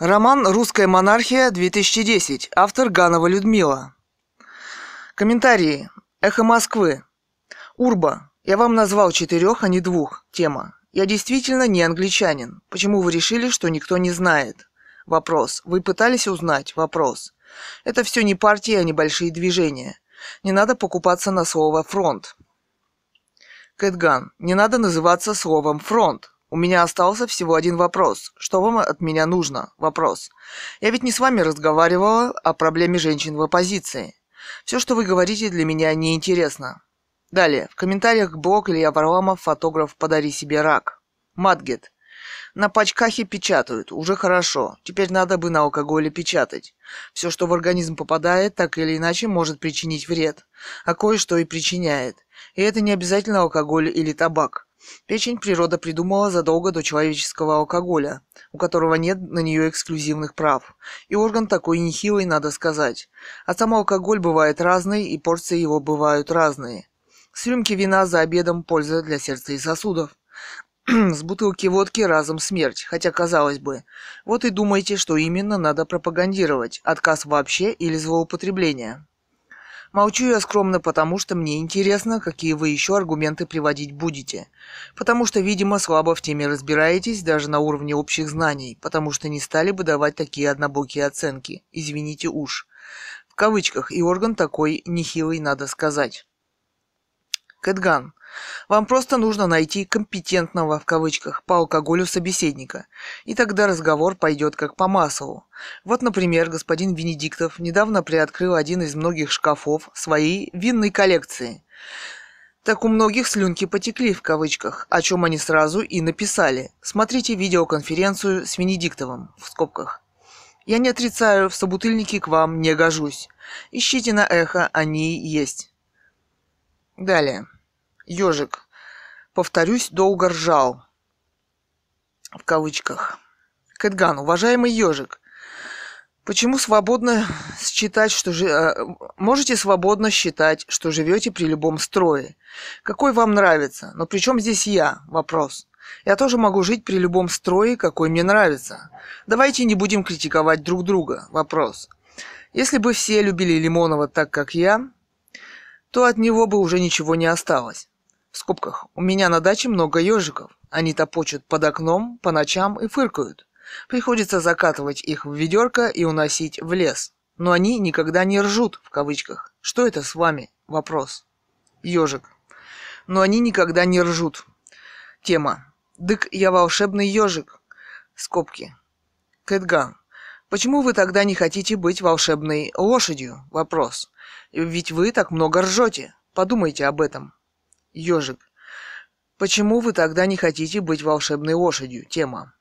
Роман «Русская монархия-2010». Автор Ганова Людмила. Комментарии. Эхо Москвы. Урба. Я вам назвал четырех, а не двух. Тема. Я действительно не англичанин. Почему вы решили, что никто не знает? Вопрос. Вы пытались узнать? Вопрос. Это все не партии, а небольшие движения. Не надо покупаться на слово «фронт». Кэтган. Не надо называться словом «фронт». У меня остался всего один вопрос. Что вам от меня нужно? Вопрос. Я ведь не с вами разговаривала о проблеме женщин в оппозиции. Все, что вы говорите, для меня неинтересно. Далее. В комментариях блог Илья Варламов, фотограф «Подари себе рак». Матгет. На пачкахе печатают, уже хорошо. Теперь надо бы на алкоголе печатать. Все, что в организм попадает, так или иначе может причинить вред. А кое-что и причиняет. И это не обязательно алкоголь или табак. Печень природа придумала задолго до человеческого алкоголя, у которого нет на нее эксклюзивных прав. И орган такой нехилый, надо сказать. А сам алкоголь бывает разный, и порции его бывают разные. С рюмки вина за обедом польза для сердца и сосудов. С бутылки водки разом смерть, хотя казалось бы. Вот и думайте, что именно надо пропагандировать – отказ вообще или злоупотребление. Молчу я скромно, потому что мне интересно, какие вы еще аргументы приводить будете. Потому что, видимо, слабо в теме разбираетесь, даже на уровне общих знаний, потому что не стали бы давать такие однобокие оценки. Извините уж. В кавычках, и орган такой нехилый, надо сказать. Кэтган, вам просто нужно найти «компетентного» в кавычках по алкоголю собеседника, и тогда разговор пойдет как по маслу. Вот, например, господин Венедиктов недавно приоткрыл один из многих шкафов своей винной коллекции. Так у многих слюнки потекли в кавычках, о чем они сразу и написали. Смотрите видеоконференцию с Венедиктовым в скобках. Я не отрицаю, в собутыльнике к вам не гожусь. Ищите на эхо, они есть. Далее. Ежик. Повторюсь, долго ржал. В кавычках. Кэтган, уважаемый ежик, почему свободно считать, что жи... Э, можете свободно считать, что живете при любом строе? Какой вам нравится? Но при чем здесь я? Вопрос. Я тоже могу жить при любом строе, какой мне нравится. Давайте не будем критиковать друг друга. Вопрос. Если бы все любили Лимонова так, как я, то от него бы уже ничего не осталось. В скобках, у меня на даче много ежиков. Они топочут под окном, по ночам и фыркают. Приходится закатывать их в ведерко и уносить в лес. Но они никогда не ржут, в кавычках. Что это с вами? Вопрос. Ежик. Но они никогда не ржут. Тема. Дык, я волшебный ежик. Скобки. Кэтган. Почему вы тогда не хотите быть волшебной лошадью? Вопрос. Ведь вы так много ржете. Подумайте об этом. Ежик. Почему вы тогда не хотите быть волшебной лошадью? Тема.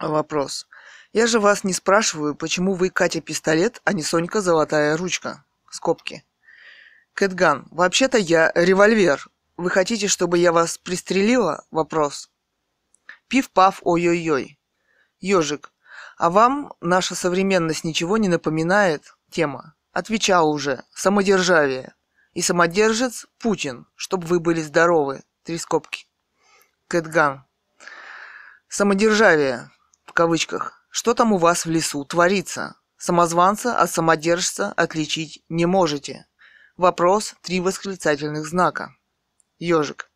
Вопрос. Я же вас не спрашиваю, почему вы Катя Пистолет, а не Сонька Золотая Ручка. Скобки. Кэтган. Вообще-то я револьвер. Вы хотите, чтобы я вас пристрелила? Вопрос. Пив паф ой ой-ой-ой. Ежик. А вам наша современность ничего не напоминает? Тема. Отвечал уже. Самодержавие. И самодержец Путин, чтобы вы были здоровы. Три скобки. Кэтган. Самодержавие, в кавычках. Что там у вас в лесу творится? Самозванца от самодержца отличить не можете. Вопрос три восклицательных знака. Ежик.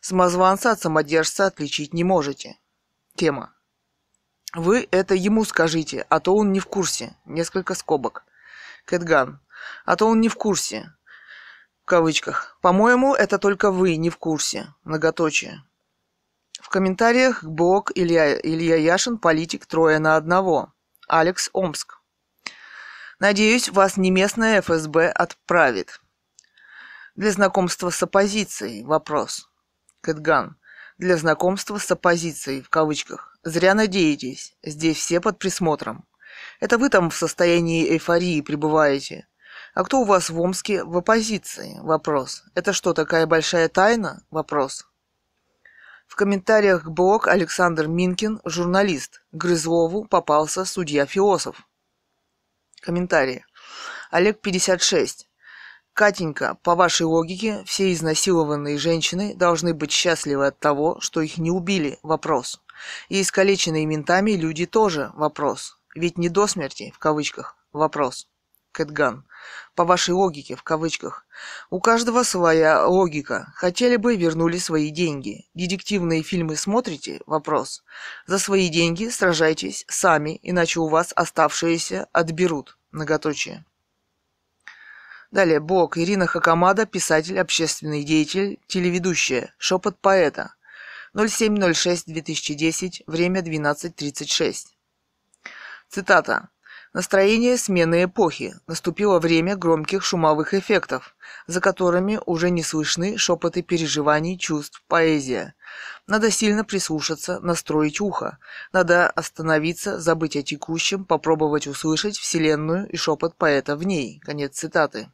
Самозванца от самодержца отличить не можете. Тема. Вы это ему скажите, а то он не в курсе. Несколько скобок. Кэтган. А то он не в курсе. В кавычках. По-моему, это только вы не в курсе. Многоточие. В комментариях блог Илья, Илья Яшин «Политик трое на одного». Алекс Омск. Надеюсь, вас не местное ФСБ отправит. Для знакомства с оппозицией вопрос. Кэтган для знакомства с оппозицией, в кавычках. Зря надеетесь, здесь все под присмотром. Это вы там в состоянии эйфории пребываете. А кто у вас в Омске в оппозиции? Вопрос. Это что, такая большая тайна? Вопрос. В комментариях к блог Александр Минкин, журналист. Грызлову попался судья философ Комментарии. Олег 56. Катенька, по вашей логике, все изнасилованные женщины должны быть счастливы от того, что их не убили. Вопрос. И искалеченные ментами люди тоже. Вопрос. Ведь не до смерти, в кавычках. Вопрос. Кэтган. По вашей логике, в кавычках. У каждого своя логика. Хотели бы, вернули свои деньги. Детективные фильмы смотрите? Вопрос. За свои деньги сражайтесь сами, иначе у вас оставшиеся отберут. Многоточие. Далее, Бог, Ирина Хакамада, писатель, общественный деятель, телеведущая, шепот поэта. 0706-2010, время 12.36. Цитата. Настроение смены эпохи. Наступило время громких шумовых эффектов, за которыми уже не слышны шепоты переживаний, чувств, поэзия. Надо сильно прислушаться, настроить ухо. Надо остановиться, забыть о текущем, попробовать услышать Вселенную и шепот поэта в ней. Конец цитаты.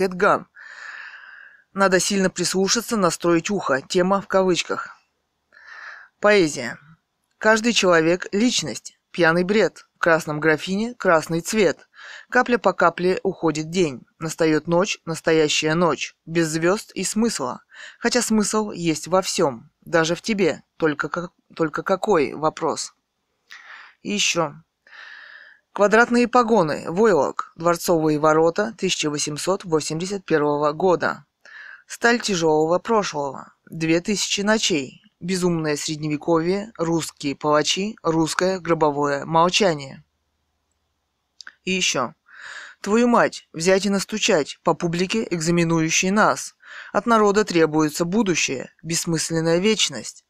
Кэтган. Надо сильно прислушаться, настроить ухо. Тема в кавычках. Поэзия. Каждый человек – личность. Пьяный бред. В красном графине – красный цвет. Капля по капле уходит день. Настает ночь, настоящая ночь. Без звезд и смысла. Хотя смысл есть во всем. Даже в тебе. Только, как, только какой вопрос. И еще. Квадратные погоны. Войлок. Дворцовые ворота 1881 года. Сталь тяжелого прошлого. Две тысячи ночей. Безумное средневековье. Русские палачи. Русское гробовое молчание. И еще. Твою мать, взять и настучать по публике, экзаменующей нас. От народа требуется будущее, бессмысленная вечность.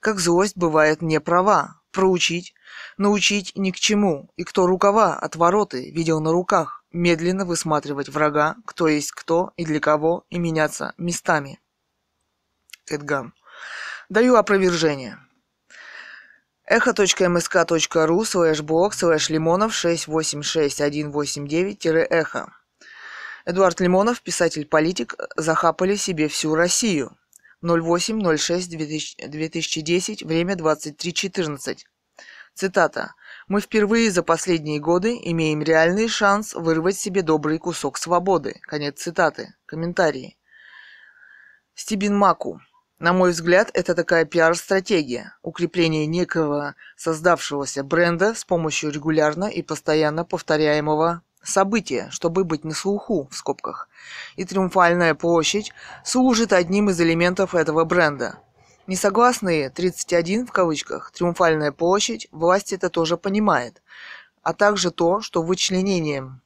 Как злость бывает не права, проучить, Научить ни к чему, и кто рукава, отвороты, видел на руках, медленно высматривать врага, кто есть кто и для кого, и меняться местами. Эдгам. Даю опровержение. Эхо.мск.ру слэш блог слэш лимонов 686189-эхо. Эдуард Лимонов, писатель-политик, захапали себе всю Россию. 08.06.2010, время 23.14. Цитата. «Мы впервые за последние годы имеем реальный шанс вырвать себе добрый кусок свободы». Конец цитаты. Комментарии. Стибин Маку. На мой взгляд, это такая пиар-стратегия – укрепление некого создавшегося бренда с помощью регулярно и постоянно повторяемого события, чтобы быть на слуху, в скобках. И «Триумфальная площадь» служит одним из элементов этого бренда – Несогласные 31 в кавычках, Триумфальная площадь, власть это тоже понимает, а также то, что вычленением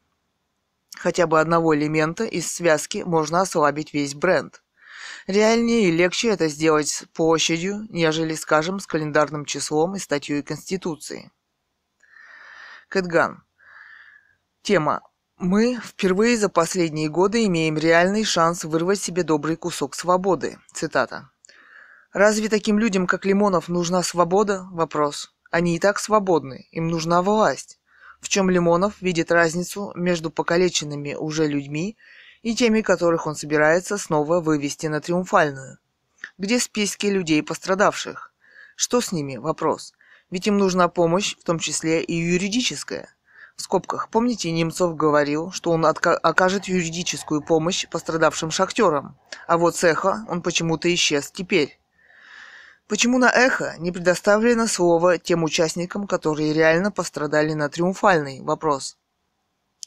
хотя бы одного элемента из связки можно ослабить весь бренд. Реальнее и легче это сделать с площадью, нежели, скажем, с календарным числом и статьей Конституции. Кэтган. Тема мы впервые за последние годы имеем реальный шанс вырвать себе добрый кусок свободы. Цитата. Разве таким людям, как Лимонов, нужна свобода? Вопрос. Они и так свободны, им нужна власть. В чем Лимонов видит разницу между покалеченными уже людьми и теми, которых он собирается снова вывести на триумфальную. Где списки людей пострадавших? Что с ними? Вопрос. Ведь им нужна помощь, в том числе и юридическая. В скобках, помните, Немцов говорил, что он отка- окажет юридическую помощь пострадавшим шахтерам, а вот цеха он почему-то исчез теперь. Почему на эхо не предоставлено слово тем участникам, которые реально пострадали на триумфальный вопрос?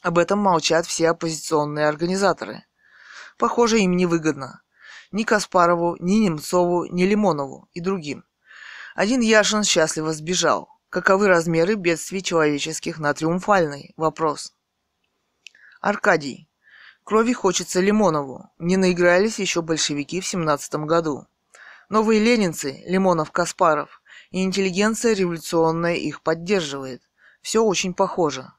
Об этом молчат все оппозиционные организаторы. Похоже, им невыгодно. Ни Каспарову, ни Немцову, ни Лимонову и другим. Один Яшин счастливо сбежал. Каковы размеры бедствий человеческих на триумфальный вопрос? Аркадий. Крови хочется Лимонову. Не наигрались еще большевики в семнадцатом году. Новые ленинцы, Лимонов, Каспаров, и интеллигенция революционная их поддерживает. Все очень похоже.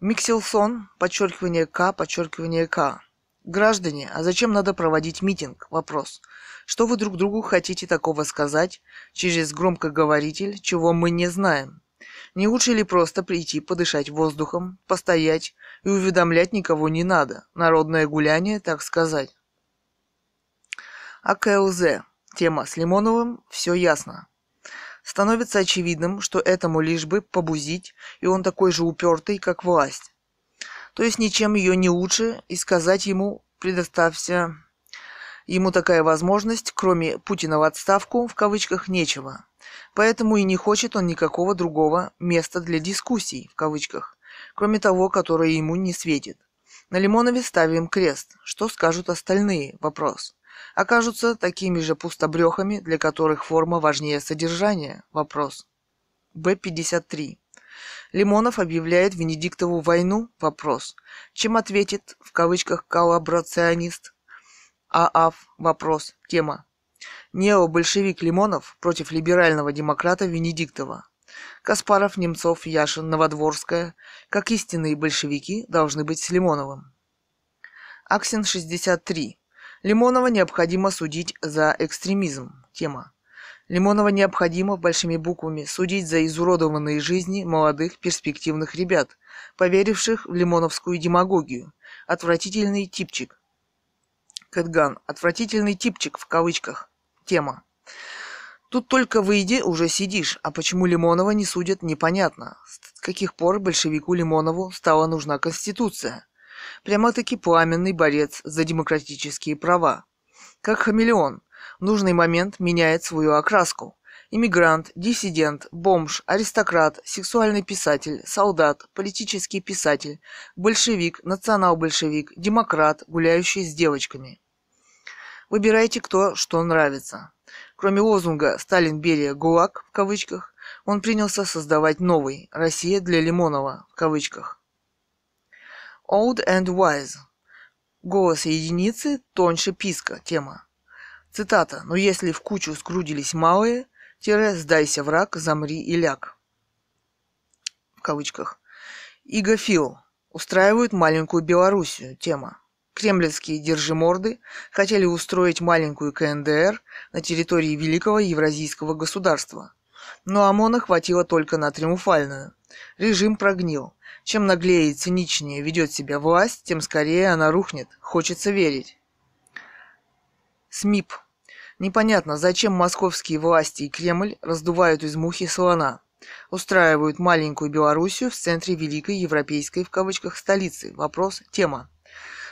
Микселсон, подчеркивание К, подчеркивание К. Граждане, а зачем надо проводить митинг? Вопрос. Что вы друг другу хотите такого сказать через громкоговоритель, чего мы не знаем? Не лучше ли просто прийти подышать воздухом, постоять и уведомлять никого не надо? Народное гуляние, так сказать. АКЛЗ. Тема с Лимоновым все ясно. Становится очевидным, что этому лишь бы побузить, и он такой же упертый, как власть. То есть ничем ее не лучше, и сказать ему «предоставься». Ему такая возможность, кроме Путина в отставку, в кавычках, нечего. Поэтому и не хочет он никакого другого места для дискуссий, в кавычках, кроме того, которое ему не светит. На Лимонове ставим крест. Что скажут остальные? Вопрос окажутся такими же пустобрехами, для которых форма важнее содержания? Вопрос. Б-53. Лимонов объявляет Венедиктову войну? Вопрос. Чем ответит, в кавычках, коллаборационист? ААФ. Вопрос. Тема. Необольшевик Лимонов против либерального демократа Венедиктова. Каспаров, Немцов, Яшин, Новодворская, как истинные большевики, должны быть с Лимоновым. Аксин 63. Лимонова необходимо судить за экстремизм. Тема. Лимонова необходимо большими буквами судить за изуродованные жизни молодых перспективных ребят, поверивших в лимоновскую демагогию. Отвратительный типчик. Кэтган. Отвратительный типчик в кавычках. Тема. Тут только выйди, уже сидишь. А почему Лимонова не судят, непонятно. С каких пор большевику Лимонову стала нужна Конституция? прямо-таки пламенный борец за демократические права. Как хамелеон, в нужный момент меняет свою окраску. Иммигрант, диссидент, бомж, аристократ, сексуальный писатель, солдат, политический писатель, большевик, национал-большевик, демократ, гуляющий с девочками. Выбирайте кто, что нравится. Кроме лозунга «Сталин, Берия, ГУЛАГ» в кавычках, он принялся создавать новый «Россия для Лимонова» в кавычках Old and Wise. Голос единицы тоньше писка. Тема. Цитата. «Но если в кучу сгрудились малые, тире, сдайся враг, замри и ляг». В кавычках. Игофил Фил. Устраивают маленькую Белоруссию. Тема. Кремлевские держиморды хотели устроить маленькую КНДР на территории Великого Евразийского государства. Но ОМОНа хватило только на триумфальную. Режим прогнил. Чем наглее и циничнее ведет себя власть, тем скорее она рухнет. Хочется верить. СМИП. Непонятно, зачем московские власти и Кремль раздувают из мухи слона. Устраивают маленькую Белоруссию в центре великой европейской в кавычках столицы. Вопрос – тема.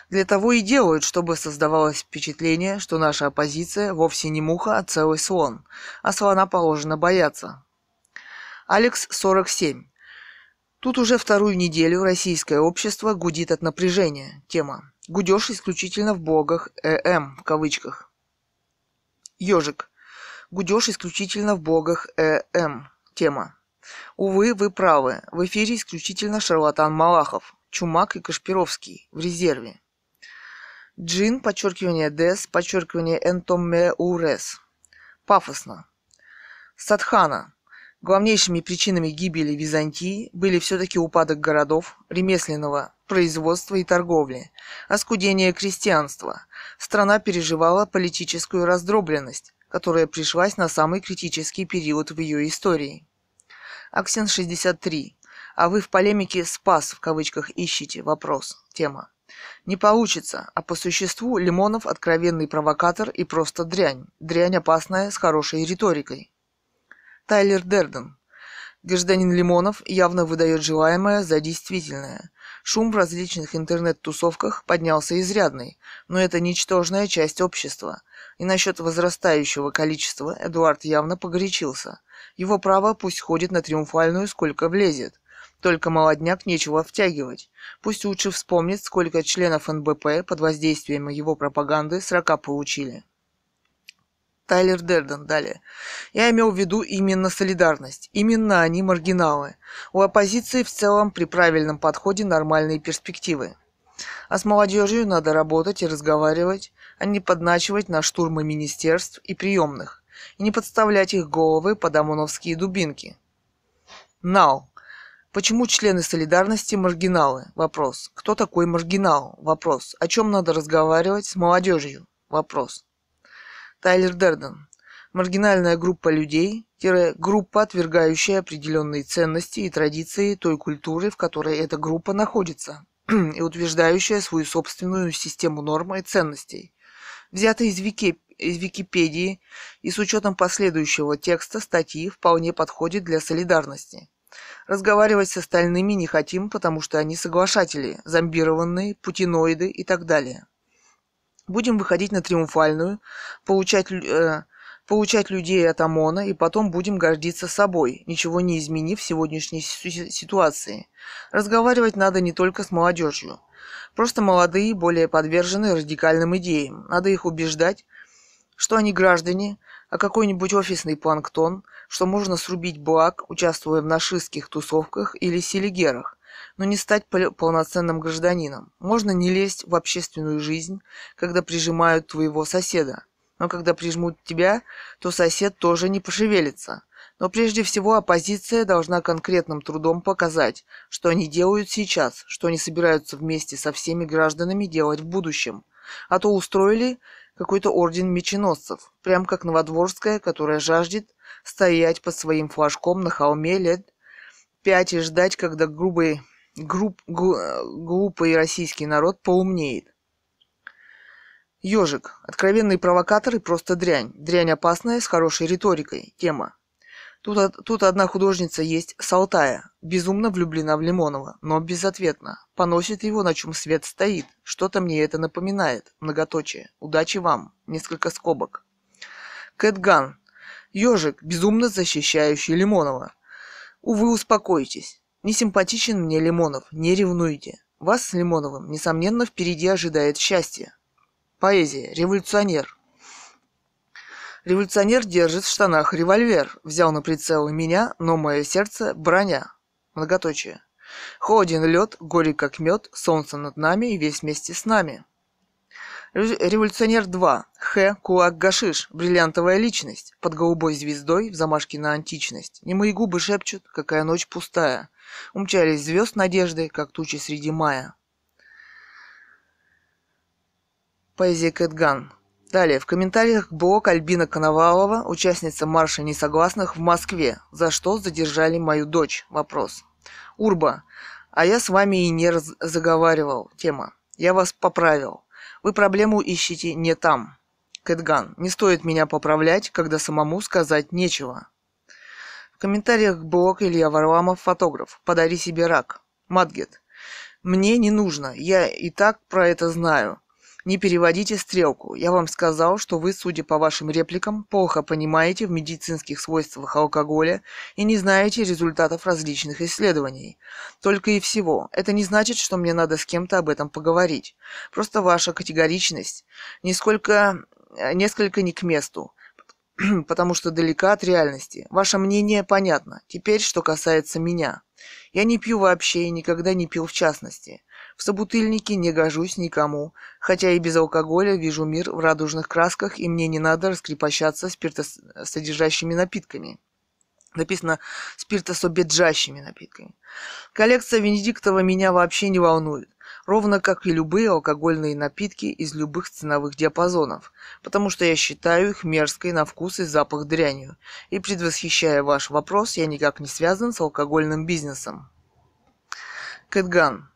Для того и делают, чтобы создавалось впечатление, что наша оппозиция вовсе не муха, а целый слон. А слона положено бояться. Алекс 47. Тут уже вторую неделю российское общество гудит от напряжения. Тема. Гудеж исключительно в богах ЭМ в кавычках. Ежик. Гудеж исключительно в богах ЭМ. Тема. Увы, вы правы. В эфире исключительно шарлатан Малахов, Чумак и Кашпировский в резерве. Джин, подчеркивание Дес, подчеркивание Энтоме Урес. Пафосно. Садхана. Главнейшими причинами гибели Византии были все-таки упадок городов, ремесленного производства и торговли, оскудение крестьянства. Страна переживала политическую раздробленность, которая пришлась на самый критический период в ее истории. Аксен 63. А вы в полемике «спас» в кавычках ищите Вопрос. Тема. Не получится, а по существу Лимонов откровенный провокатор и просто дрянь. Дрянь опасная, с хорошей риторикой. Тайлер Дерден. Гражданин Лимонов явно выдает желаемое за действительное. Шум в различных интернет-тусовках поднялся изрядный, но это ничтожная часть общества. И насчет возрастающего количества Эдуард явно погорячился. Его право пусть ходит на триумфальную, сколько влезет. Только молодняк нечего втягивать. Пусть лучше вспомнит, сколько членов НБП под воздействием его пропаганды срока получили. Тайлер Дерден далее. Я имел в виду именно солидарность. Именно они маргиналы. У оппозиции в целом при правильном подходе нормальные перспективы. А с молодежью надо работать и разговаривать, а не подначивать на штурмы министерств и приемных, и не подставлять их головы под ОМОНовские дубинки. Нау. Почему члены солидарности маргиналы? Вопрос. Кто такой маргинал? Вопрос. О чем надо разговаривать с молодежью? Вопрос. Тайлер Дерден. Маргинальная группа людей, группа, отвергающая определенные ценности и традиции той культуры, в которой эта группа находится, и утверждающая свою собственную систему норм и ценностей. Взятый из, Вики, из Википедии и с учетом последующего текста статьи вполне подходит для солидарности. Разговаривать с остальными не хотим, потому что они соглашатели, зомбированные, путиноиды и так далее будем выходить на триумфальную, получать, э, получать людей от ОМОНа и потом будем гордиться собой, ничего не изменив в сегодняшней ситуации. Разговаривать надо не только с молодежью. Просто молодые более подвержены радикальным идеям. Надо их убеждать, что они граждане, а какой-нибудь офисный планктон, что можно срубить благ, участвуя в нашистских тусовках или селигерах но не стать полноценным гражданином. Можно не лезть в общественную жизнь, когда прижимают твоего соседа. Но когда прижмут тебя, то сосед тоже не пошевелится. Но прежде всего оппозиция должна конкретным трудом показать, что они делают сейчас, что они собираются вместе со всеми гражданами делать в будущем. А то устроили какой-то орден меченосцев, прям как Новодворская, которая жаждет стоять под своим флажком на холме лет пять и ждать, когда грубый глупый российский народ поумнеет. Ежик. Откровенный провокатор и просто дрянь. Дрянь опасная, с хорошей риторикой. Тема. Тут, тут одна художница есть, Салтая. Безумно влюблена в Лимонова, но безответно. Поносит его, на чем свет стоит. Что-то мне это напоминает. Многоточие. Удачи вам. Несколько скобок. Кэтган. Ежик, безумно защищающий Лимонова. Увы, успокойтесь. Не симпатичен мне Лимонов, не ревнуйте. Вас с Лимоновым, несомненно, впереди ожидает счастье. Поэзия. Революционер. Революционер держит в штанах револьвер. Взял на прицел меня, но мое сердце – броня. Многоточие. Холоден лед, горе как мед, солнце над нами и весь вместе с нами. Революционер 2. Х. Куак Гашиш. Бриллиантовая личность. Под голубой звездой в замашке на античность. Не мои губы шепчут, какая ночь пустая. Умчались звезд надежды, как тучи среди мая. Поэзия Кэтган. Далее, в комментариях блог Альбина Коновалова, участница марша несогласных в Москве. За что задержали мою дочь? Вопрос. Урба. А я с вами и не раз- заговаривал. Тема. Я вас поправил. Вы проблему ищете не там. Кэтган. Не стоит меня поправлять, когда самому сказать нечего. В комментариях блог Илья Варламов, фотограф. Подари себе рак. Матгет. Мне не нужно. Я и так про это знаю. Не переводите стрелку. Я вам сказал, что вы, судя по вашим репликам, плохо понимаете в медицинских свойствах алкоголя и не знаете результатов различных исследований. Только и всего. Это не значит, что мне надо с кем-то об этом поговорить. Просто ваша категоричность нисколько э, несколько не к месту. потому что далека от реальности. Ваше мнение понятно. Теперь, что касается меня. Я не пью вообще и никогда не пил в частности. В собутыльнике не гожусь никому, хотя и без алкоголя вижу мир в радужных красках, и мне не надо раскрепощаться спиртосодержащими напитками. Написано спиртособеджащими напитками. Коллекция Венедиктова меня вообще не волнует ровно как и любые алкогольные напитки из любых ценовых диапазонов, потому что я считаю их мерзкой на вкус и запах дрянью. И предвосхищая ваш вопрос, я никак не связан с алкогольным бизнесом. Кэтган.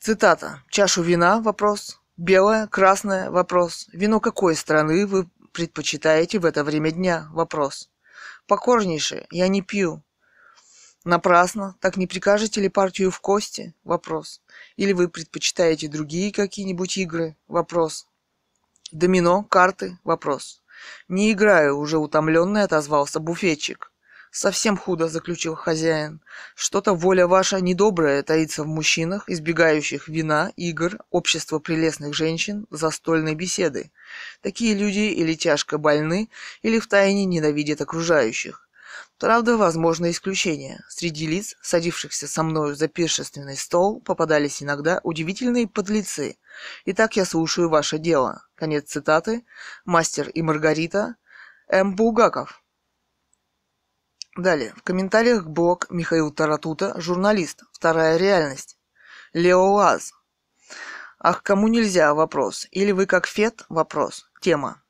Цитата. Чашу вина? Вопрос. Белое, красное? Вопрос. Вино какой страны вы предпочитаете в это время дня? Вопрос. Покорнейше, я не пью. Напрасно. Так не прикажете ли партию в кости? Вопрос. Или вы предпочитаете другие какие-нибудь игры? Вопрос. Домино, карты? Вопрос. Не играю, уже утомленный отозвался буфетчик. Совсем худо, заключил хозяин. Что-то воля ваша недобрая таится в мужчинах, избегающих вина, игр, общества прелестных женщин, застольной беседы. Такие люди или тяжко больны, или втайне ненавидят окружающих. Правда, возможно, исключения. Среди лиц, садившихся со мною за пиршественный стол, попадались иногда удивительные подлецы. Итак, я слушаю ваше дело. Конец цитаты. Мастер и Маргарита. М. Булгаков. Далее. В комментариях блог Михаил Таратута, журналист. Вторая реальность. Лео Лаз. Ах, кому нельзя? Вопрос. Или вы как Фет? Вопрос. Тема.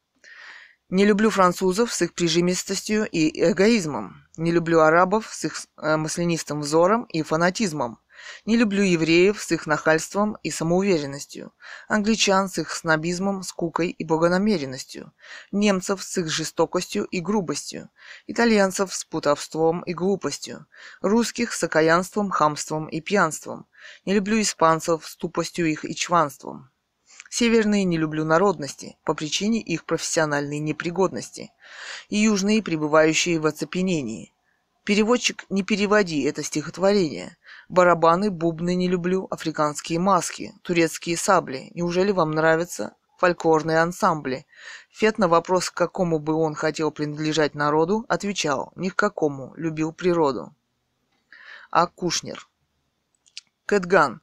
Не люблю французов с их прижимистостью и эгоизмом. Не люблю арабов с их э, маслянистым взором и фанатизмом. Не люблю евреев с их нахальством и самоуверенностью, англичан с их снобизмом, скукой и богонамеренностью, немцев с их жестокостью и грубостью, итальянцев с путовством и глупостью, русских с окаянством, хамством и пьянством. Не люблю испанцев с тупостью их и чванством. Северные не люблю народности по причине их профессиональной непригодности. И южные, пребывающие в оцепенении. Переводчик, не переводи это стихотворение. Барабаны, бубны не люблю, африканские маски, турецкие сабли. Неужели вам нравятся фольклорные ансамбли. Фет на вопрос, к какому бы он хотел принадлежать народу, отвечал «ни к какому, любил природу». А Кушнер – Кэтган.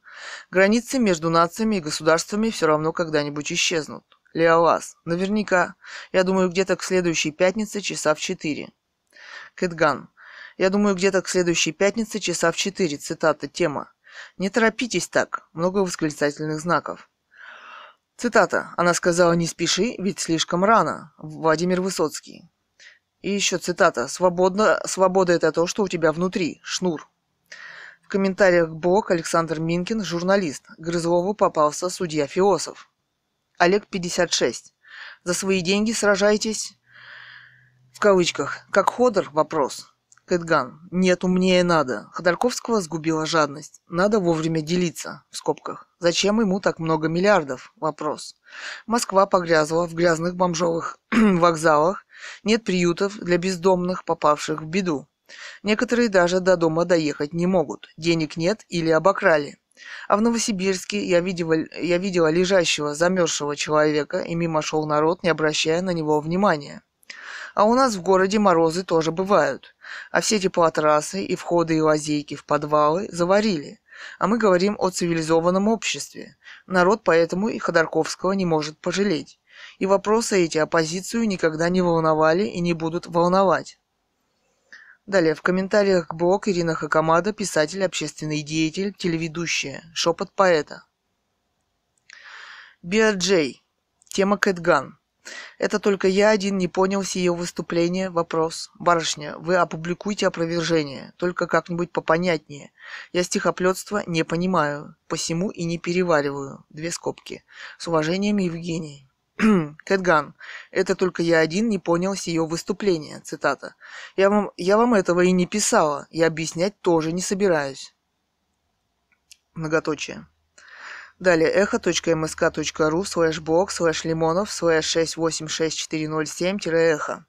Границы между нациями и государствами все равно когда-нибудь исчезнут. Леолас. Наверняка. Я думаю, где-то к следующей пятнице часа в четыре. Кэтган. Я думаю, где-то к следующей пятнице часа в четыре. Цитата, тема. Не торопитесь так. Много восклицательных знаков. Цитата. Она сказала, не спеши, ведь слишком рано. Владимир Высоцкий. И еще цитата. Свобода, свобода это то, что у тебя внутри. Шнур комментариях БОК Александр Минкин, журналист. Грызлову попался судья Филосов. Олег 56. За свои деньги сражайтесь в кавычках. Как Ходор? Вопрос. Кэтган. Нет, умнее надо. Ходорковского сгубила жадность. Надо вовремя делиться. В скобках. Зачем ему так много миллиардов? Вопрос. Москва погрязла в грязных бомжовых вокзалах. Нет приютов для бездомных, попавших в беду. Некоторые даже до дома доехать не могут, денег нет или обокрали. А в Новосибирске я видела, я видела лежащего, замерзшего человека, и мимо шел народ, не обращая на него внимания. А у нас в городе морозы тоже бывают. А все теплотрассы и входы и лазейки в подвалы заварили. А мы говорим о цивилизованном обществе. Народ поэтому и Ходорковского не может пожалеть. И вопросы эти оппозицию никогда не волновали и не будут волновать. Далее в комментариях к блог Ирина Хакамада, писатель, общественный деятель, телеведущая. Шепот поэта. Биаджей. Тема Кэтган. Это только я один не понял все ее выступления. Вопрос. Барышня, вы опубликуйте опровержение, только как-нибудь попонятнее. Я стихоплетство не понимаю, посему и не перевариваю. Две скобки. С уважением, Евгений. Кэтган, это только я один не понял с ее выступления, цитата. Я вам, я вам этого и не писала, и объяснять тоже не собираюсь. Многоточие. Далее эхо.мск.ру слэш блог слэш лимонов слэш 686407-эхо.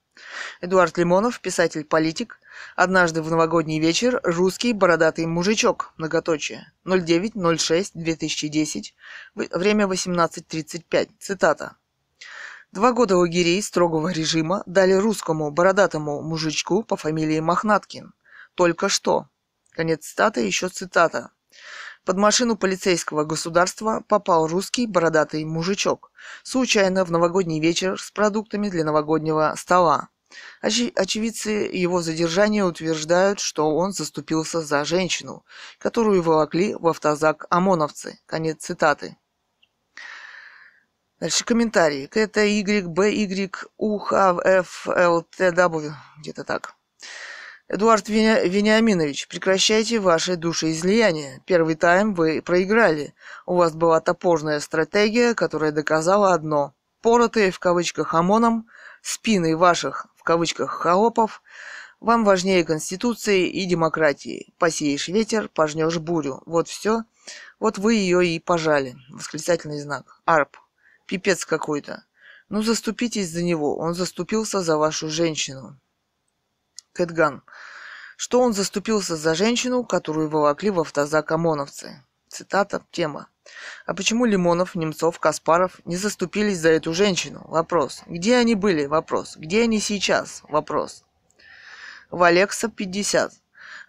Эдуард Лимонов, писатель-политик. Однажды в новогодний вечер русский бородатый мужичок, многоточие, 09.06.2010, время 18.35, цитата. Два года лагерей строгого режима дали русскому бородатому мужичку по фамилии Мохнаткин. Только что. Конец цитаты, еще цитата. Под машину полицейского государства попал русский бородатый мужичок, случайно в новогодний вечер с продуктами для новогоднего стола. Оч- очевидцы его задержания утверждают, что он заступился за женщину, которую волокли в автозак ОМОНовцы. Конец цитаты. Дальше комментарий. Это Y, b Y, u h f l t W. Где-то так. Эдуард Вениаминович, прекращайте ваши душеизлияния. Первый тайм вы проиграли. У вас была топорная стратегия, которая доказала одно. Поротые, в кавычках, ОМОНом, спины ваших, в кавычках, холопов, вам важнее Конституции и демократии. Посеешь ветер, пожнешь бурю. Вот все. Вот вы ее и пожали. Восклицательный знак. Арп. Пипец какой-то. Ну, заступитесь за него. Он заступился за вашу женщину. Кэтган. Что он заступился за женщину, которую волокли в автозак ОМОНовцы? Цитата, тема. А почему Лимонов, Немцов, Каспаров не заступились за эту женщину? Вопрос. Где они были? Вопрос. Где они сейчас? Вопрос. В Алекса 50.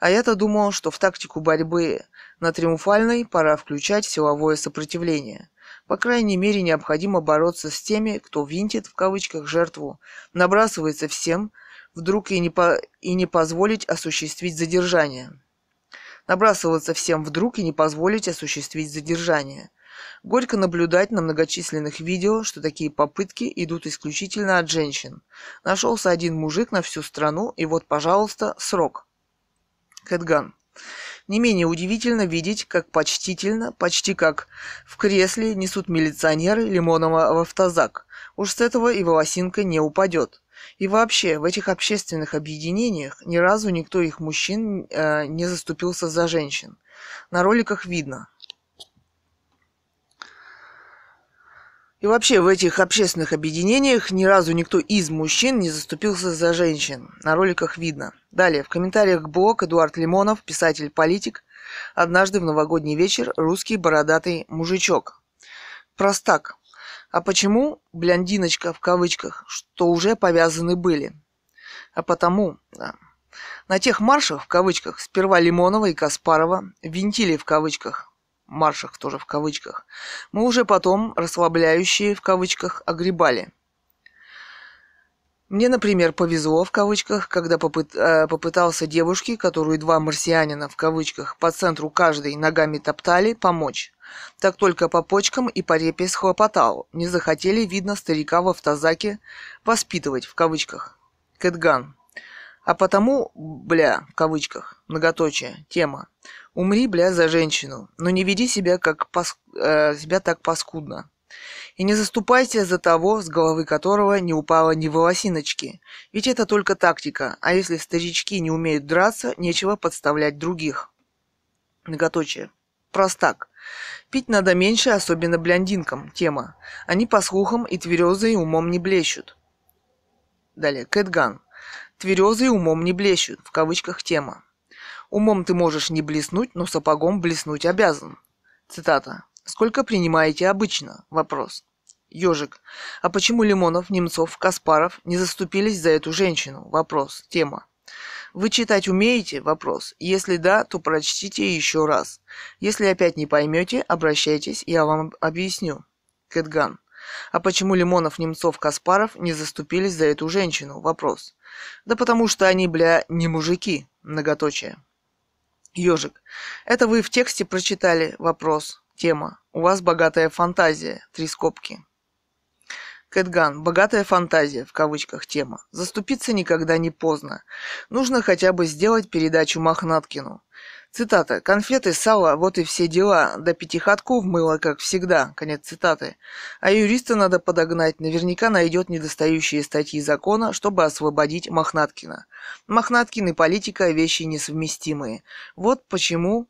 А я-то думал, что в тактику борьбы на триумфальной пора включать силовое сопротивление. По крайней мере, необходимо бороться с теми, кто «винтит» в кавычках жертву, набрасывается всем, вдруг и не, по... и не позволить осуществить задержание. Набрасываться всем вдруг и не позволить осуществить задержание. Горько наблюдать на многочисленных видео, что такие попытки идут исключительно от женщин. Нашелся один мужик на всю страну, и вот, пожалуйста, срок. Кэтган. Не менее удивительно видеть, как почтительно, почти как в кресле несут милиционеры Лимонова в автозак. Уж с этого и волосинка не упадет. И вообще, в этих общественных объединениях ни разу никто их мужчин э, не заступился за женщин. На роликах видно, И вообще в этих общественных объединениях ни разу никто из мужчин не заступился за женщин. На роликах видно. Далее, в комментариях к блог Эдуард Лимонов, писатель-политик, однажды в новогодний вечер русский бородатый мужичок. Простак. А почему блондиночка в кавычках, что уже повязаны были? А потому, да. На тех маршах в кавычках сперва Лимонова и Каспарова, винтили в кавычках, маршах тоже в кавычках, мы уже потом расслабляющие в кавычках огребали. Мне, например, повезло в кавычках, когда попыт, э, попытался девушке, которую два марсианина в кавычках по центру каждой ногами топтали, помочь. Так только по почкам и по репе схлопотал. Не захотели, видно, старика в автозаке воспитывать в кавычках. Кэтган. А потому, бля, в кавычках, многоточие, тема. Умри, бля, за женщину, но не веди себя, как пос... э, себя так паскудно. И не заступайся за того, с головы которого не упало ни волосиночки. Ведь это только тактика, а если старички не умеют драться, нечего подставлять других. Многоточие. Простак. Пить надо меньше, особенно блондинкам. Тема. Они по слухам и тверезые умом не блещут. Далее. Кэтган. Тверезые умом не блещут. В кавычках тема. Умом ты можешь не блеснуть, но сапогом блеснуть обязан. Цитата. Сколько принимаете обычно? Вопрос. Ежик. А почему Лимонов, Немцов, Каспаров не заступились за эту женщину? Вопрос. Тема. Вы читать умеете? Вопрос. Если да, то прочтите еще раз. Если опять не поймете, обращайтесь, я вам объясню. Кэтган. А почему Лимонов, Немцов, Каспаров не заступились за эту женщину? Вопрос. Да потому что они, бля, не мужики. Многоточие. Ежик. Это вы в тексте прочитали вопрос, тема. У вас богатая фантазия, три скобки. Кэтган, богатая фантазия, в кавычках, тема. Заступиться никогда не поздно. Нужно хотя бы сделать передачу Мохнаткину. Цитата. «Конфеты, сало, вот и все дела. До пятихатку вмыло, как всегда». Конец цитаты. А юриста надо подогнать. Наверняка найдет недостающие статьи закона, чтобы освободить Мохнаткина. Мохнаткин и политика – вещи несовместимые. Вот почему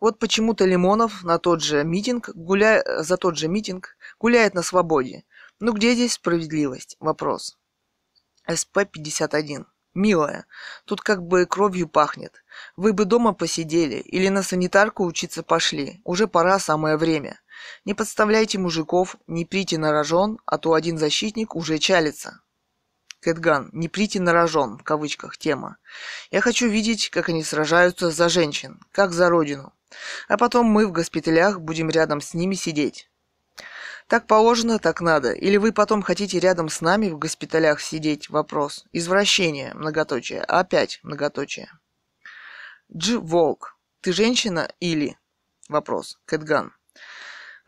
вот почему-то Лимонов на тот же митинг, гуля... за тот же митинг гуляет на свободе. Ну где здесь справедливость? Вопрос. СП-51. Милая, тут как бы кровью пахнет. Вы бы дома посидели или на санитарку учиться пошли. Уже пора, самое время. Не подставляйте мужиков, не прите на рожон, а то один защитник уже чалится. Кэтган, не прите на рожон, в кавычках, тема. Я хочу видеть, как они сражаются за женщин, как за родину. А потом мы в госпиталях будем рядом с ними сидеть. Так положено, так надо. Или вы потом хотите рядом с нами в госпиталях сидеть? Вопрос. Извращение, многоточие. Опять многоточие. Дж. Волк. Ты женщина или? Вопрос. Кэтган.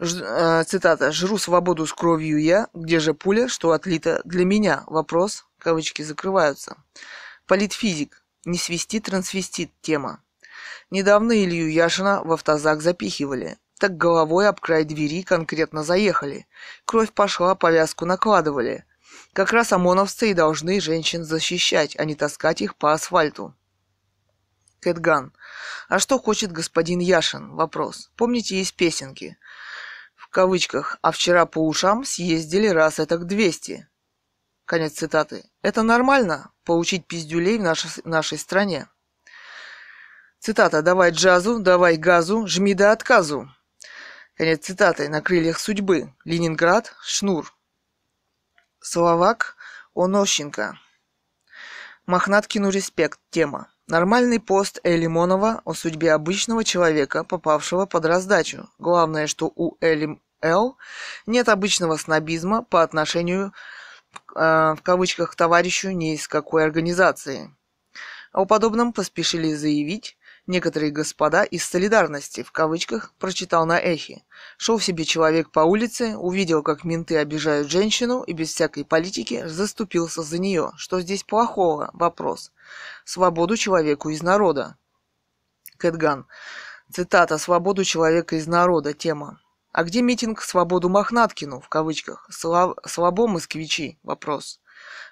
Ж, э, цитата. «Жру свободу с кровью я, где же пуля, что отлита для меня?» Вопрос. Кавычки закрываются. Политфизик. Не свести, трансвестит. Тема. Недавно Илью Яшина в автозак запихивали так головой об край двери конкретно заехали. Кровь пошла, повязку накладывали. Как раз ОМОНовцы и должны женщин защищать, а не таскать их по асфальту. Кэтган. А что хочет господин Яшин? Вопрос. Помните есть песенки? В кавычках. А вчера по ушам съездили раз это к 200. Конец цитаты. Это нормально, получить пиздюлей в нашей, нашей стране. Цитата «Давай джазу, давай газу, жми до отказу» перед цитатой «На крыльях судьбы. Ленинград. Шнур». Словак Онощенко. Мохнаткину респект. Тема. Нормальный пост Э. Лимонова о судьбе обычного человека, попавшего под раздачу. Главное, что у Элим Л нет обычного снобизма по отношению э, в кавычках к товарищу ни из какой организации. О подобном поспешили заявить Некоторые господа из солидарности, в кавычках, прочитал на эхе. Шел себе человек по улице, увидел, как менты обижают женщину и без всякой политики заступился за нее. Что здесь плохого? Вопрос. Свободу человеку из народа. Кэтган. Цитата «Свободу человека из народа» тема. А где митинг «Свободу Мохнаткину» в кавычках? Слав... «Слабо москвичи» вопрос.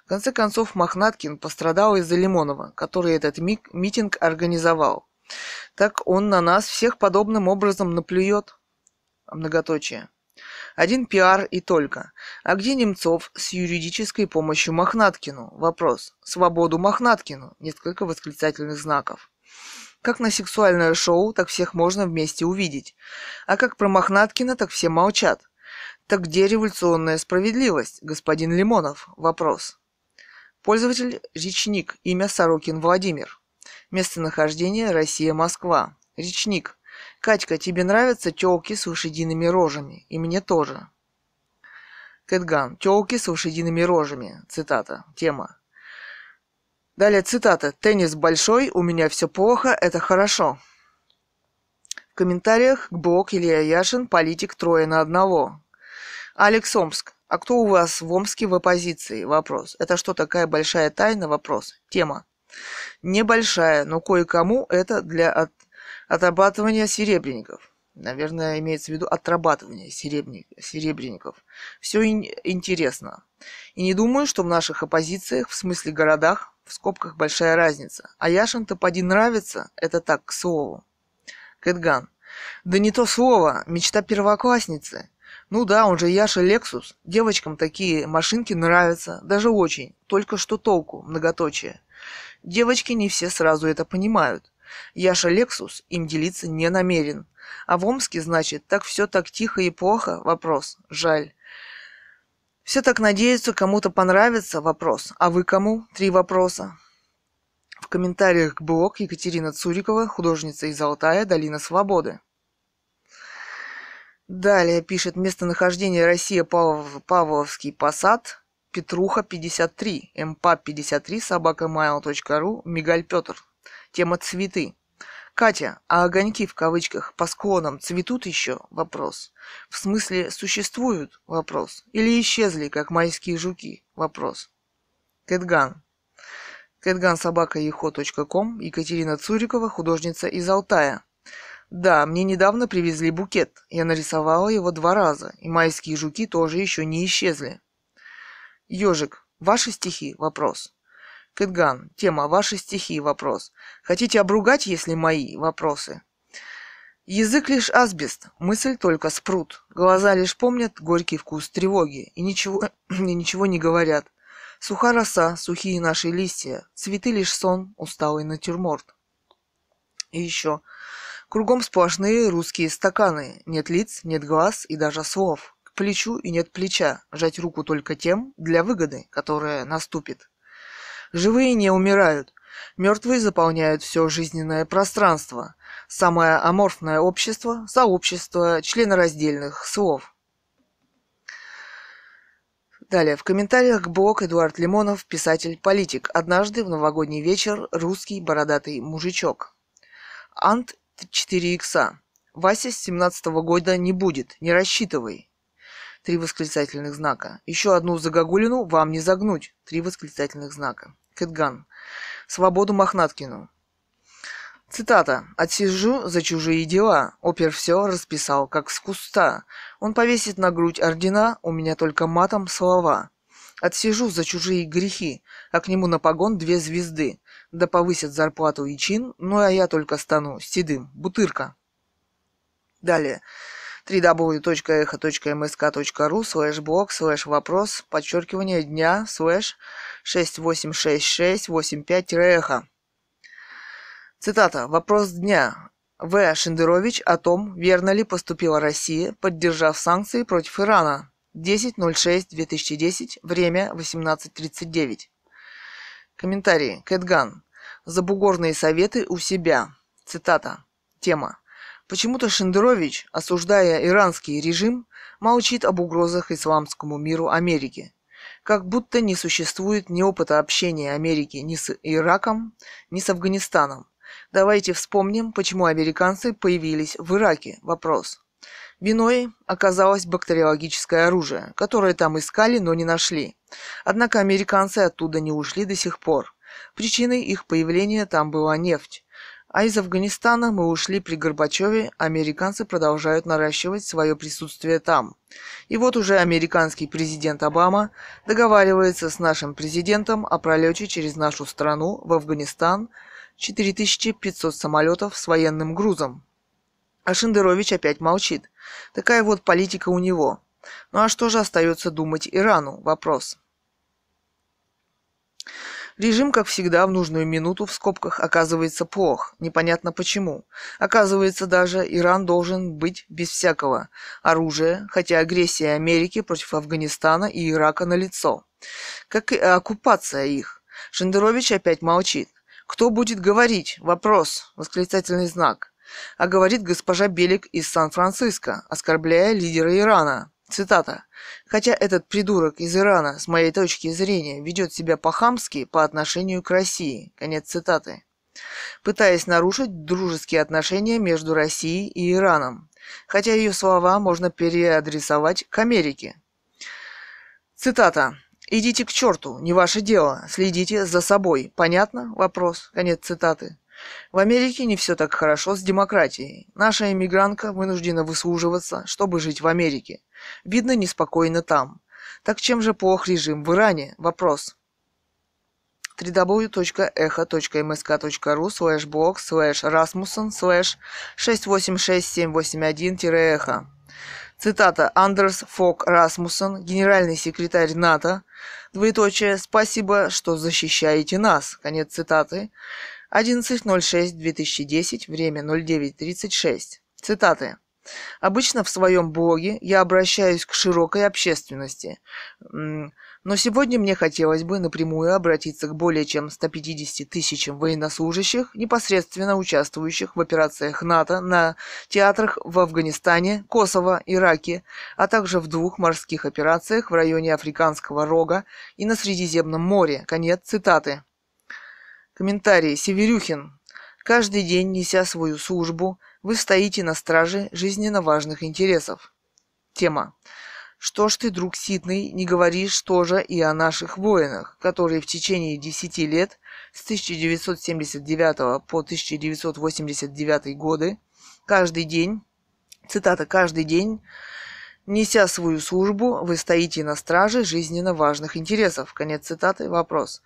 В конце концов, Мохнаткин пострадал из-за Лимонова, который этот ми- митинг организовал так он на нас всех подобным образом наплюет. Многоточие. Один пиар и только. А где Немцов с юридической помощью Мохнаткину? Вопрос. Свободу Мохнаткину. Несколько восклицательных знаков. Как на сексуальное шоу, так всех можно вместе увидеть. А как про Мохнаткина, так все молчат. Так где революционная справедливость, господин Лимонов? Вопрос. Пользователь Речник, имя Сорокин Владимир. Местонахождение Россия-Москва. Речник. Катька, тебе нравятся тёлки с лошадиными рожами? И мне тоже. Кэтган. Тёлки с лошадиными рожами. Цитата. Тема. Далее цитата. «Теннис большой, у меня все плохо, это хорошо». В комментариях к блог Илья Яшин «Политик трое на одного». Алекс Омск. А кто у вас в Омске в оппозиции? Вопрос. Это что такая большая тайна? Вопрос. Тема. Небольшая, но кое-кому это для от, отрабатывания серебряников. Наверное, имеется в виду отрабатывание серебряник, серебряников. Все ин- интересно. И не думаю, что в наших оппозициях, в смысле городах, в скобках большая разница. А Яшин-то поди нравится, это так, к слову. Кэтган. Да не то слово, мечта первоклассницы. Ну да, он же Яша Лексус. Девочкам такие машинки нравятся, даже очень. Только что толку, многоточие. Девочки не все сразу это понимают. Яша Лексус им делиться не намерен. А в Омске, значит, так все так тихо и плохо? Вопрос. Жаль. Все так надеются, кому-то понравится? Вопрос. А вы кому? Три вопроса. В комментариях к блог Екатерина Цурикова, художница из Алтая, Долина Свободы. Далее пишет местонахождение Россия Павловский посад. Петруха 53, mpap 53 собакамайл.ру, Мигаль Петр. Тема «Цветы». Катя, а огоньки в кавычках по склонам цветут еще? Вопрос. В смысле существуют? Вопрос. Или исчезли, как майские жуки? Вопрос. Кэтган. Кэтган собака Ехо.ком, Екатерина Цурикова, художница из Алтая. Да, мне недавно привезли букет. Я нарисовала его два раза, и майские жуки тоже еще не исчезли. Ежик, ваши стихи? Вопрос. Кэтган, тема «Ваши стихи?» Вопрос. Хотите обругать, если мои? Вопросы. Язык лишь асбест, мысль только спрут. Глаза лишь помнят горький вкус тревоги и ничего, и ничего не говорят. Суха роса, сухие наши листья, цветы лишь сон, усталый натюрморт. И еще. Кругом сплошные русские стаканы, нет лиц, нет глаз и даже слов плечу и нет плеча, жать руку только тем, для выгоды, которая наступит. Живые не умирают, мертвые заполняют все жизненное пространство, самое аморфное общество, сообщество членораздельных слов. Далее, в комментариях к блог Эдуард Лимонов, писатель-политик. Однажды в новогодний вечер русский бородатый мужичок. Ант 4 икса. Вася с 17 -го года не будет, не рассчитывай. Три восклицательных знака. Еще одну загогулину вам не загнуть. Три восклицательных знака. Кэтган. Свободу Мохнаткину. Цитата. «Отсижу за чужие дела. Опер все расписал, как с куста. Он повесит на грудь ордена, у меня только матом слова. Отсижу за чужие грехи, а к нему на погон две звезды. Да повысят зарплату и чин, ну а я только стану седым. Бутырка». Далее www.echo.msk.ru слэш блог слэш вопрос подчеркивание дня слэш 6866685-эхо. Цитата. Вопрос дня. В. Шендерович о том, верно ли поступила Россия, поддержав санкции против Ирана. 10.06.2010, время 18.39. Комментарии. Кэтган. Забугорные советы у себя. Цитата. Тема. Почему-то Шендерович, осуждая иранский режим, молчит об угрозах исламскому миру Америки. Как будто не существует ни опыта общения Америки ни с Ираком, ни с Афганистаном. Давайте вспомним, почему американцы появились в Ираке. Вопрос. Виной оказалось бактериологическое оружие, которое там искали, но не нашли. Однако американцы оттуда не ушли до сих пор. Причиной их появления там была нефть, а из Афганистана мы ушли при Горбачеве, американцы продолжают наращивать свое присутствие там. И вот уже американский президент Обама договаривается с нашим президентом о пролете через нашу страну в Афганистан 4500 самолетов с военным грузом. А Шендерович опять молчит. Такая вот политика у него. Ну а что же остается думать Ирану? Вопрос. Режим, как всегда, в нужную минуту в скобках оказывается плох, непонятно почему. Оказывается даже, Иран должен быть без всякого оружия, хотя агрессия Америки против Афганистана и Ирака налицо. Как и оккупация их. Шендерович опять молчит. «Кто будет говорить?» Вопрос. Восклицательный знак. А говорит госпожа Белик из Сан-Франциско, оскорбляя лидера Ирана. Цитата. «Хотя этот придурок из Ирана, с моей точки зрения, ведет себя по-хамски по отношению к России». Конец цитаты. Пытаясь нарушить дружеские отношения между Россией и Ираном. Хотя ее слова можно переадресовать к Америке. Цитата. «Идите к черту, не ваше дело, следите за собой». Понятно? Вопрос. Конец цитаты. В Америке не все так хорошо с демократией. Наша эмигрантка вынуждена выслуживаться, чтобы жить в Америке. Видно, неспокойно там. Так чем же плох режим в Иране? Вопрос www.echo.msk.ru slash blog slash rasmussen slash 686781-эхо. Цитата Андерс Фок Расмуссен, генеральный секретарь НАТО, двоеточие «Спасибо, что защищаете нас», конец цитаты, 11.06.2010, время 09.36. Цитаты. Обычно в своем блоге я обращаюсь к широкой общественности, но сегодня мне хотелось бы напрямую обратиться к более чем 150 тысячам военнослужащих, непосредственно участвующих в операциях НАТО на театрах в Афганистане, Косово, Ираке, а также в двух морских операциях в районе Африканского рога и на Средиземном море. Конец цитаты. Комментарий. Северюхин. Каждый день, неся свою службу, вы стоите на страже жизненно важных интересов. Тема. Что ж ты, друг Ситный, не говоришь тоже и о наших воинах, которые в течение 10 лет с 1979 по 1989 годы каждый день, цитата, каждый день Неся свою службу, вы стоите на страже жизненно важных интересов. Конец цитаты. Вопрос.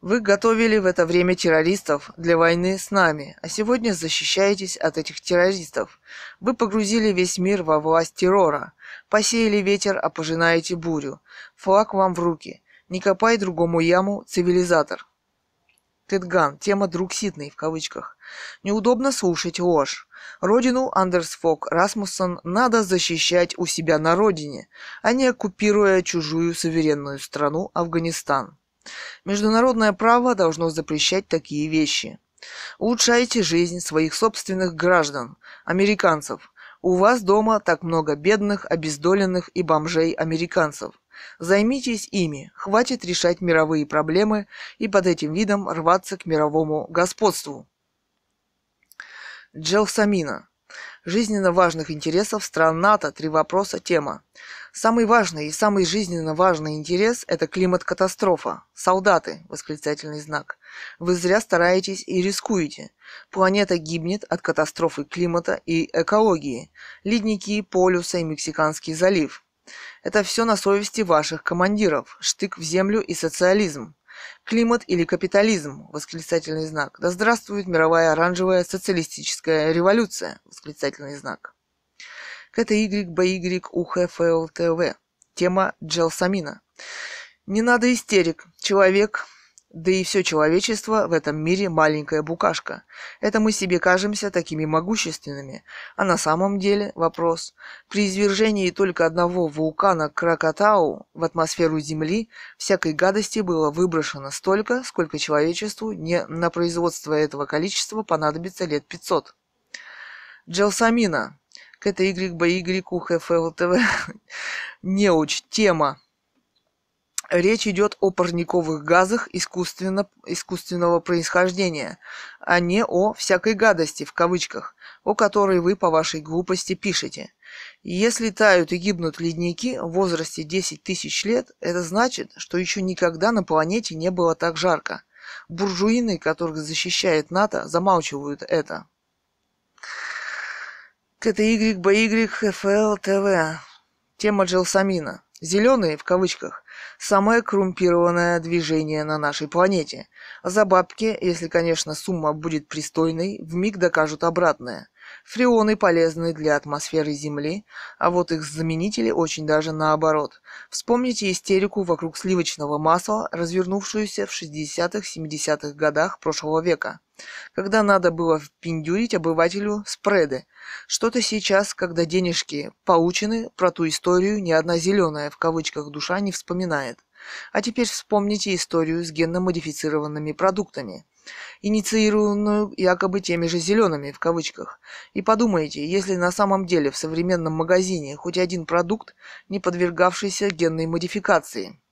Вы готовили в это время террористов для войны с нами, а сегодня защищаетесь от этих террористов. Вы погрузили весь мир во власть террора. Посеяли ветер, а пожинаете бурю. Флаг вам в руки. Не копай другому яму, цивилизатор. Тедган. Тема «Друг Сидный» в кавычках. Неудобно слушать ложь. Родину Андерс Фок Расмуссон надо защищать у себя на родине, а не оккупируя чужую суверенную страну Афганистан. Международное право должно запрещать такие вещи. Улучшайте жизнь своих собственных граждан, американцев. У вас дома так много бедных, обездоленных и бомжей американцев. Займитесь ими, хватит решать мировые проблемы и под этим видом рваться к мировому господству. Джелсамина. Жизненно важных интересов стран НАТО. Три вопроса. Тема. Самый важный и самый жизненно важный интерес – это климат-катастрофа. Солдаты! Восклицательный знак. Вы зря стараетесь и рискуете. Планета гибнет от катастрофы климата и экологии. Ледники, полюса и Мексиканский залив. Это все на совести ваших командиров. Штык в землю и социализм. Климат или капитализм? восклицательный знак. Да здравствует мировая оранжевая социалистическая революция! восклицательный знак. КТYБYУХФЛТВ. Тема Джелсамина. Не надо истерик. Человек да и все человечество в этом мире маленькая букашка. Это мы себе кажемся такими могущественными. А на самом деле вопрос. При извержении только одного вулкана Кракатау в атмосферу Земли всякой гадости было выброшено столько, сколько человечеству не на производство этого количества понадобится лет 500. Джелсамина. к КТYBYHFLTV. Неуч. Тема. Речь идет о парниковых газах искусственно, искусственного происхождения, а не о «всякой гадости» в кавычках, о которой вы по вашей глупости пишете. Если тают и гибнут ледники в возрасте 10 тысяч лет, это значит, что еще никогда на планете не было так жарко. Буржуины, которых защищает НАТО, замалчивают это. КТYBYFLTV. Тема Джелсамина. Зеленые, в кавычках, самое коррумпированное движение на нашей планете. А за бабки, если, конечно, сумма будет пристойной, в миг докажут обратное. Фреоны полезны для атмосферы Земли, а вот их заменители очень даже наоборот. Вспомните истерику вокруг сливочного масла, развернувшуюся в 60-70-х годах прошлого века когда надо было впендюрить обывателю спреды. Что-то сейчас, когда денежки получены, про ту историю ни одна зеленая в кавычках душа не вспоминает. А теперь вспомните историю с генно-модифицированными продуктами инициированную якобы теми же «зелеными» в кавычках. И подумайте, если на самом деле в современном магазине хоть один продукт, не подвергавшийся генной модификации –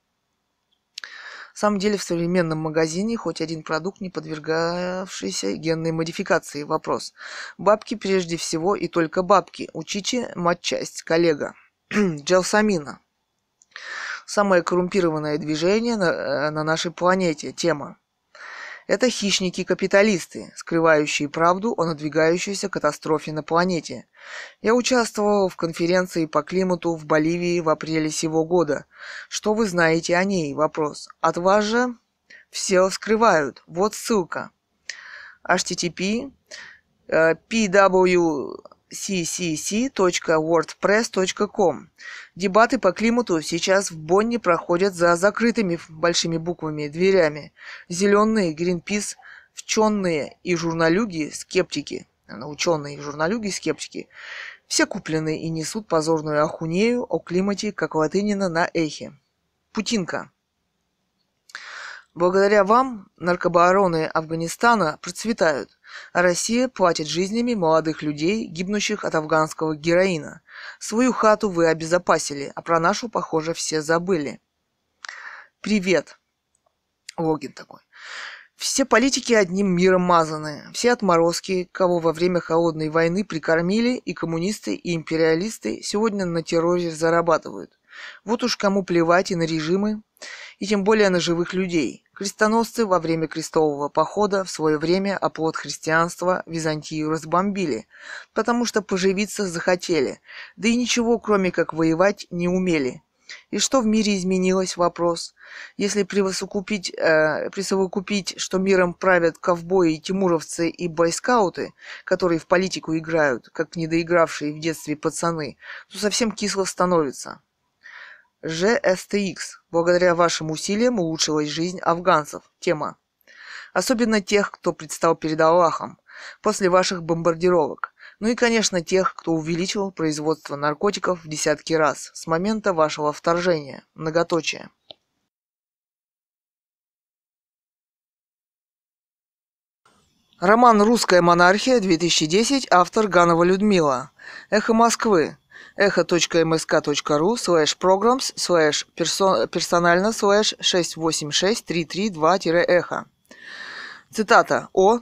в самом деле в современном магазине хоть один продукт, не подвергавшийся генной модификации. Вопрос. Бабки прежде всего и только бабки. Учичи, матчасть, коллега. Джелсамина. Самое коррумпированное движение на, э, на нашей планете. Тема. Это хищники-капиталисты, скрывающие правду о надвигающейся катастрофе на планете. Я участвовал в конференции по климату в Боливии в апреле сего года. Что вы знаете о ней? Вопрос. От вас же все скрывают. Вот ссылка. http э, pw ccc.wordpress.com. Дебаты по климату сейчас в Бонне проходят за закрытыми большими буквами дверями. Зеленые, Гринпис, вченые и журналюги – скептики. Ну, Ученые и журналюги – скептики. Все куплены и несут позорную ахунею о климате, как Латынина на эхе. Путинка. Благодаря вам наркобароны Афганистана процветают – Россия платит жизнями молодых людей, гибнущих от афганского героина. Свою хату вы обезопасили, а про нашу, похоже, все забыли. Привет. Логин такой. Все политики одним миром мазаны. Все отморозки, кого во время холодной войны прикормили, и коммунисты, и империалисты, сегодня на терроре зарабатывают. Вот уж кому плевать и на режимы, и тем более на живых людей. Крестоносцы во время крестового похода в свое время оплот христианства Византию разбомбили, потому что поживиться захотели, да и ничего, кроме как воевать, не умели. И что в мире изменилось, вопрос. Если присовокупить, э, присовокупить, что миром правят ковбои, тимуровцы и бойскауты, которые в политику играют, как недоигравшие в детстве пацаны, то совсем кисло становится. ЖСТХ. Благодаря вашим усилиям улучшилась жизнь афганцев. Тема. Особенно тех, кто предстал перед Аллахом после ваших бомбардировок. Ну и, конечно, тех, кто увеличил производство наркотиков в десятки раз с момента вашего вторжения. Многоточие. Роман «Русская монархия» 2010, автор Ганова Людмила. «Эхо Москвы», echo.msk.ru slash programs slash персонально slash 686332-эхо. Цитата. О.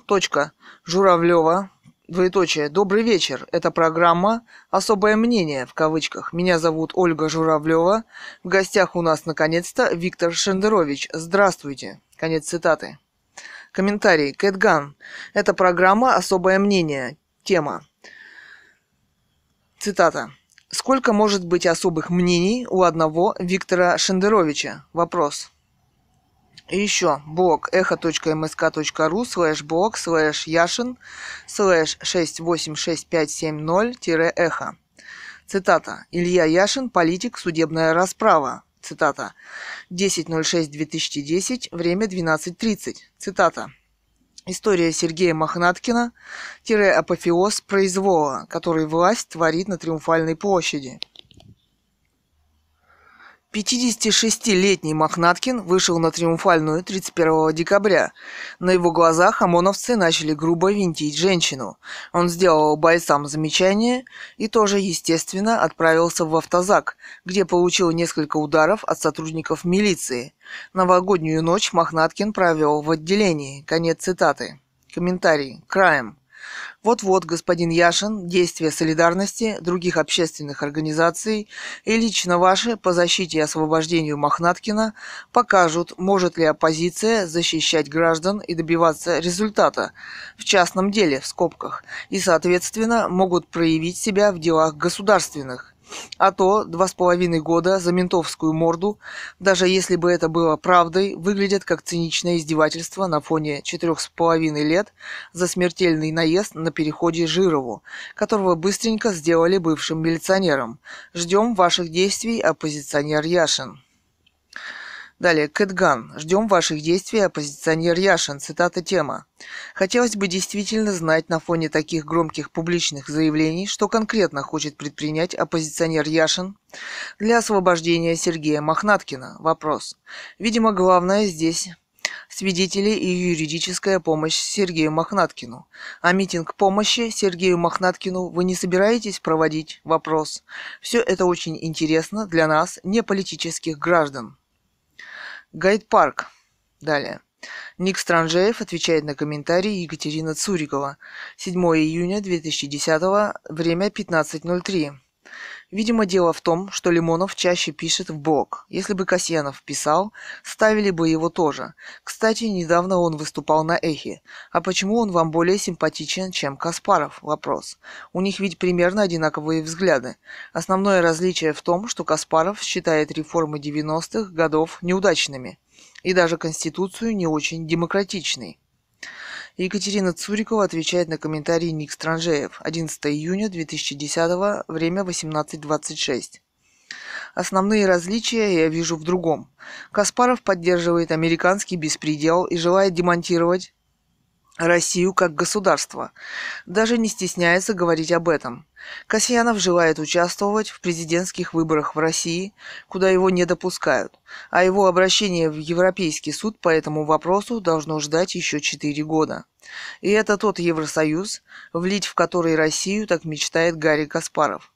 Журавлева. Двоеточие. Добрый вечер. Это программа «Особое мнение» в кавычках. Меня зовут Ольга Журавлева. В гостях у нас, наконец-то, Виктор Шендерович. Здравствуйте. Конец цитаты. Комментарий. Кэтган. Это программа «Особое мнение». Тема. Цитата. Сколько может быть особых мнений у одного Виктора Шендеровича? Вопрос. И еще блог echo.msk.ru слэш блог слэш яшин слэш 686570-эхо. Цитата. Илья Яшин, политик, судебная расправа. Цитата. 10.06.2010, время 12.30. Цитата. История Сергея Мохнаткина – апофеоз произвола, который власть творит на Триумфальной площади. 56-летний Мохнаткин вышел на триумфальную 31 декабря. На его глазах ОМОНовцы начали грубо винтить женщину. Он сделал бойцам замечание и тоже, естественно, отправился в автозак, где получил несколько ударов от сотрудников милиции. Новогоднюю ночь Мохнаткин провел в отделении. Конец цитаты. Комментарий. Краем. Вот-вот, господин Яшин, действия солидарности, других общественных организаций и лично ваши по защите и освобождению Махнаткина покажут, может ли оппозиция защищать граждан и добиваться результата в частном деле, в скобках, и, соответственно, могут проявить себя в делах государственных а то два с половиной года за ментовскую морду, даже если бы это было правдой, выглядят как циничное издевательство на фоне четырех с половиной лет за смертельный наезд на переходе Жирову, которого быстренько сделали бывшим милиционером. Ждем ваших действий, оппозиционер Яшин. Далее, Кэтган. Ждем ваших действий, оппозиционер а Яшин. Цитата тема. Хотелось бы действительно знать на фоне таких громких публичных заявлений, что конкретно хочет предпринять оппозиционер Яшин для освобождения Сергея Мохнаткина. Вопрос. Видимо, главное здесь свидетели и юридическая помощь Сергею Мохнаткину. А митинг помощи Сергею Мохнаткину вы не собираетесь проводить? Вопрос. Все это очень интересно для нас, не политических граждан. Гайд-парк. Далее. Ник Странжеев отвечает на комментарии Екатерина Цурикова. 7 июня 2010, время 15.03. Видимо, дело в том, что Лимонов чаще пишет в блог. Если бы Касьянов писал, ставили бы его тоже. Кстати, недавно он выступал на Эхе. А почему он вам более симпатичен, чем Каспаров? Вопрос. У них ведь примерно одинаковые взгляды. Основное различие в том, что Каспаров считает реформы 90-х годов неудачными. И даже Конституцию не очень демократичной. Екатерина Цурикова отвечает на комментарий Ник Странжеев. 11 июня 2010, время 18.26. Основные различия я вижу в другом. Каспаров поддерживает американский беспредел и желает демонтировать Россию как государство, даже не стесняется говорить об этом. Касьянов желает участвовать в президентских выборах в России, куда его не допускают, а его обращение в Европейский суд по этому вопросу должно ждать еще 4 года. И это тот Евросоюз, влить в который Россию так мечтает Гарри Каспаров.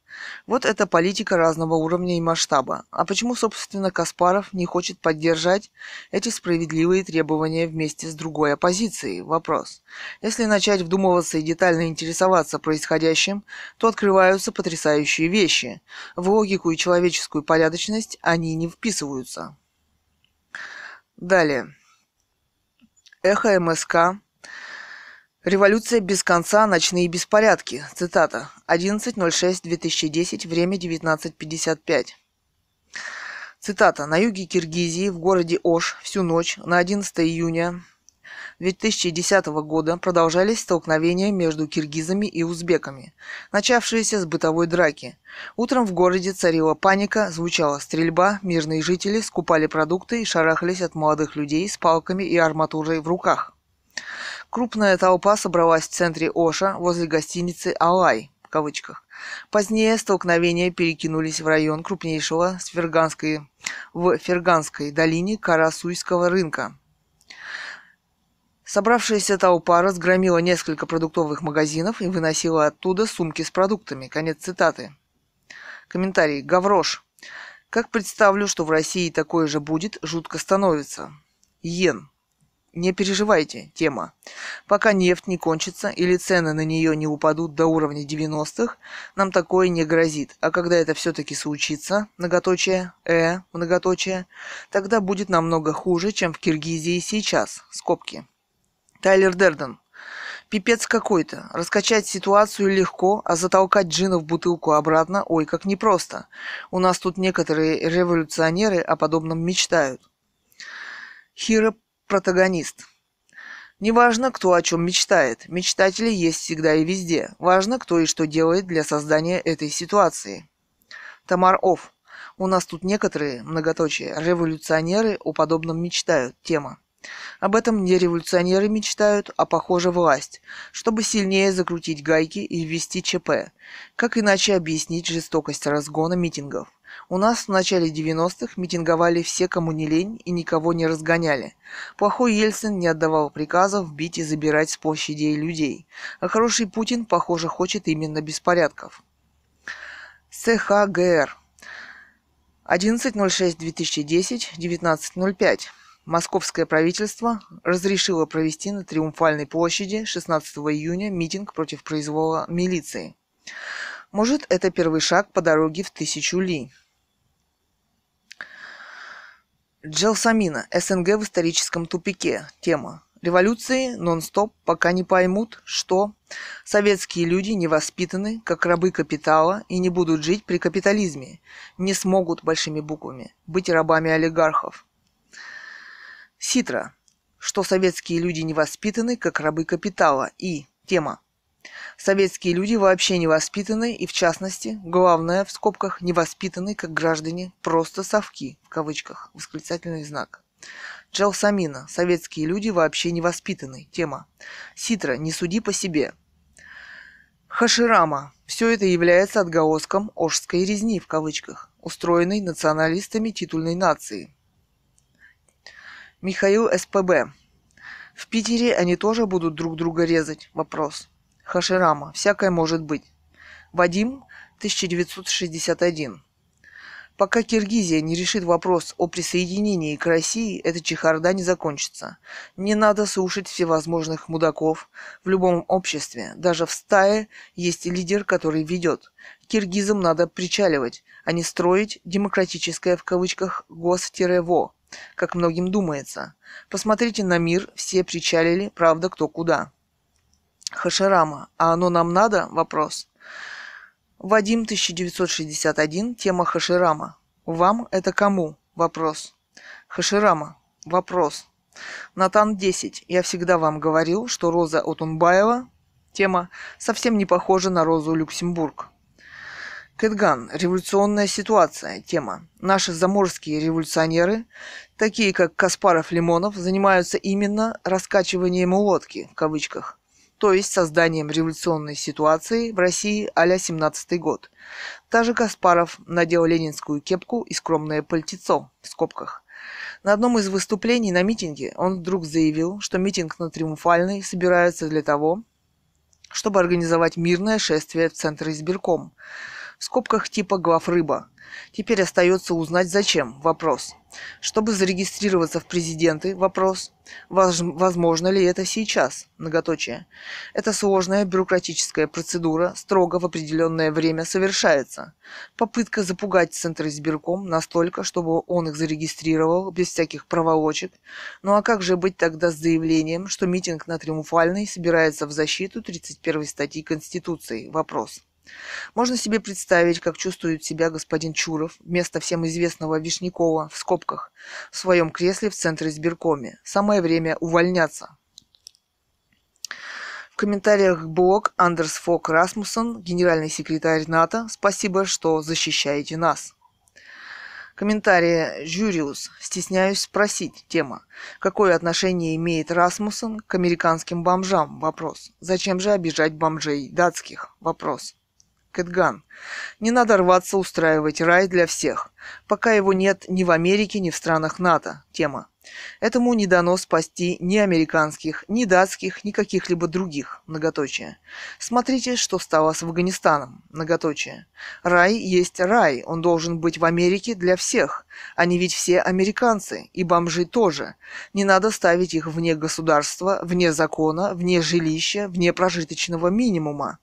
Вот это политика разного уровня и масштаба. А почему, собственно, Каспаров не хочет поддержать эти справедливые требования вместе с другой оппозицией? Вопрос. Если начать вдумываться и детально интересоваться происходящим, то открываются потрясающие вещи. В логику и человеческую порядочность они не вписываются. Далее. Эхо МСК Революция без конца, ночные беспорядки. Цитата. 11.06.2010, время 19.55. Цитата. На юге Киргизии, в городе Ош, всю ночь, на 11 июня 2010 года продолжались столкновения между киргизами и узбеками, начавшиеся с бытовой драки. Утром в городе царила паника, звучала стрельба, мирные жители скупали продукты и шарахались от молодых людей с палками и арматурой в руках. Крупная толпа собралась в центре Оша возле гостиницы «Алай» в кавычках. Позднее столкновения перекинулись в район крупнейшего с в Ферганской долине Карасуйского рынка. Собравшаяся толпа разгромила несколько продуктовых магазинов и выносила оттуда сумки с продуктами. Конец цитаты. Комментарий. Гаврош. Как представлю, что в России такое же будет, жутко становится. Йен. Не переживайте, тема. Пока нефть не кончится или цены на нее не упадут до уровня 90-х, нам такое не грозит. А когда это все-таки случится, многоточие, э, многоточие, тогда будет намного хуже, чем в Киргизии сейчас. Скобки. Тайлер Дерден. Пипец какой-то. Раскачать ситуацию легко, а затолкать джина в бутылку обратно, ой, как непросто. У нас тут некоторые революционеры о подобном мечтают. Хироп протагонист. Неважно, кто о чем мечтает. Мечтатели есть всегда и везде. Важно, кто и что делает для создания этой ситуации. Тамар Офф. У нас тут некоторые, многоточие, революционеры о подобном мечтают. Тема. Об этом не революционеры мечтают, а, похоже, власть, чтобы сильнее закрутить гайки и ввести ЧП. Как иначе объяснить жестокость разгона митингов? У нас в начале 90-х митинговали все, кому не лень, и никого не разгоняли. Плохой Ельцин не отдавал приказов бить и забирать с площадей людей. А хороший Путин, похоже, хочет именно беспорядков. СХГР 11.06.2010-19.05. Московское правительство разрешило провести на Триумфальной площади 16 июня митинг против произвола милиции. Может, это первый шаг по дороге в тысячу ли. Джелсамина. СНГ в историческом тупике. Тема. Революции нон-стоп, пока не поймут, что советские люди не воспитаны, как рабы капитала, и не будут жить при капитализме, не смогут большими буквами быть рабами олигархов. Ситра. Что советские люди не воспитаны, как рабы капитала, и тема Советские люди вообще невоспитанные и, в частности, главное, в скобках, невоспитанные как граждане, просто совки, в кавычках, восклицательный знак. Джел Самина. Советские люди вообще невоспитанные. Тема. Ситра. Не суди по себе. Хаширама. Все это является отголоском «Ожской резни» в кавычках, устроенной националистами титульной нации. Михаил СПБ. В Питере они тоже будут друг друга резать? Вопрос. Хаширама. Всякое может быть. Вадим, 1961. Пока Киргизия не решит вопрос о присоединении к России, эта чехарда не закончится. Не надо слушать всевозможных мудаков. В любом обществе, даже в стае, есть лидер, который ведет. Киргизам надо причаливать, а не строить демократическое в кавычках гос-во, как многим думается. Посмотрите на мир, все причалили, правда, кто куда. Хаширама. А оно «Ну нам надо? Вопрос. Вадим 1961. Тема Хаширама. Вам это кому? Вопрос. Хаширама. Вопрос. Натан 10. Я всегда вам говорил, что Роза Отунбаева, тема, совсем не похожа на Розу Люксембург. Кэтган. Революционная ситуация. Тема. Наши заморские революционеры, такие как Каспаров Лимонов, занимаются именно раскачиванием лодки, в кавычках, то есть созданием революционной ситуации в России а-ля 17 год. Даже Каспаров надел ленинскую кепку и скромное пальтецо в скобках. На одном из выступлений на митинге он вдруг заявил, что митинг на Триумфальной собирается для того, чтобы организовать мирное шествие в центр избирком в скобках типа главрыба. Теперь остается узнать зачем. Вопрос. Чтобы зарегистрироваться в президенты, вопрос. Возможно ли это сейчас? Многоточие. это сложная бюрократическая процедура строго в определенное время совершается. Попытка запугать Центр избирком настолько, чтобы он их зарегистрировал без всяких проволочек. Ну а как же быть тогда с заявлением, что митинг на Триумфальной собирается в защиту 31 статьи Конституции? Вопрос. Можно себе представить, как чувствует себя господин Чуров вместо всем известного Вишнякова в скобках в своем кресле в центре избиркоме. Самое время увольняться. В комментариях блог Андерс Фок Расмуссон, генеральный секретарь НАТО, спасибо, что защищаете нас. Комментарии Жюриус. Стесняюсь спросить. Тема. Какое отношение имеет Расмуссен к американским бомжам? Вопрос. Зачем же обижать бомжей датских? Вопрос. Кэтган. Не надо рваться устраивать рай для всех, пока его нет ни в Америке, ни в странах НАТО. Тема. Этому не дано спасти ни американских, ни датских, ни каких-либо других. Многоточие. Смотрите, что стало с Афганистаном. Многоточие. Рай есть рай, он должен быть в Америке для всех. Они ведь все американцы, и бомжи тоже. Не надо ставить их вне государства, вне закона, вне жилища, вне прожиточного минимума.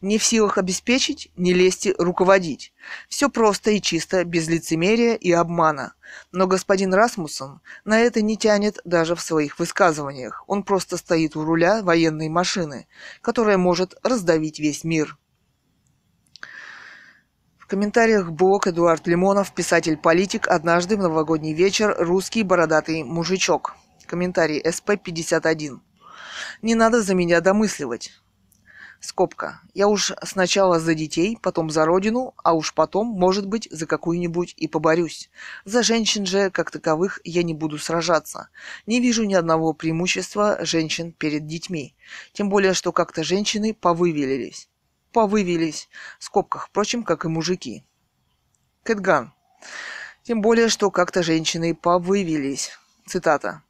Не в силах обеспечить, не лезьте руководить. Все просто и чисто, без лицемерия и обмана. Но господин Расмуссон на это не тянет даже в своих высказываниях. Он просто стоит у руля военной машины, которая может раздавить весь мир. В комментариях блог Эдуард Лимонов, писатель-политик, однажды в новогодний вечер русский бородатый мужичок. Комментарий СП-51. Не надо за меня домысливать. Скобка. Я уж сначала за детей, потом за родину, а уж потом, может быть, за какую-нибудь и поборюсь. За женщин же, как таковых, я не буду сражаться. Не вижу ни одного преимущества женщин перед детьми. Тем более, что как-то женщины повывелились. Повывелись. В скобках, впрочем, как и мужики. Кэтган. Тем более, что как-то женщины повывелись. Цитата.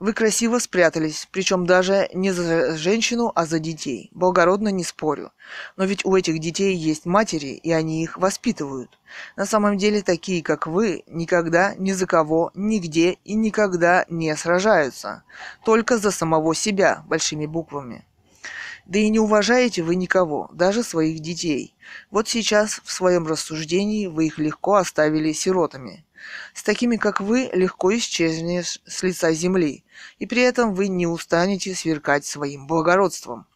Вы красиво спрятались, причем даже не за женщину, а за детей. Благородно не спорю. Но ведь у этих детей есть матери, и они их воспитывают. На самом деле такие, как вы, никогда ни за кого, нигде и никогда не сражаются. Только за самого себя, большими буквами. Да и не уважаете вы никого, даже своих детей. Вот сейчас в своем рассуждении вы их легко оставили сиротами. С такими, как вы, легко исчезнешь с лица земли, и при этом вы не устанете сверкать своим благородством.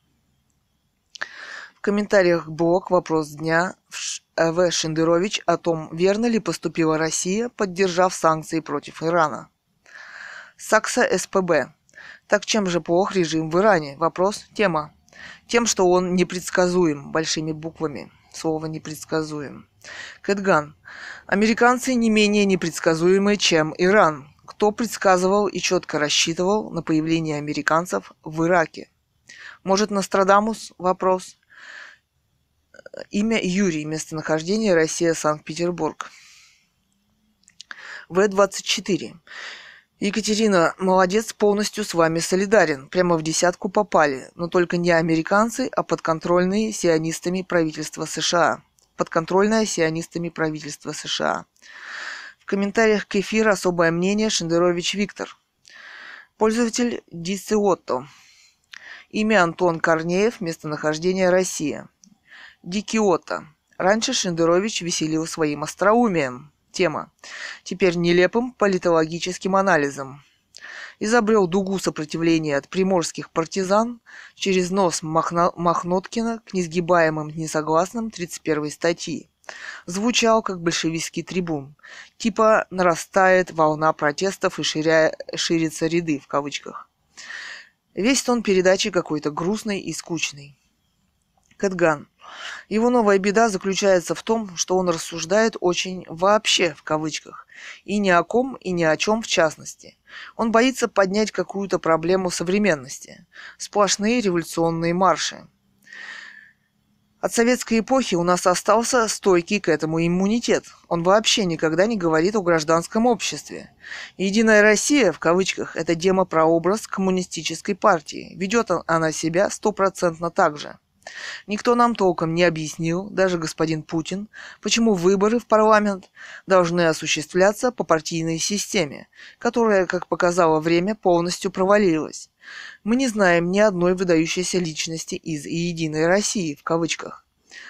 В комментариях блог «Вопрос дня» В. Э, Шендерович о том, верно ли поступила Россия, поддержав санкции против Ирана. Сакса СПБ. Так чем же плох режим в Иране? Вопрос, тема. Тем, что он непредсказуем, большими буквами. Слово непредсказуем. Кэтган. Американцы не менее непредсказуемы, чем Иран. Кто предсказывал и четко рассчитывал на появление американцев в Ираке? Может, Нострадамус? Вопрос. Имя Юрий. Местонахождение Россия, Санкт-Петербург. В-24. Екатерина, молодец, полностью с вами солидарен. Прямо в десятку попали, но только не американцы, а подконтрольные сионистами правительства США подконтрольное сионистами правительство США. В комментариях к эфиру особое мнение Шендерович Виктор. Пользователь Дициотто. Имя Антон Корнеев, местонахождение Россия. Дикиота. Раньше Шендерович веселил своим остроумием. Тема. Теперь нелепым политологическим анализом изобрел дугу сопротивления от приморских партизан через нос Махно- Махноткина к несгибаемым несогласным 31 статьи. Звучал, как большевистский трибун. Типа «нарастает волна протестов и ширя... ширятся ряды» в кавычках. Весь тон передачи какой-то грустный и скучный. Катган его новая беда заключается в том, что он рассуждает очень «вообще» в кавычках, и ни о ком, и ни о чем в частности. Он боится поднять какую-то проблему современности. Сплошные революционные марши. От советской эпохи у нас остался стойкий к этому иммунитет. Он вообще никогда не говорит о гражданском обществе. «Единая Россия» в кавычках – это демопрообраз коммунистической партии. Ведет она себя стопроцентно так же – Никто нам толком не объяснил, даже господин Путин, почему выборы в парламент должны осуществляться по партийной системе, которая, как показало время, полностью провалилась. Мы не знаем ни одной выдающейся личности из «Единой России» в кавычках,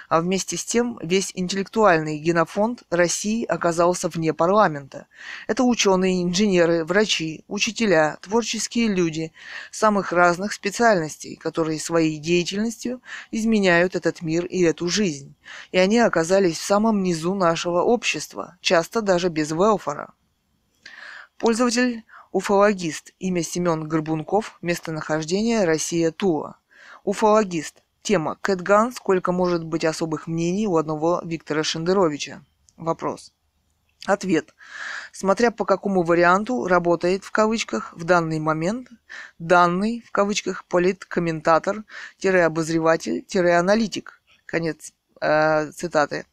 а вместе с тем весь интеллектуальный генофонд России оказался вне парламента. Это ученые, инженеры, врачи, учителя, творческие люди самых разных специальностей, которые своей деятельностью изменяют этот мир и эту жизнь. И они оказались в самом низу нашего общества, часто даже без велфора. Пользователь Уфологист. Имя Семен Горбунков. Местонахождение Россия Тула. Уфологист. Тема «Кэтган. Сколько может быть особых мнений у одного Виктора Шендеровича?» Вопрос. Ответ. Смотря по какому варианту работает в кавычках в данный момент данный в кавычках политкомментатор-обозреватель-аналитик. Конец э, цитаты.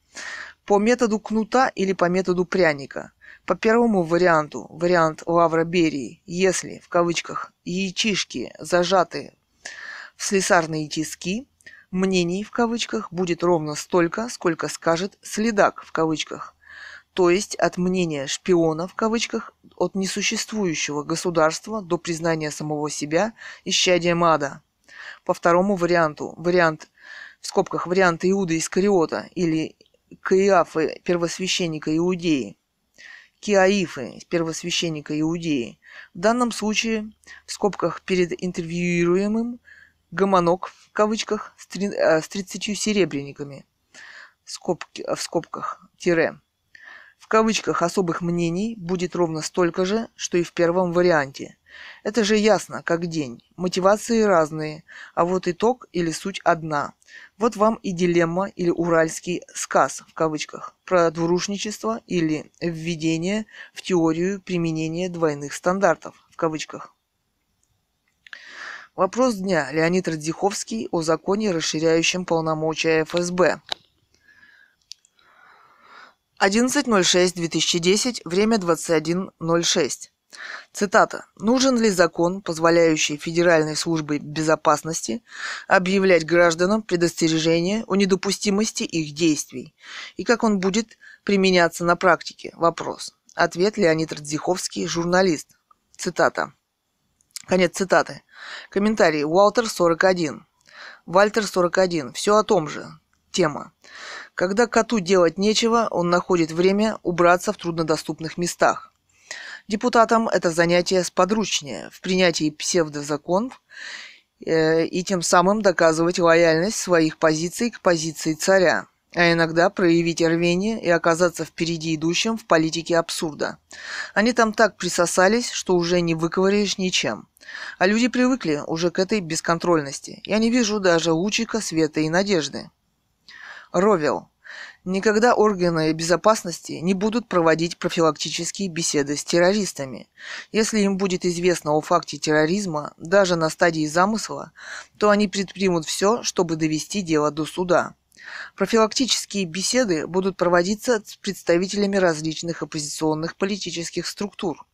По методу кнута или по методу пряника. По первому варианту, вариант Лавра Берии, если в кавычках яичишки зажаты в слесарные тиски, мнений в кавычках будет ровно столько, сколько скажет «следак» в кавычках, то есть от мнения «шпиона» в кавычках от несуществующего государства до признания самого себя исчадием ада. По второму варианту, вариант в скобках вариант Иуда Искариота или Каиафы первосвященника Иудеи, Киаифы первосвященника Иудеи. В данном случае в скобках перед интервьюируемым – гомонок в кавычках с, 3, э, с 30 серебряниками в, скобки, э, в скобках тире. В кавычках особых мнений будет ровно столько же, что и в первом варианте. Это же ясно, как день. Мотивации разные, а вот итог или суть одна. Вот вам и дилемма или уральский сказ в кавычках про двурушничество или введение в теорию применения двойных стандартов в кавычках. Вопрос дня. Леонид Радзиховский о законе, расширяющем полномочия ФСБ. 11.06.2010, время 21.06. Цитата. «Нужен ли закон, позволяющий Федеральной службе безопасности объявлять гражданам предостережение о недопустимости их действий? И как он будет применяться на практике? Вопрос». Ответ Леонид Радзиховский, журналист. Цитата. Конец цитаты. Комментарий. Уолтер 41. Вальтер 41. Все о том же. Тема. Когда коту делать нечего, он находит время убраться в труднодоступных местах. Депутатам это занятие сподручнее в принятии псевдозаконов э, и тем самым доказывать лояльность своих позиций к позиции царя а иногда проявить рвение и оказаться впереди идущим в политике абсурда. Они там так присосались, что уже не выковыряешь ничем. А люди привыкли уже к этой бесконтрольности. Я не вижу даже лучика света и надежды. Ровел. Никогда органы безопасности не будут проводить профилактические беседы с террористами. Если им будет известно о факте терроризма, даже на стадии замысла, то они предпримут все, чтобы довести дело до суда. Профилактические беседы будут проводиться с представителями различных оппозиционных политических структур,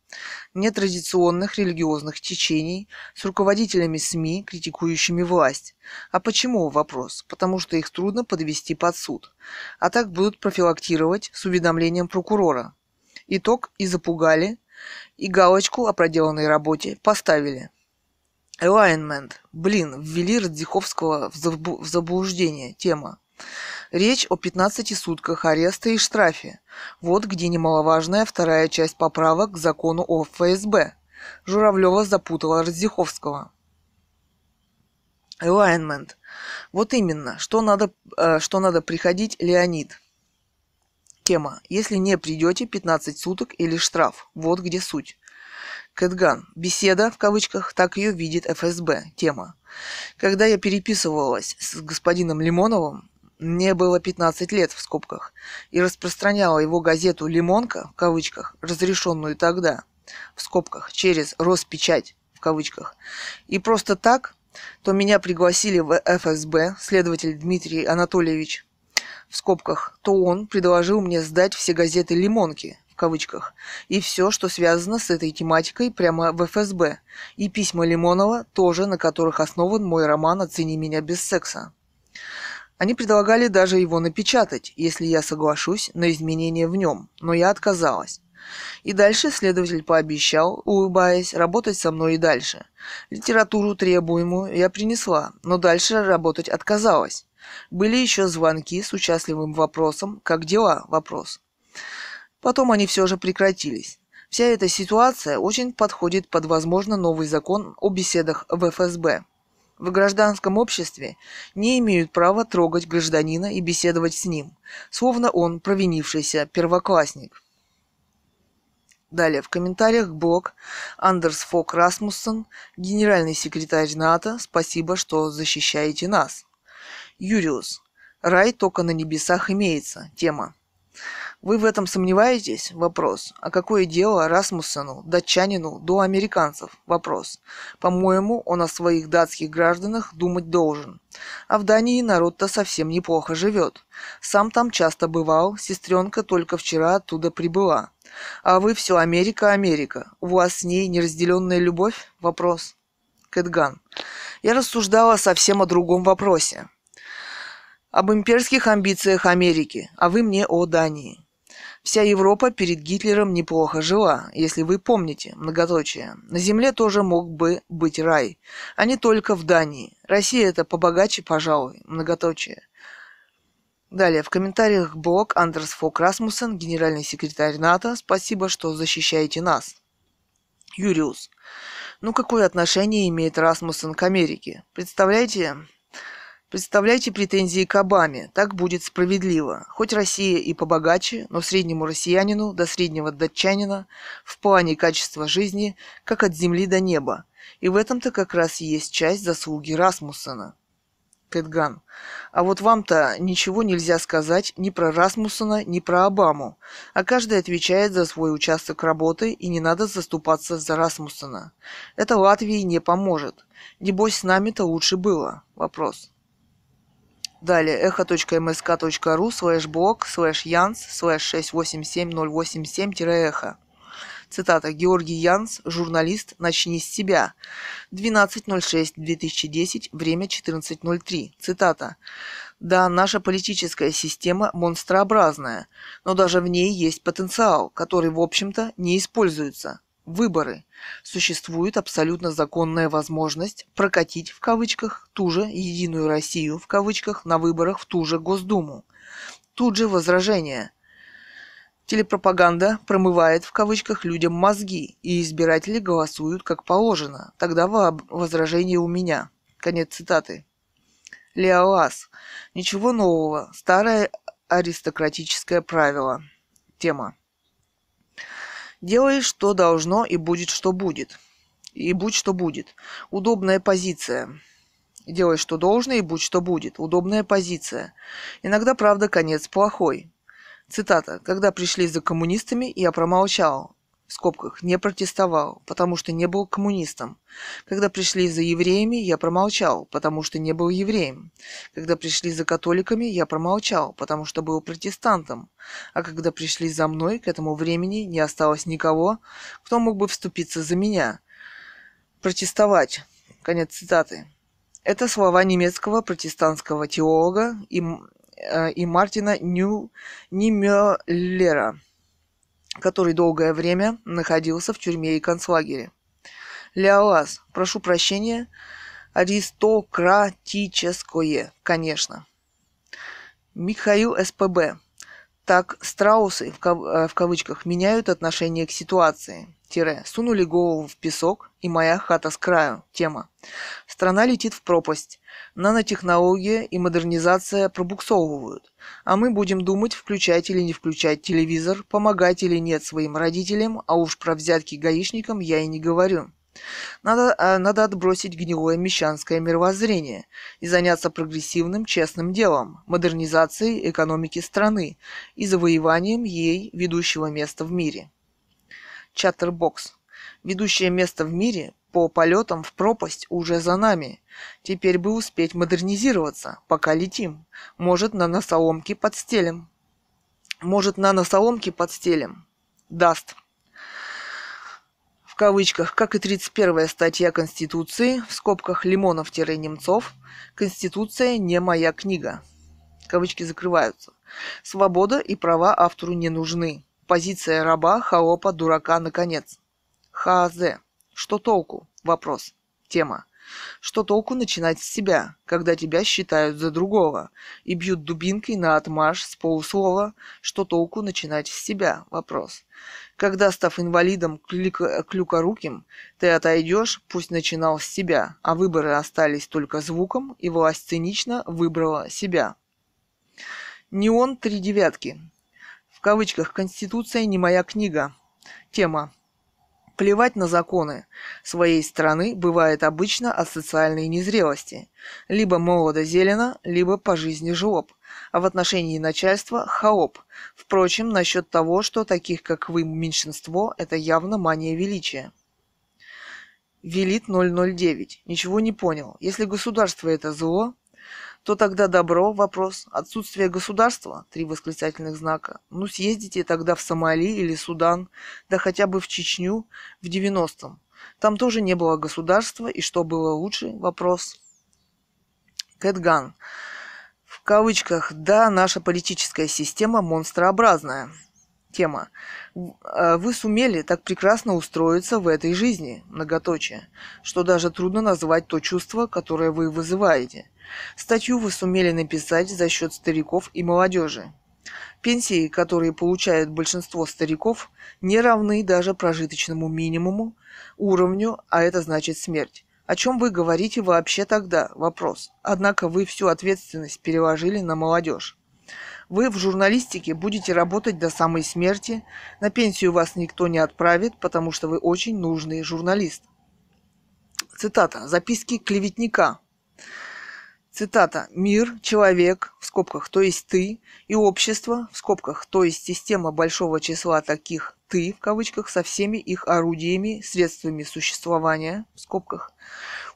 нетрадиционных религиозных течений, с руководителями СМИ, критикующими власть. А почему вопрос? Потому что их трудно подвести под суд. А так будут профилактировать с уведомлением прокурора. Итог и запугали, и галочку о проделанной работе поставили. Alignment. Блин, ввели Радзиховского в, в заблуждение. Тема. Речь о 15 сутках ареста и штрафе. Вот где немаловажная вторая часть поправок к закону о ФСБ. Журавлева запутала Раздиховского. Alignment. Вот именно, что надо, э, что надо приходить, Леонид. Тема. Если не придете, 15 суток или штраф. Вот где суть. Кэтган. Беседа, в кавычках, так ее видит ФСБ. Тема. Когда я переписывалась с господином Лимоновым, мне было 15 лет в скобках, и распространяла его газету «Лимонка» в кавычках, разрешенную тогда, в скобках, через Роспечать в кавычках. И просто так, то меня пригласили в ФСБ, следователь Дмитрий Анатольевич, в скобках, то он предложил мне сдать все газеты «Лимонки», в кавычках, и все, что связано с этой тематикой прямо в ФСБ, и письма Лимонова тоже, на которых основан мой роман «Оцени меня без секса». Они предлагали даже его напечатать, если я соглашусь на изменения в нем, но я отказалась. И дальше следователь пообещал, улыбаясь, работать со мной и дальше. Литературу требуемую я принесла, но дальше работать отказалась. Были еще звонки с участливым вопросом «Как дела?» вопрос. Потом они все же прекратились. Вся эта ситуация очень подходит под, возможно, новый закон о беседах в ФСБ в гражданском обществе не имеют права трогать гражданина и беседовать с ним, словно он провинившийся первоклассник. Далее в комментариях блог Андерс Фок Расмуссон, генеральный секретарь НАТО, спасибо, что защищаете нас. Юриус. Рай только на небесах имеется. Тема. Вы в этом сомневаетесь? Вопрос. А какое дело Расмуссену, датчанину, до американцев? Вопрос. По-моему, он о своих датских гражданах думать должен. А в Дании народ-то совсем неплохо живет. Сам там часто бывал, сестренка только вчера оттуда прибыла. А вы все Америка, Америка. У вас с ней неразделенная любовь? Вопрос. Кэтган. Я рассуждала совсем о другом вопросе. Об имперских амбициях Америки, а вы мне о Дании. Вся Европа перед Гитлером неплохо жила, если вы помните, многоточие. На земле тоже мог бы быть рай, а не только в Дании. Россия это побогаче, пожалуй, многоточие. Далее, в комментариях блог Андерс Фок Расмуссен, генеральный секретарь НАТО, спасибо, что защищаете нас. Юриус. Ну какое отношение имеет Расмуссен к Америке? Представляете, Представляйте претензии к Обаме, так будет справедливо. Хоть Россия и побогаче, но среднему россиянину до среднего датчанина в плане качества жизни, как от земли до неба. И в этом-то как раз и есть часть заслуги Расмуссона. Кэтган. А вот вам-то ничего нельзя сказать ни про Расмуссона, ни про Обаму. А каждый отвечает за свой участок работы, и не надо заступаться за Расмуссона. Это Латвии не поможет. Небось, с нами-то лучше было. Вопрос. Далее echo.msk.ru слэш блог слэш янс слэш 687087-эхо. Цитата. Георгий Янс, журналист, начни с себя. 12.06.2010, время 14.03. Цитата. Да, наша политическая система монстрообразная, но даже в ней есть потенциал, который, в общем-то, не используется выборы. Существует абсолютно законная возможность прокатить в кавычках ту же «Единую Россию» в кавычках на выборах в ту же Госдуму. Тут же возражение. Телепропаганда промывает в кавычках людям мозги, и избиратели голосуют как положено. Тогда возражение у меня. Конец цитаты. Леоас Ничего нового. Старое аристократическое правило. Тема. Делай, что должно, и будет, что будет. И будь, что будет. Удобная позиция. Делай, что должно, и будь, что будет. Удобная позиция. Иногда, правда, конец плохой. Цитата. «Когда пришли за коммунистами, я промолчал в скобках, не протестовал, потому что не был коммунистом. Когда пришли за евреями, я промолчал, потому что не был евреем. Когда пришли за католиками, я промолчал, потому что был протестантом. А когда пришли за мной, к этому времени не осталось никого, кто мог бы вступиться за меня. Протестовать. Конец цитаты. Это слова немецкого протестантского теолога и, э, и Мартина Ню Нимеллера который долгое время находился в тюрьме и концлагере. Леолас, прошу прощения, аристократическое, конечно. Михаил СПБ. Так страусы э, в, кав- э, в кавычках меняют отношение к ситуации. Тире. Сунули голову в песок, и моя хата с краю. Тема. Страна летит в пропасть. Нанотехнология и модернизация пробуксовывают. А мы будем думать, включать или не включать телевизор, помогать или нет своим родителям, а уж про взятки гаишникам я и не говорю. Надо, а, надо отбросить гнилое мещанское мировоззрение и заняться прогрессивным честным делом, модернизацией экономики страны и завоеванием ей ведущего места в мире. Чаттербокс. Ведущее место в мире по полетам в пропасть уже за нами. Теперь бы успеть модернизироваться, пока летим. Может, на носоломке подстелем. Может, на носоломке подстелем. Даст кавычках, как и 31 статья Конституции, в скобках «Лимонов-Немцов», «Конституция не моя книга». Кавычки закрываются. Свобода и права автору не нужны. Позиция раба, хаопа, дурака, наконец. ХАЗ. Что толку? Вопрос. Тема. Что толку начинать с себя, когда тебя считают за другого и бьют дубинкой на отмаш с полуслова? Что толку начинать с себя? Вопрос. Когда, став инвалидом клик- э, клюкоруким, ты отойдешь, пусть начинал с себя, а выборы остались только звуком, и власть цинично выбрала себя. Не он три девятки. В кавычках «Конституция не моя книга». Тема Плевать на законы своей страны бывает обычно от социальной незрелости. Либо молодо зелено, либо по жизни жлоб а в отношении начальства – хаоп. Впрочем, насчет того, что таких, как вы, меньшинство – это явно мания величия. Велит 009. Ничего не понял. Если государство – это зло, то тогда добро, вопрос, отсутствие государства, три восклицательных знака. Ну съездите тогда в Сомали или Судан, да хотя бы в Чечню в 90-м. Там тоже не было государства, и что было лучше, вопрос. Кэтган. В кавычках, да, наша политическая система монстрообразная. Тема. «Э, вы сумели так прекрасно устроиться в этой жизни, многоточие, что даже трудно назвать то чувство, которое вы вызываете. Статью вы сумели написать за счет стариков и молодежи. Пенсии, которые получают большинство стариков, не равны даже прожиточному минимуму, уровню, а это значит смерть. О чем вы говорите вообще тогда? Вопрос. Однако вы всю ответственность переложили на молодежь. Вы в журналистике будете работать до самой смерти, на пенсию вас никто не отправит, потому что вы очень нужный журналист. Цитата. Записки клеветника цитата, «мир, человек, в скобках, то есть ты, и общество, в скобках, то есть система большого числа таких ты, в кавычках, со всеми их орудиями, средствами существования, в скобках,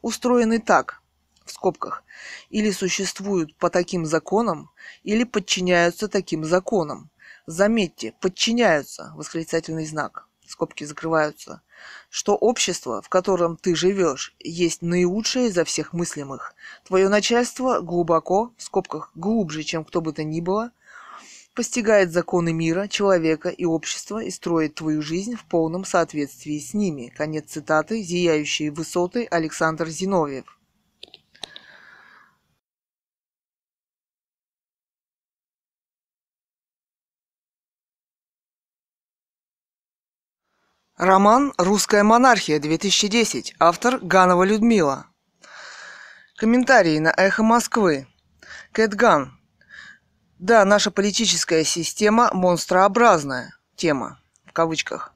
устроены так, в скобках, или существуют по таким законам, или подчиняются таким законам. Заметьте, подчиняются, восклицательный знак, скобки закрываются, что общество, в котором ты живешь, есть наилучшее изо всех мыслимых. Твое начальство глубоко, в скобках глубже, чем кто бы то ни было, постигает законы мира, человека и общества и строит твою жизнь в полном соответствии с ними. Конец цитаты «Зияющие высоты» Александр Зиновьев. Роман «Русская монархия-2010», автор Ганова Людмила. Комментарии на «Эхо Москвы». Кэт Да, наша политическая система монстрообразная. Тема. В кавычках.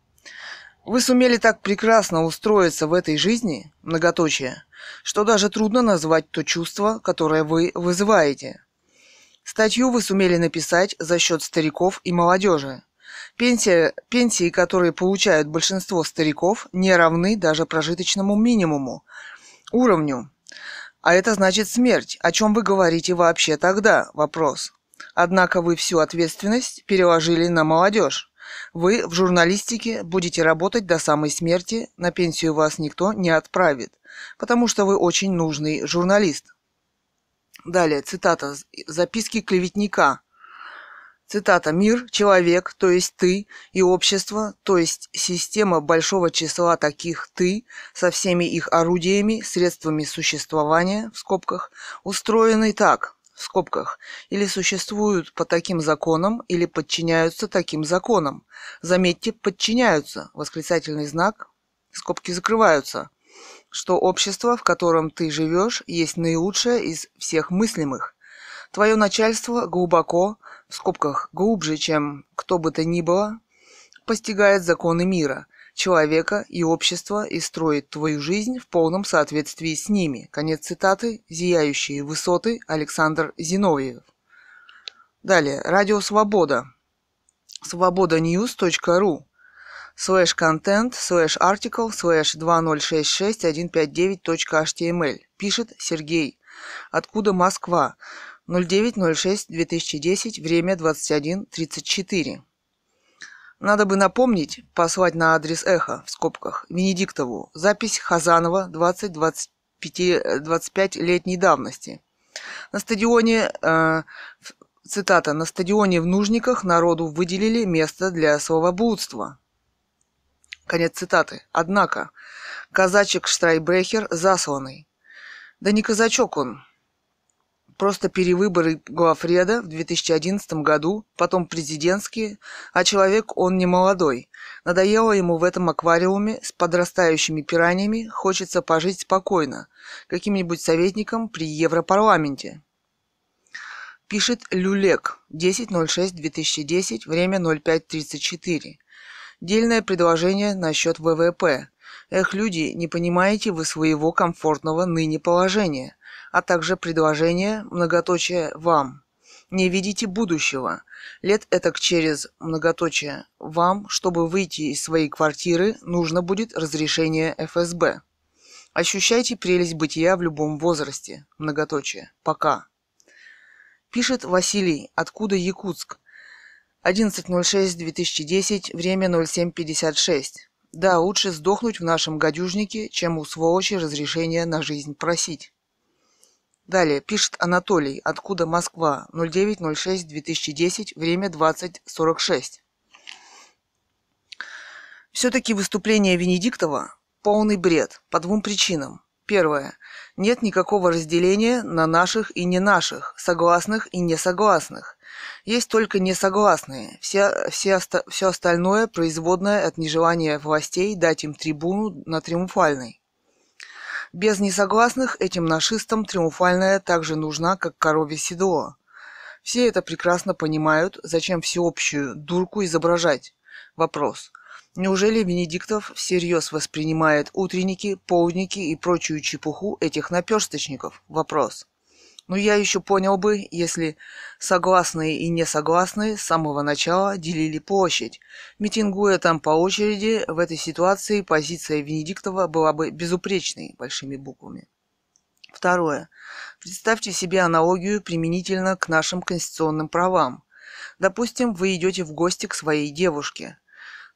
Вы сумели так прекрасно устроиться в этой жизни, многоточие, что даже трудно назвать то чувство, которое вы вызываете. Статью вы сумели написать за счет стариков и молодежи. Пенсия, пенсии, которые получают большинство стариков, не равны даже прожиточному минимуму, уровню. А это значит смерть. О чем вы говорите вообще тогда? Вопрос. Однако вы всю ответственность переложили на молодежь. Вы в журналистике будете работать до самой смерти, на пенсию вас никто не отправит, потому что вы очень нужный журналист. Далее, цитата, записки клеветника – Цитата. «Мир, человек, то есть ты, и общество, то есть система большого числа таких ты, со всеми их орудиями, средствами существования, в скобках, устроены так, в скобках, или существуют по таким законам, или подчиняются таким законам. Заметьте, подчиняются, восклицательный знак, скобки закрываются, что общество, в котором ты живешь, есть наилучшее из всех мыслимых. Твое начальство глубоко, в скобках глубже, чем кто бы то ни было, постигает законы мира, человека и общества и строит твою жизнь в полном соответствии с ними. Конец цитаты «Зияющие высоты» Александр Зиновьев. Далее. Радио Свобода. Свободанews.ру слэш контент, слэш артикл, слэш 2066159.html. Эм Пишет Сергей. Откуда Москва? 09.06.2010, время 21.34. Надо бы напомнить, послать на адрес эхо, в скобках, Венедиктову, запись Хазанова 20-25-летней э, давности. На стадионе, э, цитата, на стадионе в Нужниках народу выделили место для словобудства. Конец цитаты. Однако, казачек Штрайбрехер засланный. Да не казачок он, просто перевыборы Гоафреда в 2011 году, потом президентские, а человек он не молодой. Надоело ему в этом аквариуме с подрастающими пираньями, хочется пожить спокойно, каким-нибудь советником при Европарламенте. Пишет Люлек, 10.06.2010, время 05.34. Дельное предложение насчет ВВП. Эх, люди, не понимаете вы своего комфортного ныне положения – а также предложение многоточие «вам». Не видите будущего. Лет этак через многоточие «вам», чтобы выйти из своей квартиры, нужно будет разрешение ФСБ. Ощущайте прелесть бытия в любом возрасте. Многоточие. Пока. Пишет Василий, откуда Якутск. 11.06.2010, время 07.56. Да, лучше сдохнуть в нашем гадюжнике, чем у сволочи разрешение на жизнь просить. Далее пишет Анатолий, откуда Москва, 09.06.2010, время 20.46. Все-таки выступление Венедиктова – полный бред по двум причинам. Первое. Нет никакого разделения на наших и не наших, согласных и несогласных. Есть только несогласные. Все, все, все остальное производное от нежелания властей дать им трибуну на триумфальной. Без несогласных этим нашистам триумфальная также нужна, как корове седло. Все это прекрасно понимают, зачем всеобщую дурку изображать. Вопрос. Неужели Венедиктов всерьез воспринимает утренники, полдники и прочую чепуху этих наперсточников? Вопрос. Но ну, я еще понял бы, если согласные и несогласные с самого начала делили площадь. Митингуя там по очереди, в этой ситуации позиция Венедиктова была бы безупречной большими буквами. Второе. Представьте себе аналогию применительно к нашим конституционным правам. Допустим, вы идете в гости к своей девушке.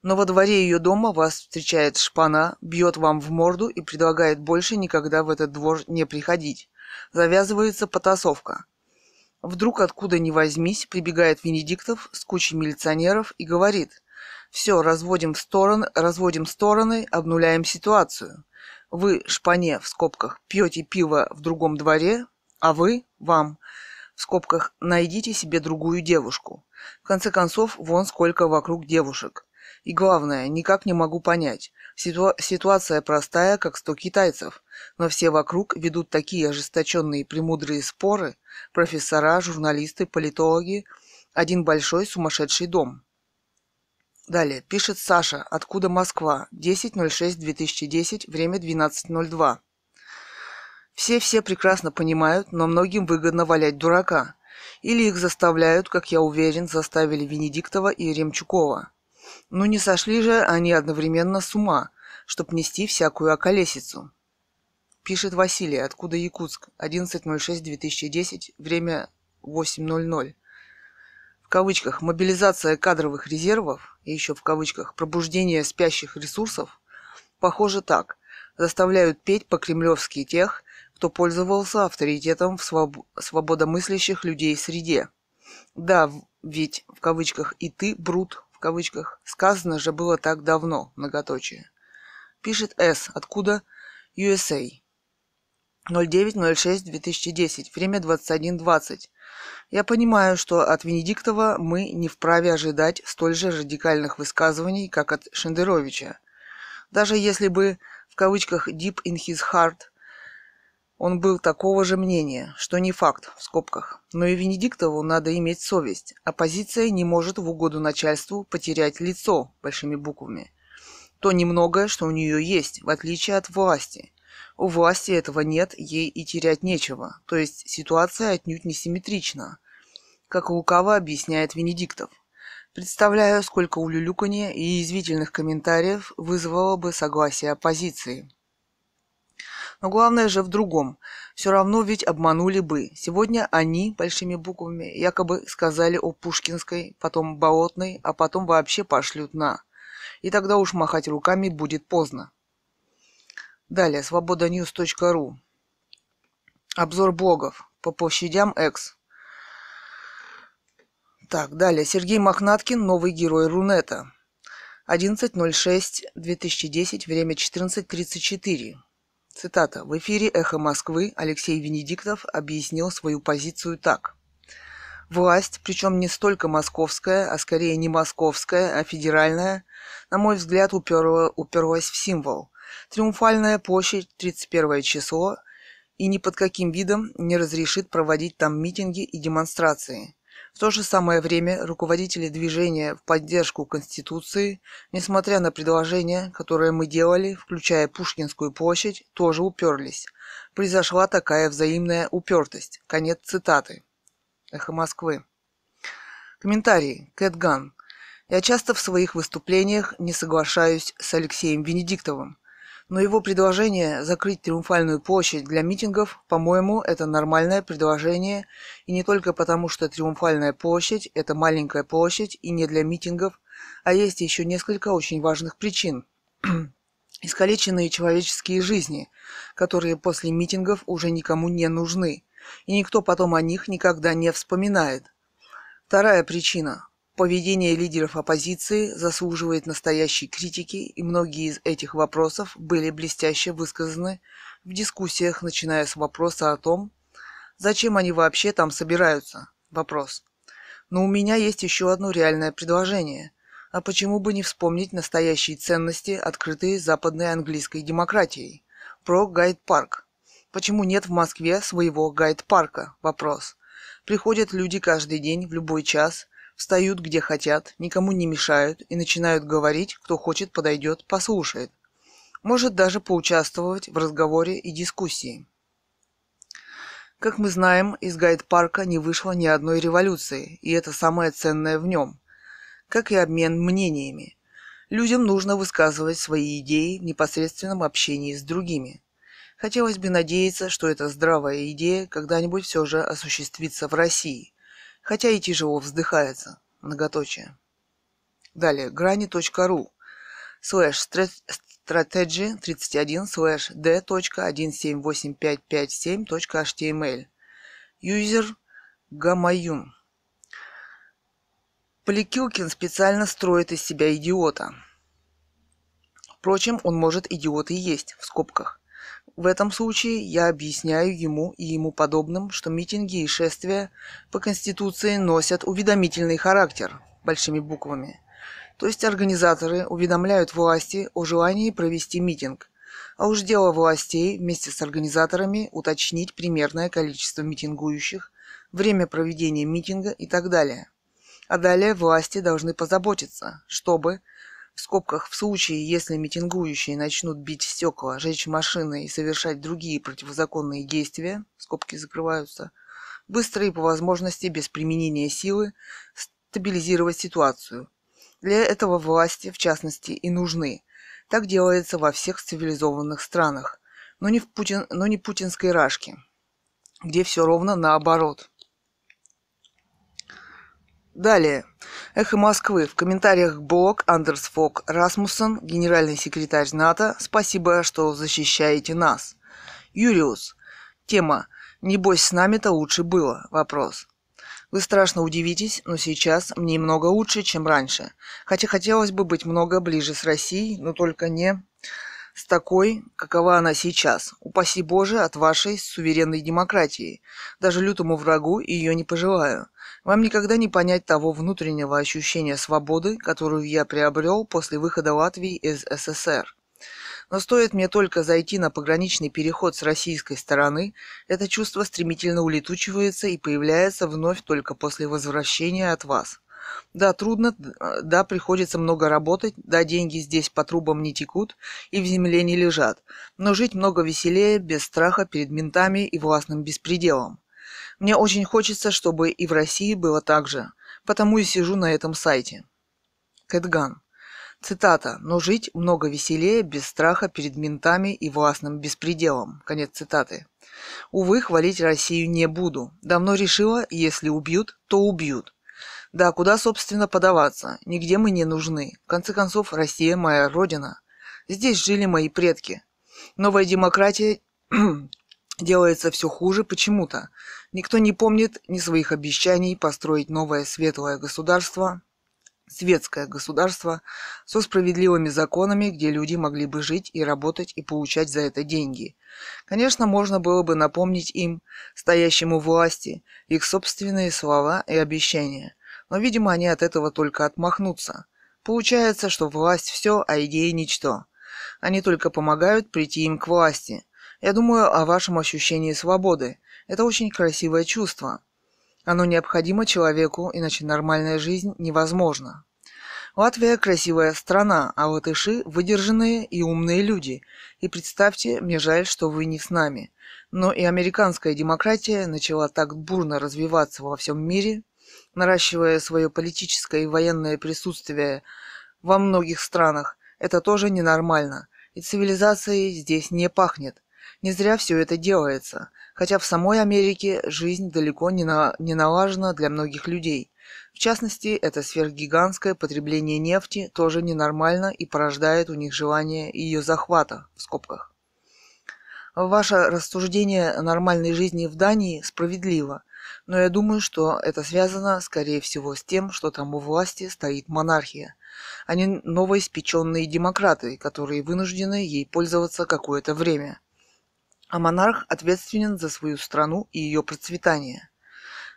Но во дворе ее дома вас встречает шпана, бьет вам в морду и предлагает больше никогда в этот двор не приходить. Завязывается потасовка. Вдруг откуда ни возьмись, прибегает Венедиктов с кучей милиционеров и говорит «Все, разводим, в стороны, разводим стороны, обнуляем ситуацию. Вы, шпане, в скобках, пьете пиво в другом дворе, а вы, вам, в скобках, найдите себе другую девушку. В конце концов, вон сколько вокруг девушек. И главное, никак не могу понять, Ситу... Ситуация простая, как сто китайцев, но все вокруг ведут такие ожесточенные премудрые споры, профессора, журналисты, политологи, один большой сумасшедший дом. Далее. Пишет Саша. Откуда Москва? 10.06.2010. Время 12.02. Все-все прекрасно понимают, но многим выгодно валять дурака. Или их заставляют, как я уверен, заставили Венедиктова и Ремчукова. Ну не сошли же они одновременно с ума, чтоб нести всякую околесицу. Пишет Василий, откуда Якутск, 11.06.2010, время 8.00. В кавычках «мобилизация кадровых резервов» и еще в кавычках «пробуждение спящих ресурсов» похоже так. Заставляют петь по-кремлевски тех, кто пользовался авторитетом в своб... свободомыслящих людей среде. Да, ведь в кавычках «и ты, Брут», кавычках, сказано же было так давно, многоточие. Пишет С. Откуда? USA. 09.06.2010. Время 21.20. Я понимаю, что от Венедиктова мы не вправе ожидать столь же радикальных высказываний, как от Шендеровича. Даже если бы в кавычках «deep in his heart» Он был такого же мнения, что не факт, в скобках. Но и Венедиктову надо иметь совесть. Оппозиция не может в угоду начальству потерять лицо, большими буквами. То немногое, что у нее есть, в отличие от власти. У власти этого нет, ей и терять нечего. То есть ситуация отнюдь не симметрична. Как лукаво объясняет Венедиктов. Представляю, сколько улюлюканья и язвительных комментариев вызвало бы согласие оппозиции. Но главное же в другом. Все равно ведь обманули бы. Сегодня они, большими буквами, якобы сказали о Пушкинской, потом Болотной, а потом вообще пошлют на. И тогда уж махать руками будет поздно. Далее, свободанews.ру. Обзор блогов по площадям X. Так, далее. Сергей Мохнаткин, новый герой Рунета. 11.06.2010, время 14.34. Цитата. В эфире «Эхо Москвы» Алексей Венедиктов объяснил свою позицию так. Власть, причем не столько московская, а скорее не московская, а федеральная, на мой взгляд, уперла, уперлась в символ. Триумфальная площадь, 31 число, и ни под каким видом не разрешит проводить там митинги и демонстрации. В то же самое время руководители движения в поддержку Конституции, несмотря на предложения, которые мы делали, включая Пушкинскую площадь, тоже уперлись. Произошла такая взаимная упертость. Конец цитаты. Эхо Москвы. Комментарий. Кэтган. Я часто в своих выступлениях не соглашаюсь с Алексеем Венедиктовым. Но его предложение закрыть Триумфальную площадь для митингов, по-моему, это нормальное предложение, и не только потому, что Триумфальная площадь – это маленькая площадь и не для митингов, а есть еще несколько очень важных причин. Искалеченные человеческие жизни, которые после митингов уже никому не нужны, и никто потом о них никогда не вспоминает. Вторая причина Поведение лидеров оппозиции заслуживает настоящей критики, и многие из этих вопросов были блестяще высказаны в дискуссиях, начиная с вопроса о том, зачем они вообще там собираются. Вопрос. Но у меня есть еще одно реальное предложение. А почему бы не вспомнить настоящие ценности, открытые западной английской демократией? Про гайд-парк. Почему нет в Москве своего гайд-парка? Вопрос. Приходят люди каждый день, в любой час – встают где хотят, никому не мешают и начинают говорить, кто хочет подойдет, послушает. Может даже поучаствовать в разговоре и дискуссии. Как мы знаем, из гайд-парка не вышло ни одной революции, и это самое ценное в нем, как и обмен мнениями. Людям нужно высказывать свои идеи в непосредственном общении с другими. Хотелось бы надеяться, что эта здравая идея когда-нибудь все же осуществится в России – хотя и тяжело вздыхается. Многоточие. Далее, грани.ру слэш strategy 31 слэш d.178557.html эм Юзер Гамаюн. Поликилкин специально строит из себя идиота. Впрочем, он может идиот и есть, в скобках. В этом случае я объясняю ему и ему подобным, что митинги и шествия по Конституции носят уведомительный характер большими буквами. То есть организаторы уведомляют власти о желании провести митинг, а уж дело властей вместе с организаторами уточнить примерное количество митингующих, время проведения митинга и так далее. А далее власти должны позаботиться, чтобы – в скобках в случае, если митингующие начнут бить стекла, жечь машины и совершать другие противозаконные действия, скобки закрываются, быстро и по возможности без применения силы стабилизировать ситуацию. Для этого власти, в частности, и нужны. Так делается во всех цивилизованных странах, но не, в Путин, но не путинской рашке, где все ровно наоборот – Далее. Эхо Москвы. В комментариях блог Андерс Фок Расмуссен, генеральный секретарь НАТО. Спасибо, что защищаете нас. Юриус. Тема. Небось, с нами-то лучше было. Вопрос. Вы страшно удивитесь, но сейчас мне много лучше, чем раньше. Хотя хотелось бы быть много ближе с Россией, но только не с такой, какова она сейчас. Упаси Боже от вашей суверенной демократии. Даже лютому врагу ее не пожелаю. Вам никогда не понять того внутреннего ощущения свободы, которую я приобрел после выхода Латвии из СССР. Но стоит мне только зайти на пограничный переход с российской стороны, это чувство стремительно улетучивается и появляется вновь только после возвращения от вас. Да, трудно, да, приходится много работать, да, деньги здесь по трубам не текут и в земле не лежат, но жить много веселее, без страха перед ментами и властным беспределом. Мне очень хочется, чтобы и в России было так же, потому и сижу на этом сайте. Кэтган. Цитата. «Но жить много веселее, без страха перед ментами и властным беспределом». Конец цитаты. Увы, хвалить Россию не буду. Давно решила, если убьют, то убьют. Да, куда, собственно, подаваться? Нигде мы не нужны. В конце концов, Россия моя родина. Здесь жили мои предки. Новая демократия делается все хуже почему-то. Никто не помнит ни своих обещаний построить новое светлое государство, светское государство со справедливыми законами, где люди могли бы жить и работать и получать за это деньги. Конечно, можно было бы напомнить им, стоящему власти, их собственные слова и обещания, но, видимо, они от этого только отмахнутся. Получается, что власть все, а идеи ничто. Они только помогают прийти им к власти. Я думаю о вашем ощущении свободы – это очень красивое чувство. Оно необходимо человеку, иначе нормальная жизнь невозможна. Латвия – красивая страна, а латыши – выдержанные и умные люди. И представьте, мне жаль, что вы не с нами. Но и американская демократия начала так бурно развиваться во всем мире, наращивая свое политическое и военное присутствие во многих странах. Это тоже ненормально. И цивилизацией здесь не пахнет. Не зря все это делается – Хотя в самой Америке жизнь далеко не, на, не налажена для многих людей. В частности, это сверхгигантское потребление нефти тоже ненормально и порождает у них желание ее захвата, в скобках. Ваше рассуждение о нормальной жизни в Дании справедливо, но я думаю, что это связано, скорее всего, с тем, что там у власти стоит монархия, а не новоиспеченные демократы, которые вынуждены ей пользоваться какое-то время – а монарх ответственен за свою страну и ее процветание.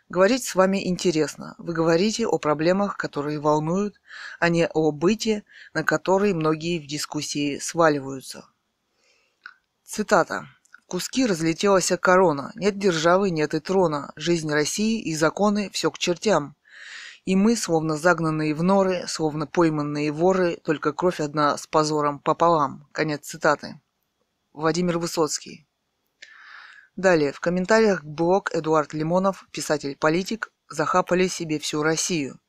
Говорить с вами интересно. Вы говорите о проблемах, которые волнуют, а не о бытии, на который многие в дискуссии сваливаются. Цитата. Куски разлетелась корона. Нет державы, нет и трона. Жизнь России и законы – все к чертям. И мы, словно загнанные в норы, словно пойманные воры, только кровь одна с позором пополам. Конец цитаты. Владимир Высоцкий. Далее, в комментариях к блог Эдуард Лимонов, писатель-политик, захапали себе всю Россию.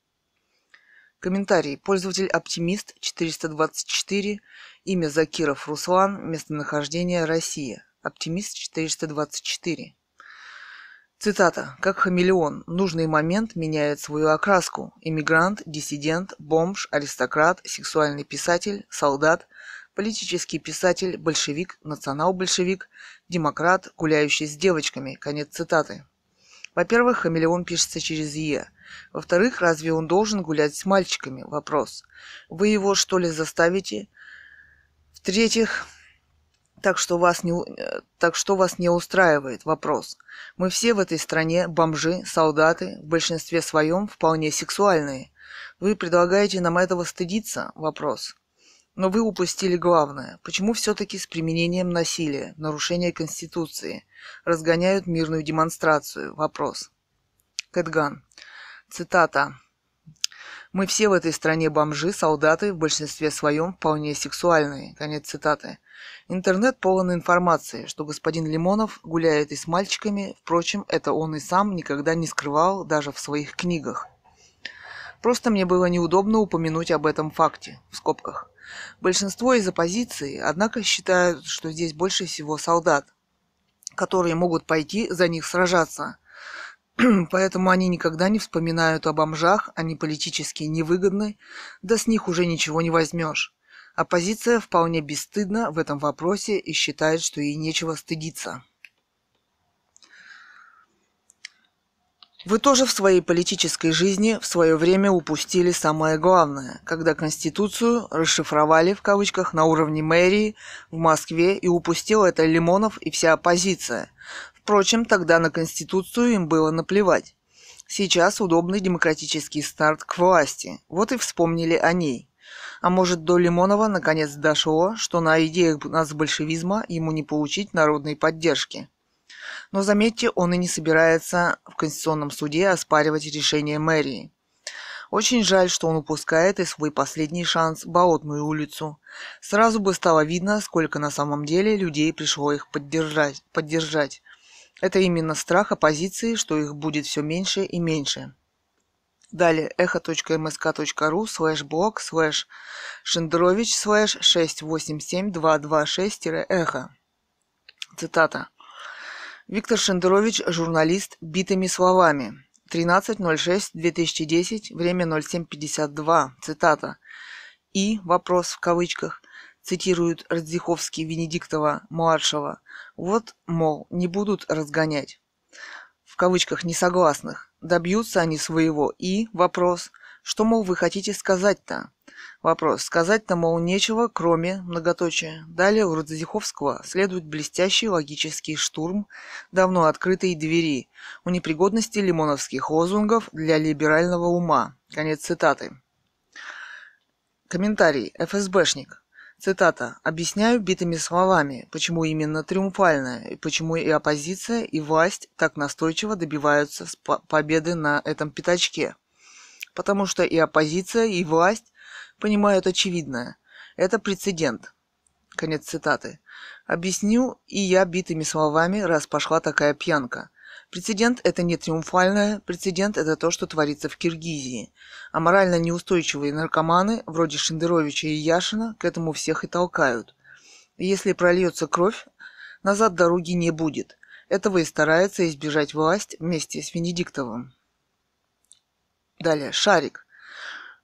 Комментарий. Пользователь Оптимист 424. Имя Закиров Руслан. Местонахождение Россия. Оптимист 424. Цитата. Как хамелеон, нужный момент меняет свою окраску. Иммигрант, диссидент, бомж, аристократ, сексуальный писатель, солдат – политический писатель, большевик, национал-большевик, демократ, гуляющий с девочками. Конец цитаты. Во-первых, хамелеон пишется через «е». Во-вторых, разве он должен гулять с мальчиками? Вопрос. Вы его, что ли, заставите? В-третьих, так что, вас не, э, так что вас не устраивает? Вопрос. Мы все в этой стране бомжи, солдаты, в большинстве своем вполне сексуальные. Вы предлагаете нам этого стыдиться? Вопрос. Но вы упустили главное. Почему все-таки с применением насилия, нарушения Конституции, разгоняют мирную демонстрацию? Вопрос. Кэтган. Цитата. Мы все в этой стране бомжи, солдаты, в большинстве своем вполне сексуальные. Конец цитаты. Интернет полон информации, что господин Лимонов гуляет и с мальчиками, впрочем, это он и сам никогда не скрывал даже в своих книгах. Просто мне было неудобно упомянуть об этом факте, в скобках. Большинство из оппозиции, однако, считают, что здесь больше всего солдат, которые могут пойти за них сражаться. Поэтому они никогда не вспоминают о бомжах, они политически невыгодны, да с них уже ничего не возьмешь. Оппозиция вполне бесстыдна в этом вопросе и считает, что ей нечего стыдиться. Вы тоже в своей политической жизни в свое время упустили самое главное, когда Конституцию расшифровали в кавычках на уровне мэрии в Москве и упустил это Лимонов и вся оппозиция. Впрочем, тогда на Конституцию им было наплевать. Сейчас удобный демократический старт к власти. Вот и вспомнили о ней. А может, до Лимонова наконец дошло, что на идеях нас большевизма ему не получить народной поддержки. Но, заметьте, он и не собирается в Конституционном суде оспаривать решение мэрии. Очень жаль, что он упускает и свой последний шанс – Болотную улицу. Сразу бы стало видно, сколько на самом деле людей пришло их поддержать. поддержать. Это именно страх оппозиции, что их будет все меньше и меньше. Далее echo.msk.ru слэш блог слэш шендрович слэш 687226-эхо. Цитата. Виктор Шендерович, журналист, битыми словами. 13.06.2010, время 07.52, цитата. «И, вопрос в кавычках, цитируют Радзиховский Венедиктова-младшего, вот, мол, не будут разгонять, в кавычках, несогласных, добьются они своего, и, вопрос, что, мол, вы хотите сказать-то? Вопрос. Сказать-то, мол, нечего, кроме многоточия. Далее у Родзиховского следует блестящий логический штурм давно открытой двери у непригодности лимоновских лозунгов для либерального ума. Конец цитаты. Комментарий. ФСБшник. Цитата. «Объясняю битыми словами, почему именно триумфальная, и почему и оппозиция, и власть так настойчиво добиваются победы на этом пятачке. Потому что и оппозиция, и власть понимают очевидное. Это прецедент. Конец цитаты. Объясню и я битыми словами, раз пошла такая пьянка. Прецедент – это не триумфальное, прецедент – это то, что творится в Киргизии. А морально неустойчивые наркоманы, вроде Шендеровича и Яшина, к этому всех и толкают. если прольется кровь, назад дороги не будет. Этого и старается избежать власть вместе с Венедиктовым. Далее. Шарик.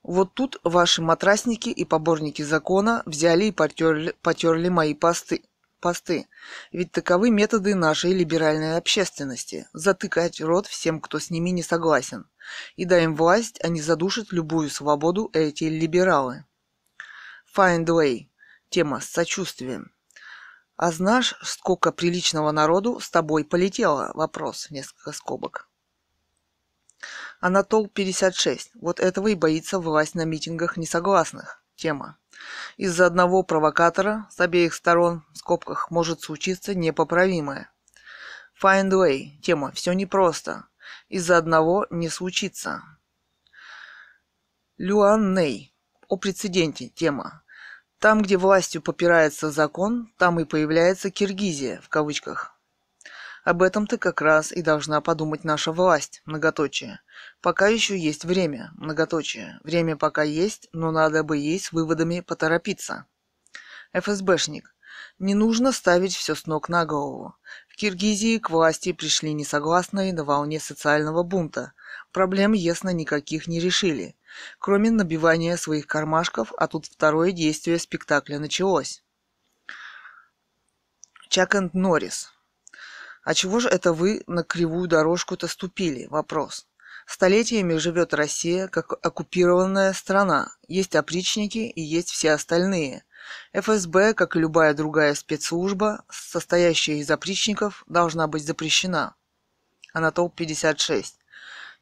Вот тут ваши матрасники и поборники закона взяли и потерли, потерли мои посты. Посты. Ведь таковы методы нашей либеральной общественности – затыкать рот всем, кто с ними не согласен. И дай им власть, они задушат любую свободу эти либералы. Find way. Тема с сочувствием. А знаешь, сколько приличного народу с тобой полетело? Вопрос, несколько скобок. Анатол 56. Вот этого и боится власть на митингах несогласных. Тема. Из-за одного провокатора с обеих сторон в скобках может случиться непоправимое. Find way. Тема. Все непросто. Из-за одного не случится. Люан Ней. О прецеденте. Тема. Там, где властью попирается закон, там и появляется Киргизия, в кавычках. Об этом-то как раз и должна подумать наша власть, многоточие. Пока еще есть время, многоточие. Время пока есть, но надо бы есть выводами поторопиться. ФСБшник. Не нужно ставить все с ног на голову. В Киргизии к власти пришли несогласные на волне социального бунта. Проблем ясно никаких не решили. Кроме набивания своих кармашков, а тут второе действие спектакля началось. Чак энд Норрис. А чего же это вы на кривую дорожку-то ступили? Вопрос. Столетиями живет Россия как оккупированная страна. Есть опричники и есть все остальные. ФСБ, как и любая другая спецслужба, состоящая из опричников, должна быть запрещена. Анатол 56.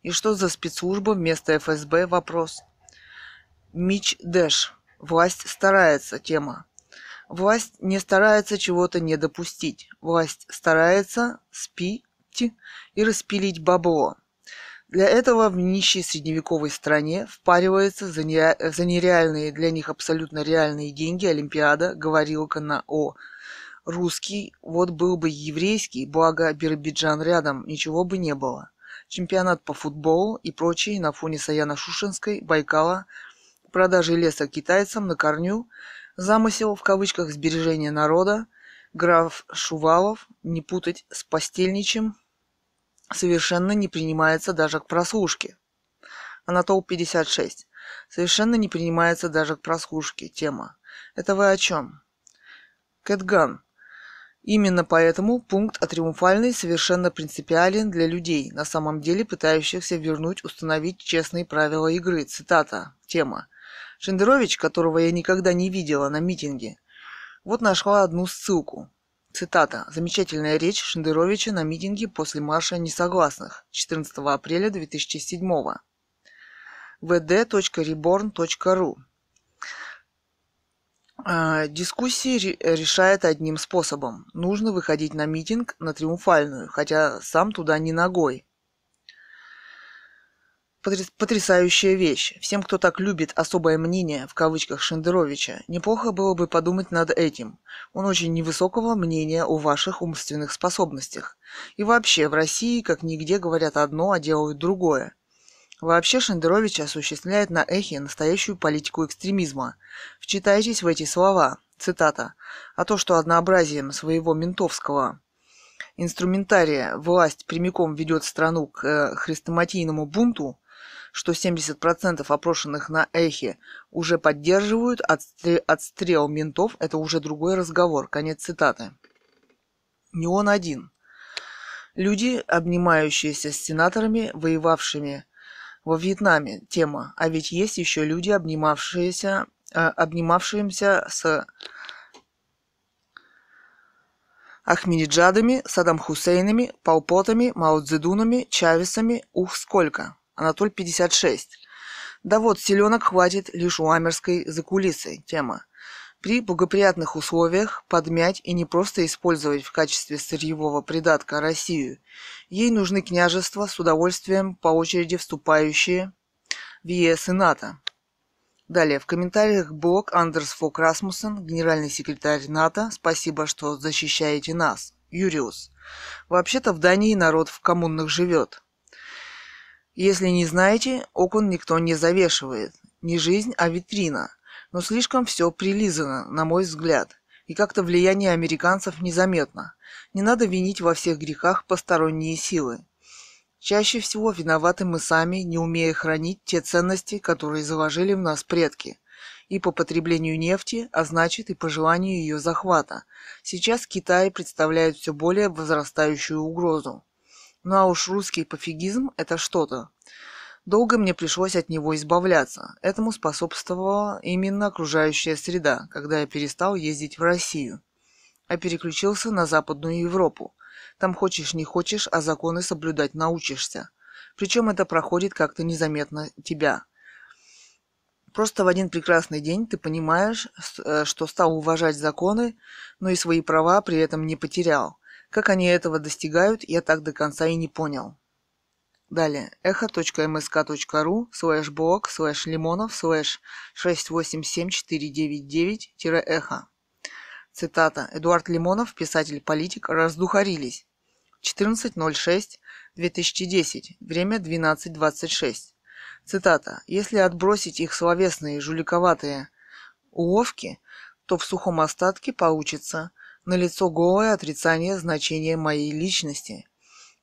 И что за спецслужба вместо ФСБ? Вопрос. Мич Дэш. Власть старается. Тема. Власть не старается чего-то не допустить. Власть старается спить и распилить бабло. Для этого в нищей средневековой стране впаривается за, нере... за нереальные для них абсолютно реальные деньги Олимпиада, говорилка на О. Русский, вот был бы еврейский, благо Биробиджан рядом, ничего бы не было. Чемпионат по футболу и прочие на фоне Саяна шушенской Байкала, продажи леса китайцам на корню – Замысел, в кавычках, сбережения народа, граф Шувалов, не путать с постельничем, совершенно не принимается даже к прослушке. Анатол 56. Совершенно не принимается даже к прослушке. Тема. Это вы о чем? Кэтган. Именно поэтому пункт о триумфальной совершенно принципиален для людей, на самом деле пытающихся вернуть, установить честные правила игры. Цитата. Тема. Шендерович, которого я никогда не видела на митинге, вот нашла одну ссылку. Цитата. Замечательная речь Шендеровича на митинге после марша несогласных 14 апреля 2007 vd.reborn.ru а, Дискуссии решает одним способом. Нужно выходить на митинг, на триумфальную, хотя сам туда не ногой потрясающая вещь. Всем, кто так любит «особое мнение» в кавычках Шендеровича, неплохо было бы подумать над этим. Он очень невысокого мнения о ваших умственных способностях. И вообще, в России как нигде говорят одно, а делают другое. Вообще Шендерович осуществляет на эхе настоящую политику экстремизма. Вчитайтесь в эти слова. Цитата. «А то, что однообразием своего ментовского инструментария власть прямиком ведет страну к э, хрестоматийному бунту, что 70% опрошенных на эхе уже поддерживают отстрел, ментов, это уже другой разговор. Конец цитаты. Не он один. Люди, обнимающиеся с сенаторами, воевавшими во Вьетнаме, тема. А ведь есть еще люди, обнимавшиеся, э, с Ахмедиджадами, Саддам Хусейнами, Палпотами, Мао Цзэдунами, Чавесами, ух сколько. Анатоль 56. Да вот, селенок хватит лишь у Амерской за кулисой. Тема. При благоприятных условиях подмять и не просто использовать в качестве сырьевого придатка Россию. Ей нужны княжества с удовольствием по очереди вступающие в ЕС и НАТО. Далее в комментариях блог Андерс Фок Расмуссен, генеральный секретарь НАТО. Спасибо, что защищаете нас. Юриус. Вообще-то в Дании народ в коммунных живет. Если не знаете, окон никто не завешивает. Не жизнь, а витрина. Но слишком все прилизано, на мой взгляд. И как-то влияние американцев незаметно. Не надо винить во всех грехах посторонние силы. Чаще всего виноваты мы сами, не умея хранить те ценности, которые заложили в нас предки. И по потреблению нефти, а значит и по желанию ее захвата. Сейчас Китай представляет все более возрастающую угрозу. Ну а уж русский пофигизм – это что-то. Долго мне пришлось от него избавляться. Этому способствовала именно окружающая среда, когда я перестал ездить в Россию, а переключился на Западную Европу. Там хочешь не хочешь, а законы соблюдать научишься. Причем это проходит как-то незаметно тебя. Просто в один прекрасный день ты понимаешь, э, что стал уважать законы, но и свои права при этом не потерял – как они этого достигают, я так до конца и не понял. Далее. echo.msk.ru slash blog slash лимонов slash 6877499-эхо. Цитата. Эдуард Лимонов, писатель-политик, раздухарились. 14.06.2010. Время 12.26. Цитата. Если отбросить их словесные жуликоватые уловки, то в сухом остатке получится – на лицо голое отрицание значения моей личности.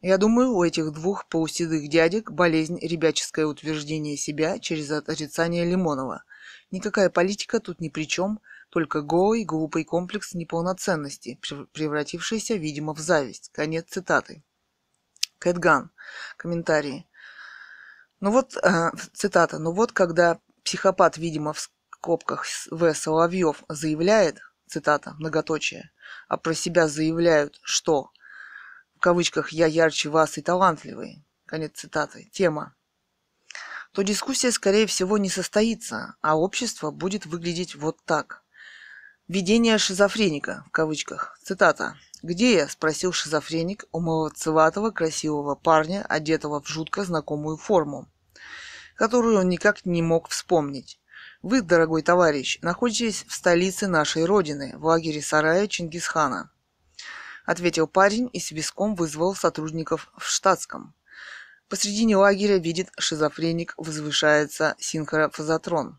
Я думаю, у этих двух полуседых дядек болезнь ребяческое утверждение себя через отрицание Лимонова. Никакая политика тут ни при чем, только голый глупый комплекс неполноценности, превратившийся, видимо, в зависть. Конец цитаты. Кэтган. Комментарии. Ну вот, э, цитата, ну вот когда психопат, видимо, в скобках В. Соловьев заявляет, цитата, многоточие, а про себя заявляют, что в кавычках «я ярче вас и талантливый», конец цитаты, тема, то дискуссия, скорее всего, не состоится, а общество будет выглядеть вот так. «Видение шизофреника», в кавычках, цитата, «Где я?» – спросил шизофреник у молодцеватого красивого парня, одетого в жутко знакомую форму, которую он никак не мог вспомнить. Вы, дорогой товарищ, находитесь в столице нашей родины, в лагере сарая Чингисхана. Ответил парень и с виском вызвал сотрудников в штатском. Посредине лагеря видит шизофреник, возвышается синхрофазотрон.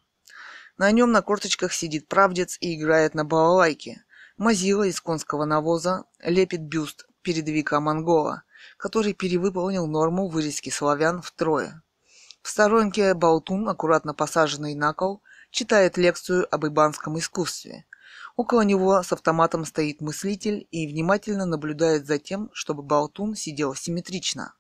На нем на корточках сидит правдец и играет на балалайке. Мазила из конского навоза лепит бюст передовика Монгола, который перевыполнил норму вырезки славян втрое. В сторонке болтун, аккуратно посаженный на кол, читает лекцию об ибанском искусстве. Около него с автоматом стоит мыслитель и внимательно наблюдает за тем, чтобы болтун сидел симметрично.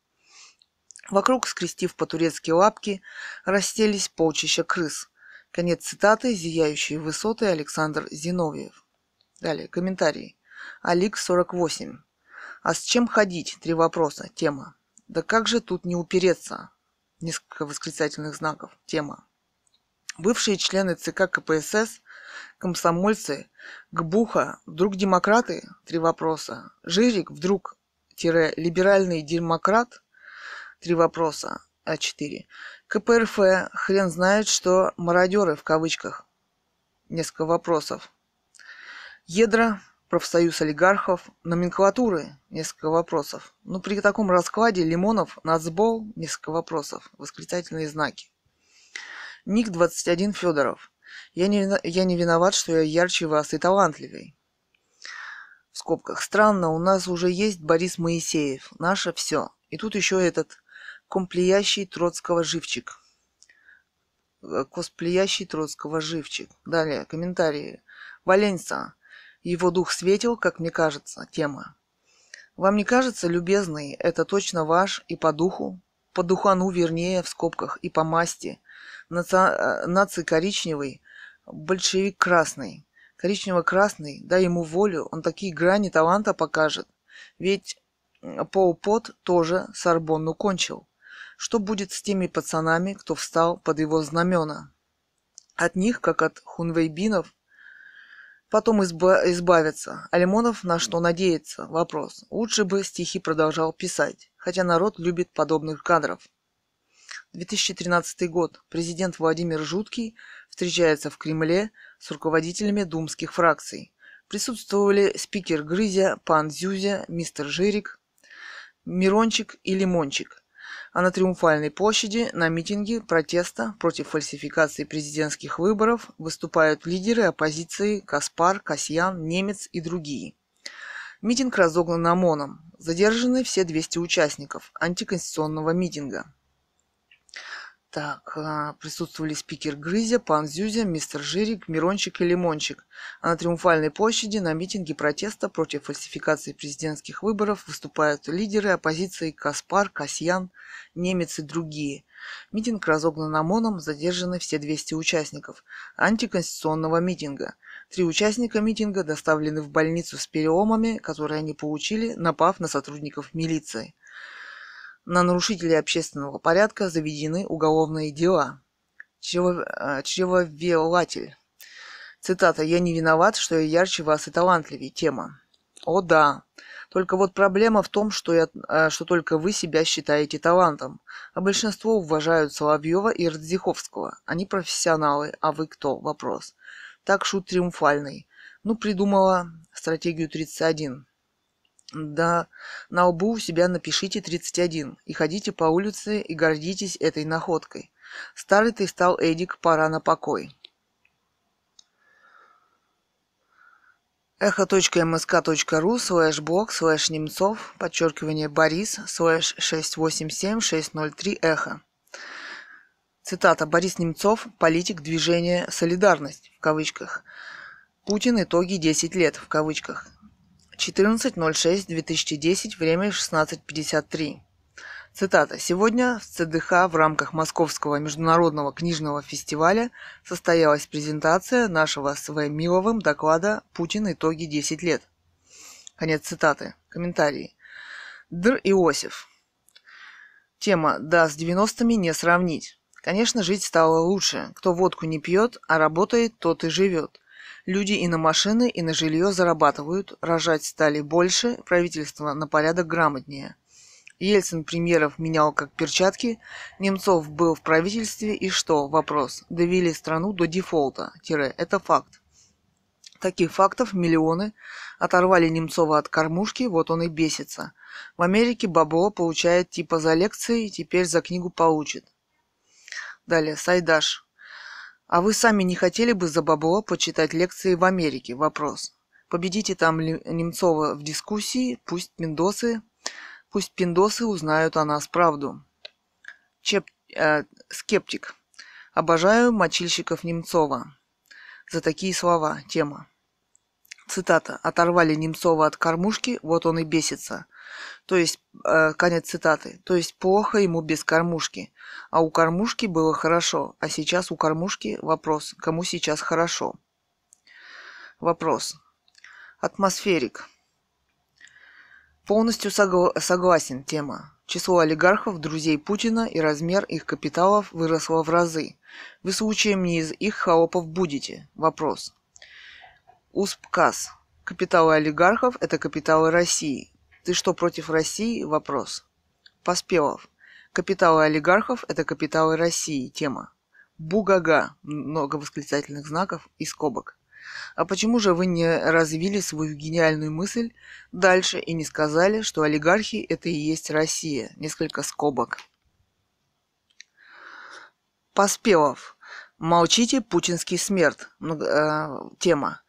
Вокруг, скрестив по-турецки лапки, расселись полчища крыс. Конец цитаты «Зияющие высоты» Александр Зиновьев. Далее, комментарий. Алик 48. А с чем ходить? Три вопроса. Тема. Да как же тут не упереться? Несколько восклицательных знаков. Тема. Бывшие члены ЦК КПСС, комсомольцы, Гбуха, вдруг демократы? Три вопроса. Жирик вдруг тире, либеральный демократ? Три вопроса. А4. КПРФ хрен знает, что мародеры в кавычках. Несколько вопросов. Едра, профсоюз олигархов, номенклатуры, несколько вопросов. Ну, при таком раскладе Лимонов, Нацбол, несколько вопросов, восклицательные знаки. Ник 21 Федоров. Я не, я не виноват, что я ярче вас и талантливей. В скобках. Странно, у нас уже есть Борис Моисеев. Наше все. И тут еще этот комплиящий Троцкого живчик. Э, косплеящий Троцкого живчик. Далее, комментарии. Валенца, Его дух светил, как мне кажется, тема. Вам не кажется, любезный, это точно ваш и по духу, по духану вернее, в скобках, и по масти – наци... Э, нации коричневый, большевик красный. Коричнево-красный, дай ему волю, он такие грани таланта покажет. Ведь Пол Пот тоже Сорбонну кончил. Что будет с теми пацанами, кто встал под его знамена? От них, как от хунвейбинов, потом изба- избавиться. А Лимонов на что надеется? Вопрос. Лучше бы стихи продолжал писать, хотя народ любит подобных кадров. 2013 год. Президент Владимир Жуткий встречается в Кремле с руководителями думских фракций. Присутствовали спикер Грызя, пан Зюзя, мистер Жирик, Мирончик и Лимончик. А на Триумфальной площади на митинге протеста против фальсификации президентских выборов выступают лидеры оппозиции Каспар, Касьян, Немец и другие. Митинг разогнан ОМОНом. Задержаны все 200 участников антиконституционного митинга. Так, а, присутствовали спикер Грызя, пан Зюзя, мистер Жирик, Мирончик и Лимончик. А на Триумфальной площади на митинге протеста против фальсификации президентских выборов выступают лидеры оппозиции Каспар, Касьян, Немец и другие. Митинг разогнан ОМОНом, задержаны все 200 участников антиконституционного митинга. Три участника митинга доставлены в больницу с переломами, которые они получили, напав на сотрудников милиции на нарушителей общественного порядка заведены уголовные дела. Э, чревовелатель. Цитата. «Я не виноват, что я ярче вас и талантливее». Тема. О да. Только вот проблема в том, что, я, э, что только вы себя считаете талантом. А большинство уважают Соловьева и Радзиховского. Они профессионалы, а вы кто? Вопрос. Так шут триумфальный. Ну, придумала стратегию 31. Да, на лбу у себя напишите 31 и ходите по улице и гордитесь этой находкой. Старый ты стал, Эдик, пора на покой. эхо.мск.ру слэш блог слэш немцов подчеркивание Борис слэш 687-603 эхо. Цитата. Борис Немцов, политик движения «Солидарность» в кавычках. Путин итоги 10 лет в кавычках. 14.06.2010, время 16.53. Цитата. Сегодня в ЦДХ в рамках Московского международного книжного фестиваля состоялась презентация нашего с В. Миловым доклада «Путин. Итоги 10 лет». Конец цитаты. Комментарии. Др Иосиф. Тема «Да, с 90-ми не сравнить». Конечно, жить стало лучше. Кто водку не пьет, а работает, тот и живет. Люди и на машины, и на жилье зарабатывают, рожать стали больше, правительство на порядок грамотнее. Ельцин премьеров менял как перчатки, Немцов был в правительстве и что? Вопрос. Довели страну до дефолта. Тире. Это факт. Таких фактов миллионы. Оторвали Немцова от кормушки, вот он и бесится. В Америке бабло получает типа за лекции, теперь за книгу получит. Далее, Сайдаш. А вы сами не хотели бы за бабло почитать лекции в Америке? Вопрос. Победите там Немцова в дискуссии, пусть пиндосы, пусть пиндосы узнают о нас правду. Чеп, э, скептик. Обожаю мочильщиков Немцова. За такие слова. Тема. Цитата. «Оторвали Немцова от кормушки, вот он и бесится то есть, э, конец цитаты, то есть плохо ему без кормушки. А у кормушки было хорошо, а сейчас у кормушки вопрос, кому сейчас хорошо. Вопрос. Атмосферик. Полностью согла- согласен тема. Число олигархов, друзей Путина и размер их капиталов выросло в разы. Вы случаем не из их холопов будете? Вопрос. УСПКАС. Капиталы олигархов – это капиталы России. Ты что, против России? Вопрос. Поспелов. Капиталы олигархов – это капиталы России. Тема. Бугага. Много восклицательных знаков и скобок. А почему же вы не развили свою гениальную мысль дальше и не сказали, что олигархи – это и есть Россия? Несколько скобок. Поспелов. Молчите, путинский смерть. Много, э, тема.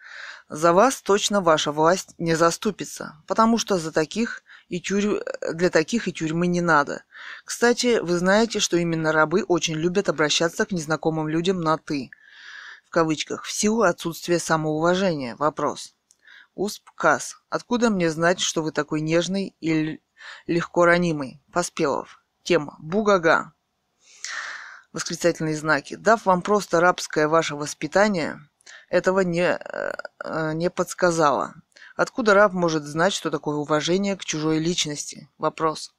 За вас точно ваша власть не заступится, потому что за таких и тюрь... для таких и тюрьмы не надо. Кстати, вы знаете, что именно рабы очень любят обращаться к незнакомым людям на «ты», в кавычках, в силу отсутствия самоуважения. Вопрос. Усп Кас. Откуда мне знать, что вы такой нежный и легко ранимый? Поспелов. Тема. Бугага восклицательные знаки. Дав вам просто рабское ваше воспитание, этого не, э, э, не подсказала. Откуда раб может знать, что такое уважение к чужой личности? Вопрос.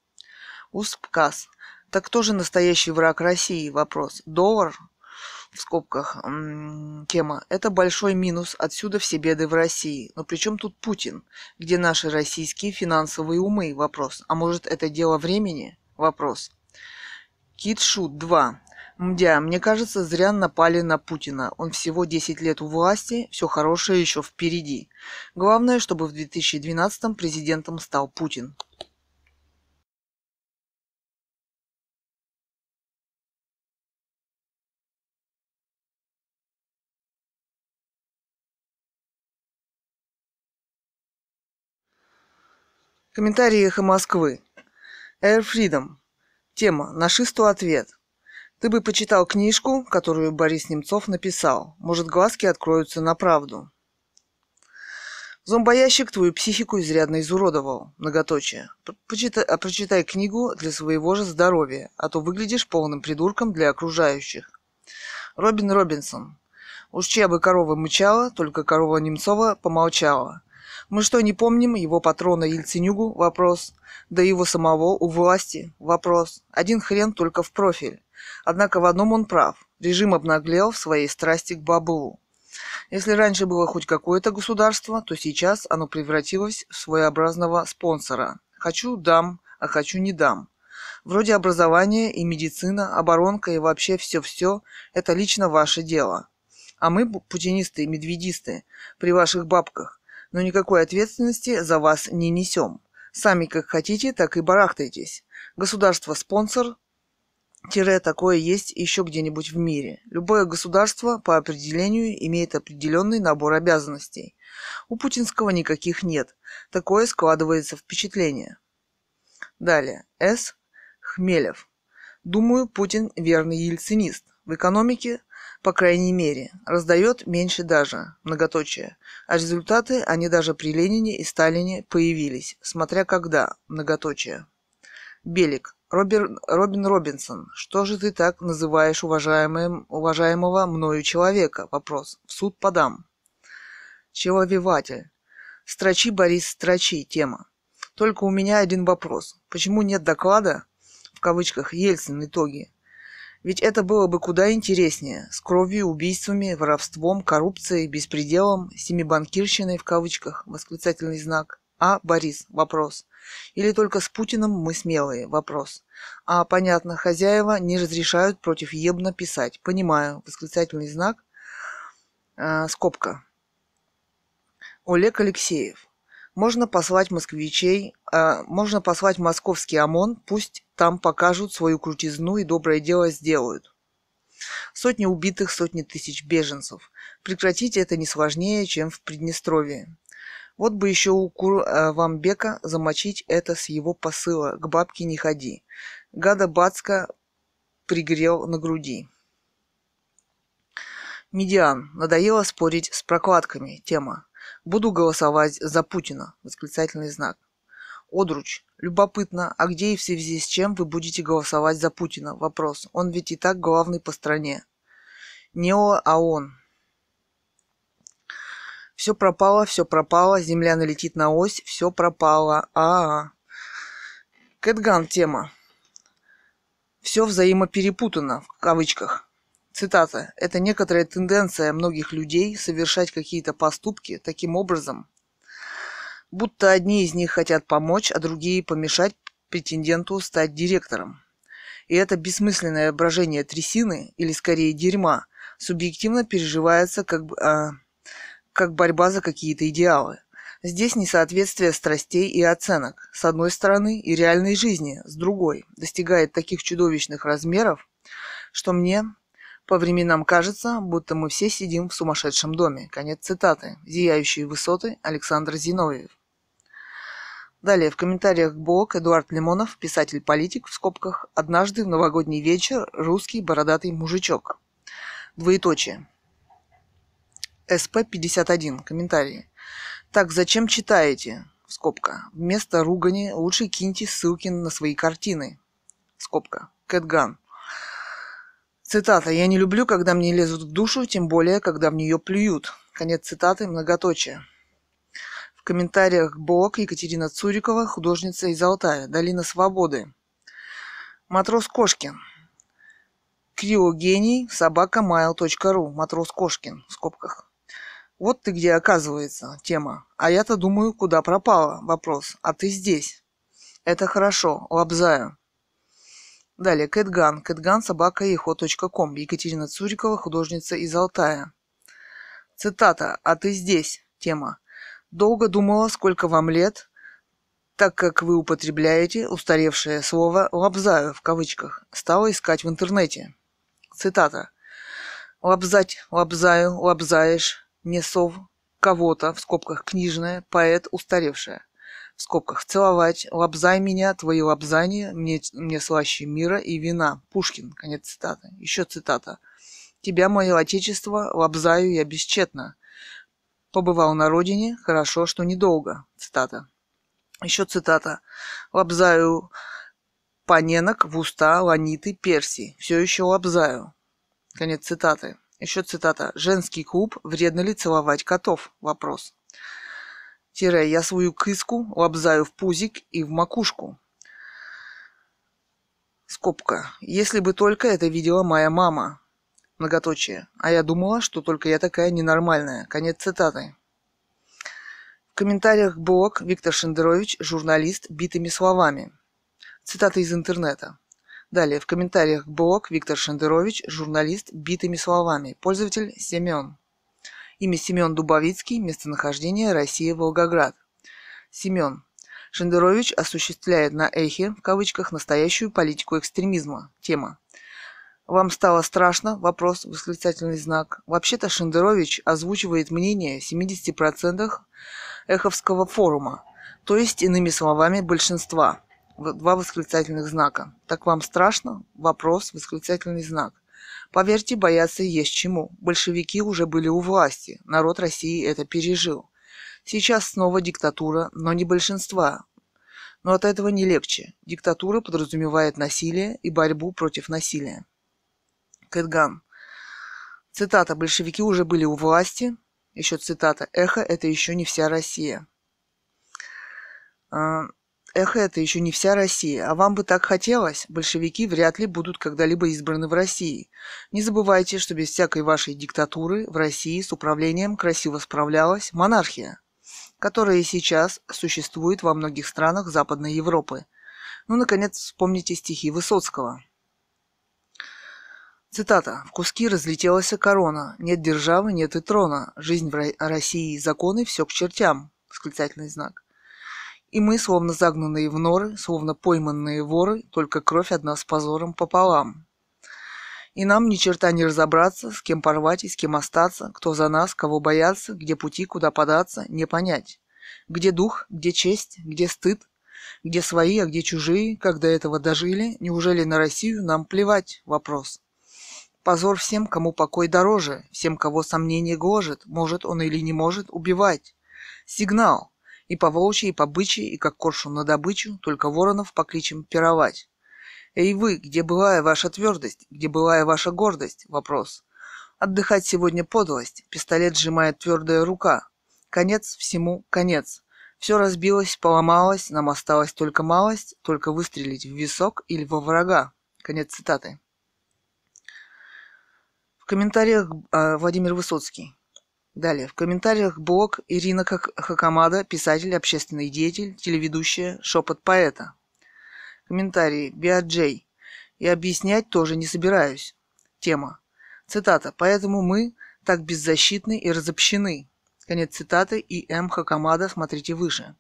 Успказ. Так кто же настоящий враг России? Вопрос. Доллар? В скобках. М-м, тема. Это большой минус. Отсюда все беды в России. Но при чем тут Путин? Где наши российские финансовые умы? Вопрос. А может это дело времени? Вопрос. Кит Шут 2. Мдя, мне кажется, зря напали на Путина. Он всего 10 лет у власти, все хорошее еще впереди. Главное, чтобы в 2012 президентом стал Путин. Комментарии «Эхо Москвы». Air Freedom. Тема «Нашисту ответ». Ты бы почитал книжку, которую Борис Немцов написал. Может, глазки откроются на правду. Зомбоящик твою психику изрядно изуродовал. Многоточие. Почитай, а прочитай книгу для своего же здоровья, а то выглядишь полным придурком для окружающих. Робин Робинсон. Уж чья бы корова мычала, только корова Немцова помолчала. Мы что, не помним его патрона Ельцинюгу? Вопрос. Да его самого у власти? Вопрос. Один хрен только в профиль. Однако в одном он прав. Режим обнаглел в своей страсти к бабулу. Если раньше было хоть какое-то государство, то сейчас оно превратилось в своеобразного спонсора. Хочу – дам, а хочу – не дам. Вроде образование и медицина, оборонка и вообще все-все – это лично ваше дело. А мы, путинисты и медведисты, при ваших бабках, но никакой ответственности за вас не несем. Сами как хотите, так и барахтайтесь. Государство – спонсор, тире такое есть еще где-нибудь в мире. Любое государство по определению имеет определенный набор обязанностей. У путинского никаких нет. Такое складывается впечатление. Далее. С. Хмелев. Думаю, Путин верный ельцинист. В экономике, по крайней мере, раздает меньше даже, многоточие. А результаты, они даже при Ленине и Сталине появились, смотря когда, многоточие. Белик. Робин, Робин Робинсон. Что же ты так называешь уважаемым, уважаемого мною человека? Вопрос. В суд подам. Человеватель. Строчи, Борис, строчи. Тема. Только у меня один вопрос. Почему нет доклада, в кавычках, Ельцин итоги? Ведь это было бы куда интереснее. С кровью, убийствами, воровством, коррупцией, беспределом, семибанкирщиной в кавычках, восклицательный знак – а Борис? Вопрос. Или только с Путиным мы смелые? Вопрос. А понятно, хозяева не разрешают против Ебна писать. Понимаю. Восклицательный знак. Э, скобка. Олег Алексеев. Можно послать москвичей, э, можно послать московский ОМОН, пусть там покажут свою крутизну и доброе дело сделают. Сотни убитых, сотни тысяч беженцев. Прекратить это не сложнее, чем в Приднестровье. Вот бы еще у Кур Курвамбека э, замочить это с его посыла «К бабке не ходи». Гада Бацка пригрел на груди. Медиан. Надоело спорить с прокладками. Тема. Буду голосовать за Путина. Восклицательный знак. Одруч. Любопытно, а где и в связи с чем вы будете голосовать за Путина? Вопрос. Он ведь и так главный по стране. Нео, а он. Все пропало, все пропало, земля налетит на ось, все пропало. А, -а, -а. Кэтган тема. Все взаимоперепутано, в кавычках. Цитата. Это некоторая тенденция многих людей совершать какие-то поступки таким образом, будто одни из них хотят помочь, а другие помешать претенденту стать директором. И это бессмысленное брожение трясины, или скорее дерьма, субъективно переживается как бы... А, как борьба за какие-то идеалы. Здесь несоответствие страстей и оценок, с одной стороны, и реальной жизни, с другой, достигает таких чудовищных размеров, что мне по временам кажется, будто мы все сидим в сумасшедшем доме. Конец цитаты. «Зияющие высоты» Александр Зиновьев. Далее в комментариях блог Эдуард Лимонов, писатель-политик, в скобках «Однажды в новогодний вечер русский бородатый мужичок». Двоеточие. СП-51, комментарии. Так, зачем читаете? Скобка. Вместо ругани лучше киньте ссылки на свои картины. Скобка. Кэтган. Цитата. «Я не люблю, когда мне лезут в душу, тем более, когда в нее плюют». Конец цитаты, многоточие. В комментариях блог Екатерина Цурикова, художница из Алтая, Долина Свободы. Матрос Кошкин. Криогений собака mail.ru. Матрос Кошкин в скобках. Вот ты где оказывается, тема. А я-то думаю, куда пропала, вопрос. А ты здесь. Это хорошо, лобзаю. Далее, Кэтган, Кэтган, собака, ехо.ком, Екатерина Цурикова, художница из Алтая. Цитата. «А ты здесь?» Тема. «Долго думала, сколько вам лет, так как вы употребляете устаревшее слово лобзаю в кавычках. Стала искать в интернете». Цитата. Лобзать, лобзаю, лобзаешь несов, кого-то, в скобках книжная, поэт устаревшая, в скобках целовать, лобзай меня, твои лобзания, мне, мне слаще мира и вина. Пушкин, конец цитаты. Еще цитата. Тебя, мое отечество, лобзаю я бесчетно. Побывал на родине, хорошо, что недолго. Цитата. Еще цитата. Лобзаю паненок в уста ланиты перси. Все еще лобзаю. Конец цитаты. Еще цитата. «Женский клуб. Вредно ли целовать котов?» Вопрос. Тире. «Я свою киску лобзаю в пузик и в макушку». Скобка. «Если бы только это видела моя мама». Многоточие. «А я думала, что только я такая ненормальная». Конец цитаты. В комментариях блог Виктор Шендерович, журналист, битыми словами. Цитата из интернета. Далее в комментариях блог Виктор Шендерович, журналист «Битыми словами», пользователь Семен. Имя Семен Дубовицкий, местонахождение Россия, Волгоград. Семен. Шендерович осуществляет на эхе, в кавычках, настоящую политику экстремизма. Тема. Вам стало страшно? Вопрос, восклицательный знак. Вообще-то Шендерович озвучивает мнение 70% эховского форума, то есть, иными словами, большинства два восклицательных знака. Так вам страшно? Вопрос, восклицательный знак. Поверьте, бояться есть чему. Большевики уже были у власти. Народ России это пережил. Сейчас снова диктатура, но не большинства. Но от этого не легче. Диктатура подразумевает насилие и борьбу против насилия. Кэтган. Цитата. «Большевики уже были у власти». Еще цитата. «Эхо – это еще не вся Россия». А, Эх, это еще не вся Россия. А вам бы так хотелось? Большевики вряд ли будут когда-либо избраны в России. Не забывайте, что без всякой вашей диктатуры в России с управлением красиво справлялась монархия, которая и сейчас существует во многих странах Западной Европы. Ну, наконец, вспомните стихи Высоцкого. Цитата. «В куски разлетелась корона. Нет державы, нет и трона. Жизнь в России законы все к чертям». Восклицательный знак. И мы, словно загнанные в норы, словно пойманные воры, только кровь одна с позором пополам. И нам ни черта не разобраться, с кем порвать и с кем остаться, кто за нас, кого бояться, где пути, куда податься, не понять. Где дух, где честь, где стыд, где свои, а где чужие, как до этого дожили, неужели на Россию нам плевать? Вопрос. Позор всем, кому покой дороже, всем, кого сомнение гложет, может он или не может убивать. Сигнал. И по волчьи, и по бычьи, и как коршу на добычу, только воронов по кличам пировать. Эй вы, где былая ваша твердость, где былая ваша гордость? Вопрос. Отдыхать сегодня подлость, пистолет сжимает твердая рука. Конец всему конец. Все разбилось, поломалось, нам осталось только малость, только выстрелить в висок или во врага. Конец цитаты. В комментариях э, Владимир Высоцкий. Далее. В комментариях блог Ирина Хакамада, писатель, общественный деятель, телеведущая, шепот поэта. Комментарии. Биаджей. И объяснять тоже не собираюсь. Тема. Цитата. «Поэтому мы так беззащитны и разобщены». Конец цитаты и М. Хакамада смотрите выше.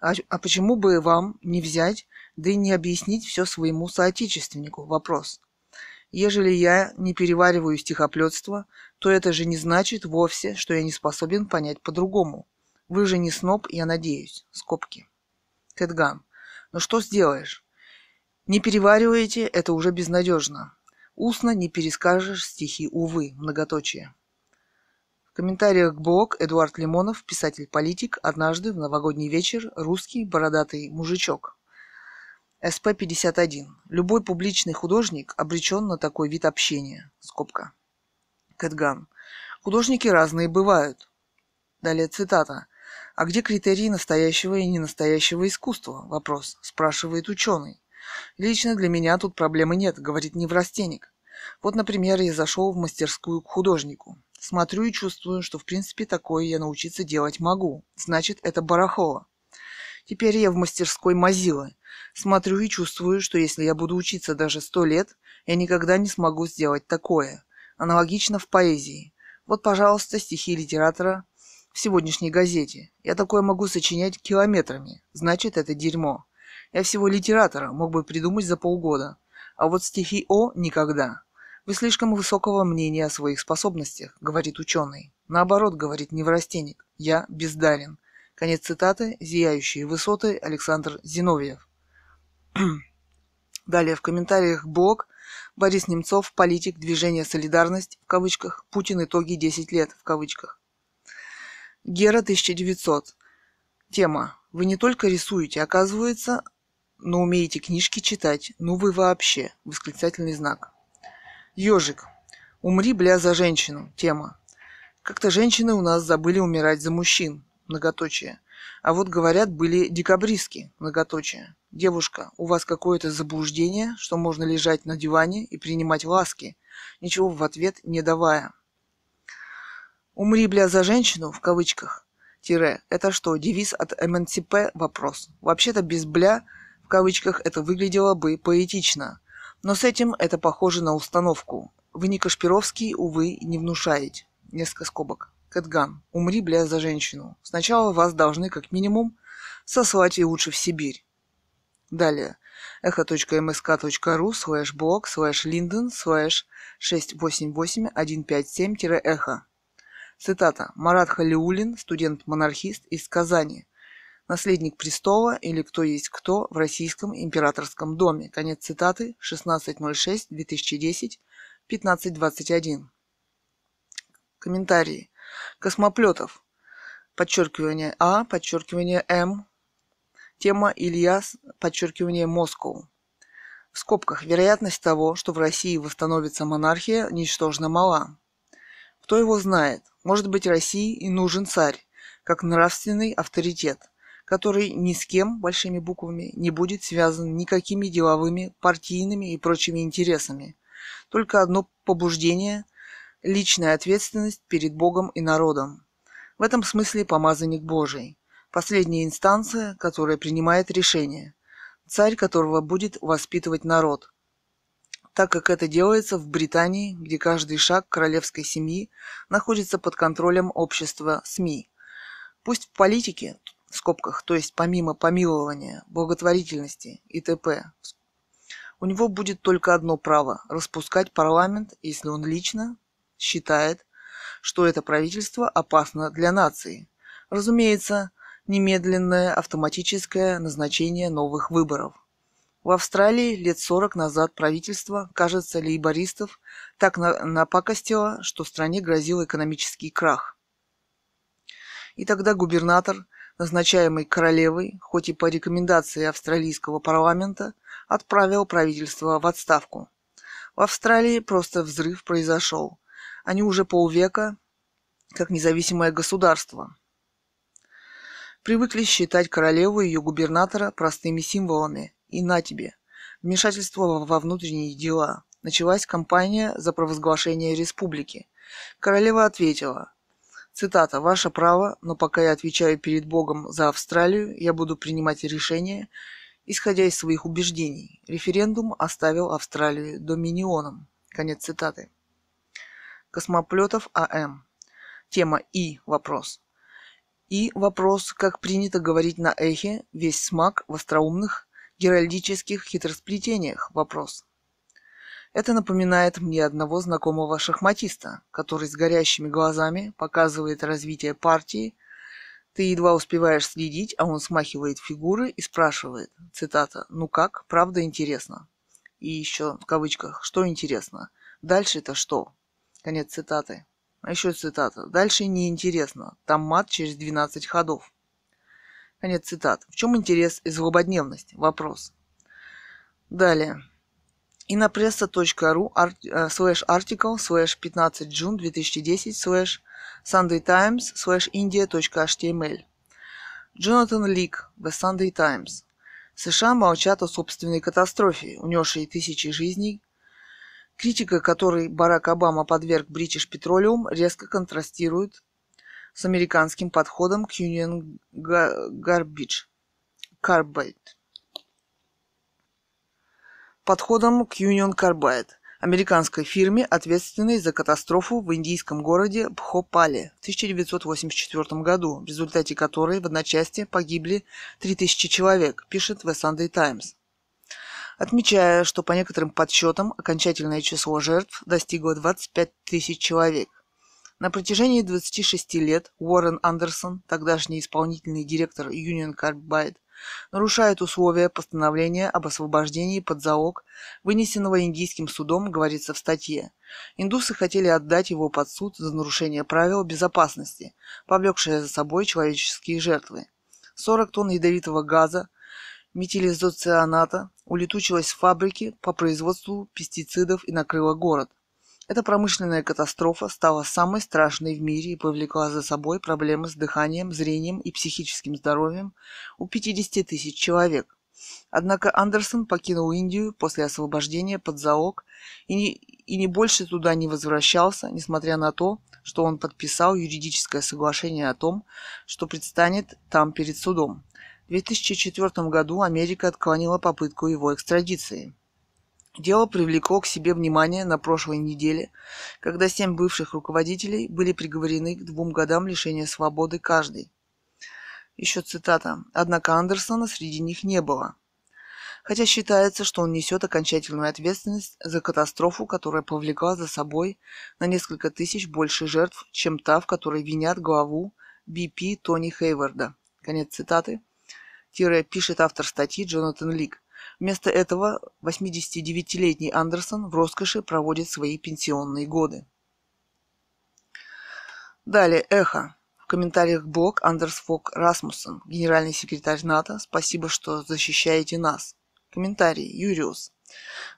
А, а почему бы вам не взять, да и не объяснить все своему соотечественнику? Вопрос. Ежели я не перевариваю стихоплетство, то это же не значит вовсе, что я не способен понять по-другому. Вы же не сноб, я надеюсь. Скобки. Кэтган. Ну что сделаешь? Не перевариваете, это уже безнадежно. Устно не перескажешь стихи, увы, многоточие. В комментариях к блог Эдуард Лимонов, писатель-политик, однажды в новогодний вечер русский бородатый мужичок. СП-51. Любой публичный художник обречен на такой вид общения. Скобка. Кэтган. Художники разные бывают. Далее цитата. А где критерии настоящего и ненастоящего искусства? Вопрос. Спрашивает ученый. Лично для меня тут проблемы нет, говорит неврастенник. Вот, например, я зашел в мастерскую к художнику. Смотрю и чувствую, что в принципе такое я научиться делать могу. Значит, это барахово. Теперь я в мастерской Мазилы. Смотрю и чувствую, что если я буду учиться даже сто лет, я никогда не смогу сделать такое. Аналогично в поэзии. Вот, пожалуйста, стихи литератора в сегодняшней газете. Я такое могу сочинять километрами. Значит, это дерьмо. Я всего литератора мог бы придумать за полгода. А вот стихи О никогда. Вы слишком высокого мнения о своих способностях, говорит ученый. Наоборот, говорит неврастенник. Я бездарен. Конец цитаты. Зияющие высоты. Александр Зиновьев. Далее в комментариях блог Борис Немцов, политик движения «Солидарность» в кавычках, Путин итоги 10 лет в кавычках. Гера 1900. Тема. Вы не только рисуете, оказывается, но умеете книжки читать. Ну вы вообще. Восклицательный знак. Ежик. Умри, бля, за женщину. Тема. Как-то женщины у нас забыли умирать за мужчин. Многоточие. А вот, говорят, были декабристки, многоточие. Девушка, у вас какое-то заблуждение, что можно лежать на диване и принимать ласки, ничего в ответ не давая. «Умри, бля, за женщину» в кавычках, тире, это что, девиз от МНСП вопрос. Вообще-то без «бля» в кавычках это выглядело бы поэтично. Но с этим это похоже на установку. Вы не Кашпировский, увы, не внушаете. Несколько скобок. Кэтган, умри, бля, за женщину. Сначала вас должны, как минимум, сослать и лучше в Сибирь. Далее. echo.msk.ru slash blog slash linden slash 688-157-эхо. Цитата. Марат Халиулин, студент-монархист из Казани. Наследник престола или кто есть кто в российском императорском доме. Конец цитаты. 16.06.2010. 15.21. Комментарии. Космоплетов. Подчеркивание А, подчеркивание М. Тема Илья, подчеркивание Москов. В скобках вероятность того, что в России восстановится монархия, ничтожно мала. Кто его знает? Может быть, России и нужен царь, как нравственный авторитет, который ни с кем, большими буквами, не будет связан никакими деловыми, партийными и прочими интересами. Только одно побуждение личная ответственность перед Богом и народом. В этом смысле помазанник Божий, последняя инстанция, которая принимает решение, царь которого будет воспитывать народ, так как это делается в Британии, где каждый шаг королевской семьи находится под контролем общества СМИ. Пусть в политике, в скобках, то есть помимо помилования, благотворительности и т.п., у него будет только одно право – распускать парламент, если он лично считает, что это правительство опасно для нации. Разумеется, немедленное автоматическое назначение новых выборов. В Австралии лет 40 назад правительство, кажется, лейбористов так напакостило, что стране грозил экономический крах. И тогда губернатор, назначаемый королевой, хоть и по рекомендации австралийского парламента, отправил правительство в отставку. В Австралии просто взрыв произошел – они уже полвека как независимое государство. Привыкли считать королеву и ее губернатора простыми символами. И на тебе. Вмешательство во внутренние дела. Началась кампания за провозглашение республики. Королева ответила, цитата, «Ваше право, но пока я отвечаю перед Богом за Австралию, я буду принимать решения, исходя из своих убеждений. Референдум оставил Австралию доминионом». Конец цитаты. Космоплетов А.М. Тема И. Вопрос. И вопрос, как принято говорить на эхе, весь смак в остроумных, геральдических хитросплетениях. Вопрос. Это напоминает мне одного знакомого шахматиста, который с горящими глазами показывает развитие партии. Ты едва успеваешь следить, а он смахивает фигуры и спрашивает, цитата, «Ну как, правда интересно?» И еще в кавычках, «Что интересно?» Дальше это что? Конец цитаты. А еще цитата. Дальше неинтересно. Там мат через 12 ходов. Конец цитат. В чем интерес и злободневность? Вопрос. Далее. И Инопресса.ру э, слэш артикл слэш 15 джун 2010 слэш Sunday Times слэш india.html эм Джонатан Лик The Sunday Times США молчат о собственной катастрофе, унесшей тысячи жизней Критика, которой Барак Обама подверг British Petroleum, резко контрастирует с американским подходом к Union Garbage. Carbide. Подходом к Union Carbide, американской фирме, ответственной за катастрофу в индийском городе Бхопале в 1984 году, в результате которой в одночасье погибли 3000 человек, пишет The Sunday Times отмечая, что по некоторым подсчетам окончательное число жертв достигло 25 тысяч человек. На протяжении 26 лет Уоррен Андерсон, тогдашний исполнительный директор Union Carbide, нарушает условия постановления об освобождении под залог, вынесенного индийским судом, говорится в статье. Индусы хотели отдать его под суд за нарушение правил безопасности, повлекшее за собой человеческие жертвы. 40 тонн ядовитого газа, метилизоцианата улетучилась в фабрике по производству пестицидов и накрыла город. Эта промышленная катастрофа стала самой страшной в мире и повлекла за собой проблемы с дыханием, зрением и психическим здоровьем у 50 тысяч человек. Однако Андерсон покинул Индию после освобождения под залог и не, и не больше туда не возвращался, несмотря на то, что он подписал юридическое соглашение о том, что предстанет там перед судом. В 2004 году Америка отклонила попытку его экстрадиции. Дело привлекло к себе внимание на прошлой неделе, когда семь бывших руководителей были приговорены к двум годам лишения свободы каждый. Еще цитата. Однако Андерсона среди них не было. Хотя считается, что он несет окончательную ответственность за катастрофу, которая повлекла за собой на несколько тысяч больше жертв, чем та, в которой винят главу BP Тони Хейварда. Конец цитаты. – пишет автор статьи Джонатан Лик. Вместо этого 89-летний Андерсон в роскоши проводит свои пенсионные годы. Далее «Эхо». В комментариях блог Андерс Фок Расмуссен, генеральный секретарь НАТО, спасибо, что защищаете нас. Комментарий Юриус.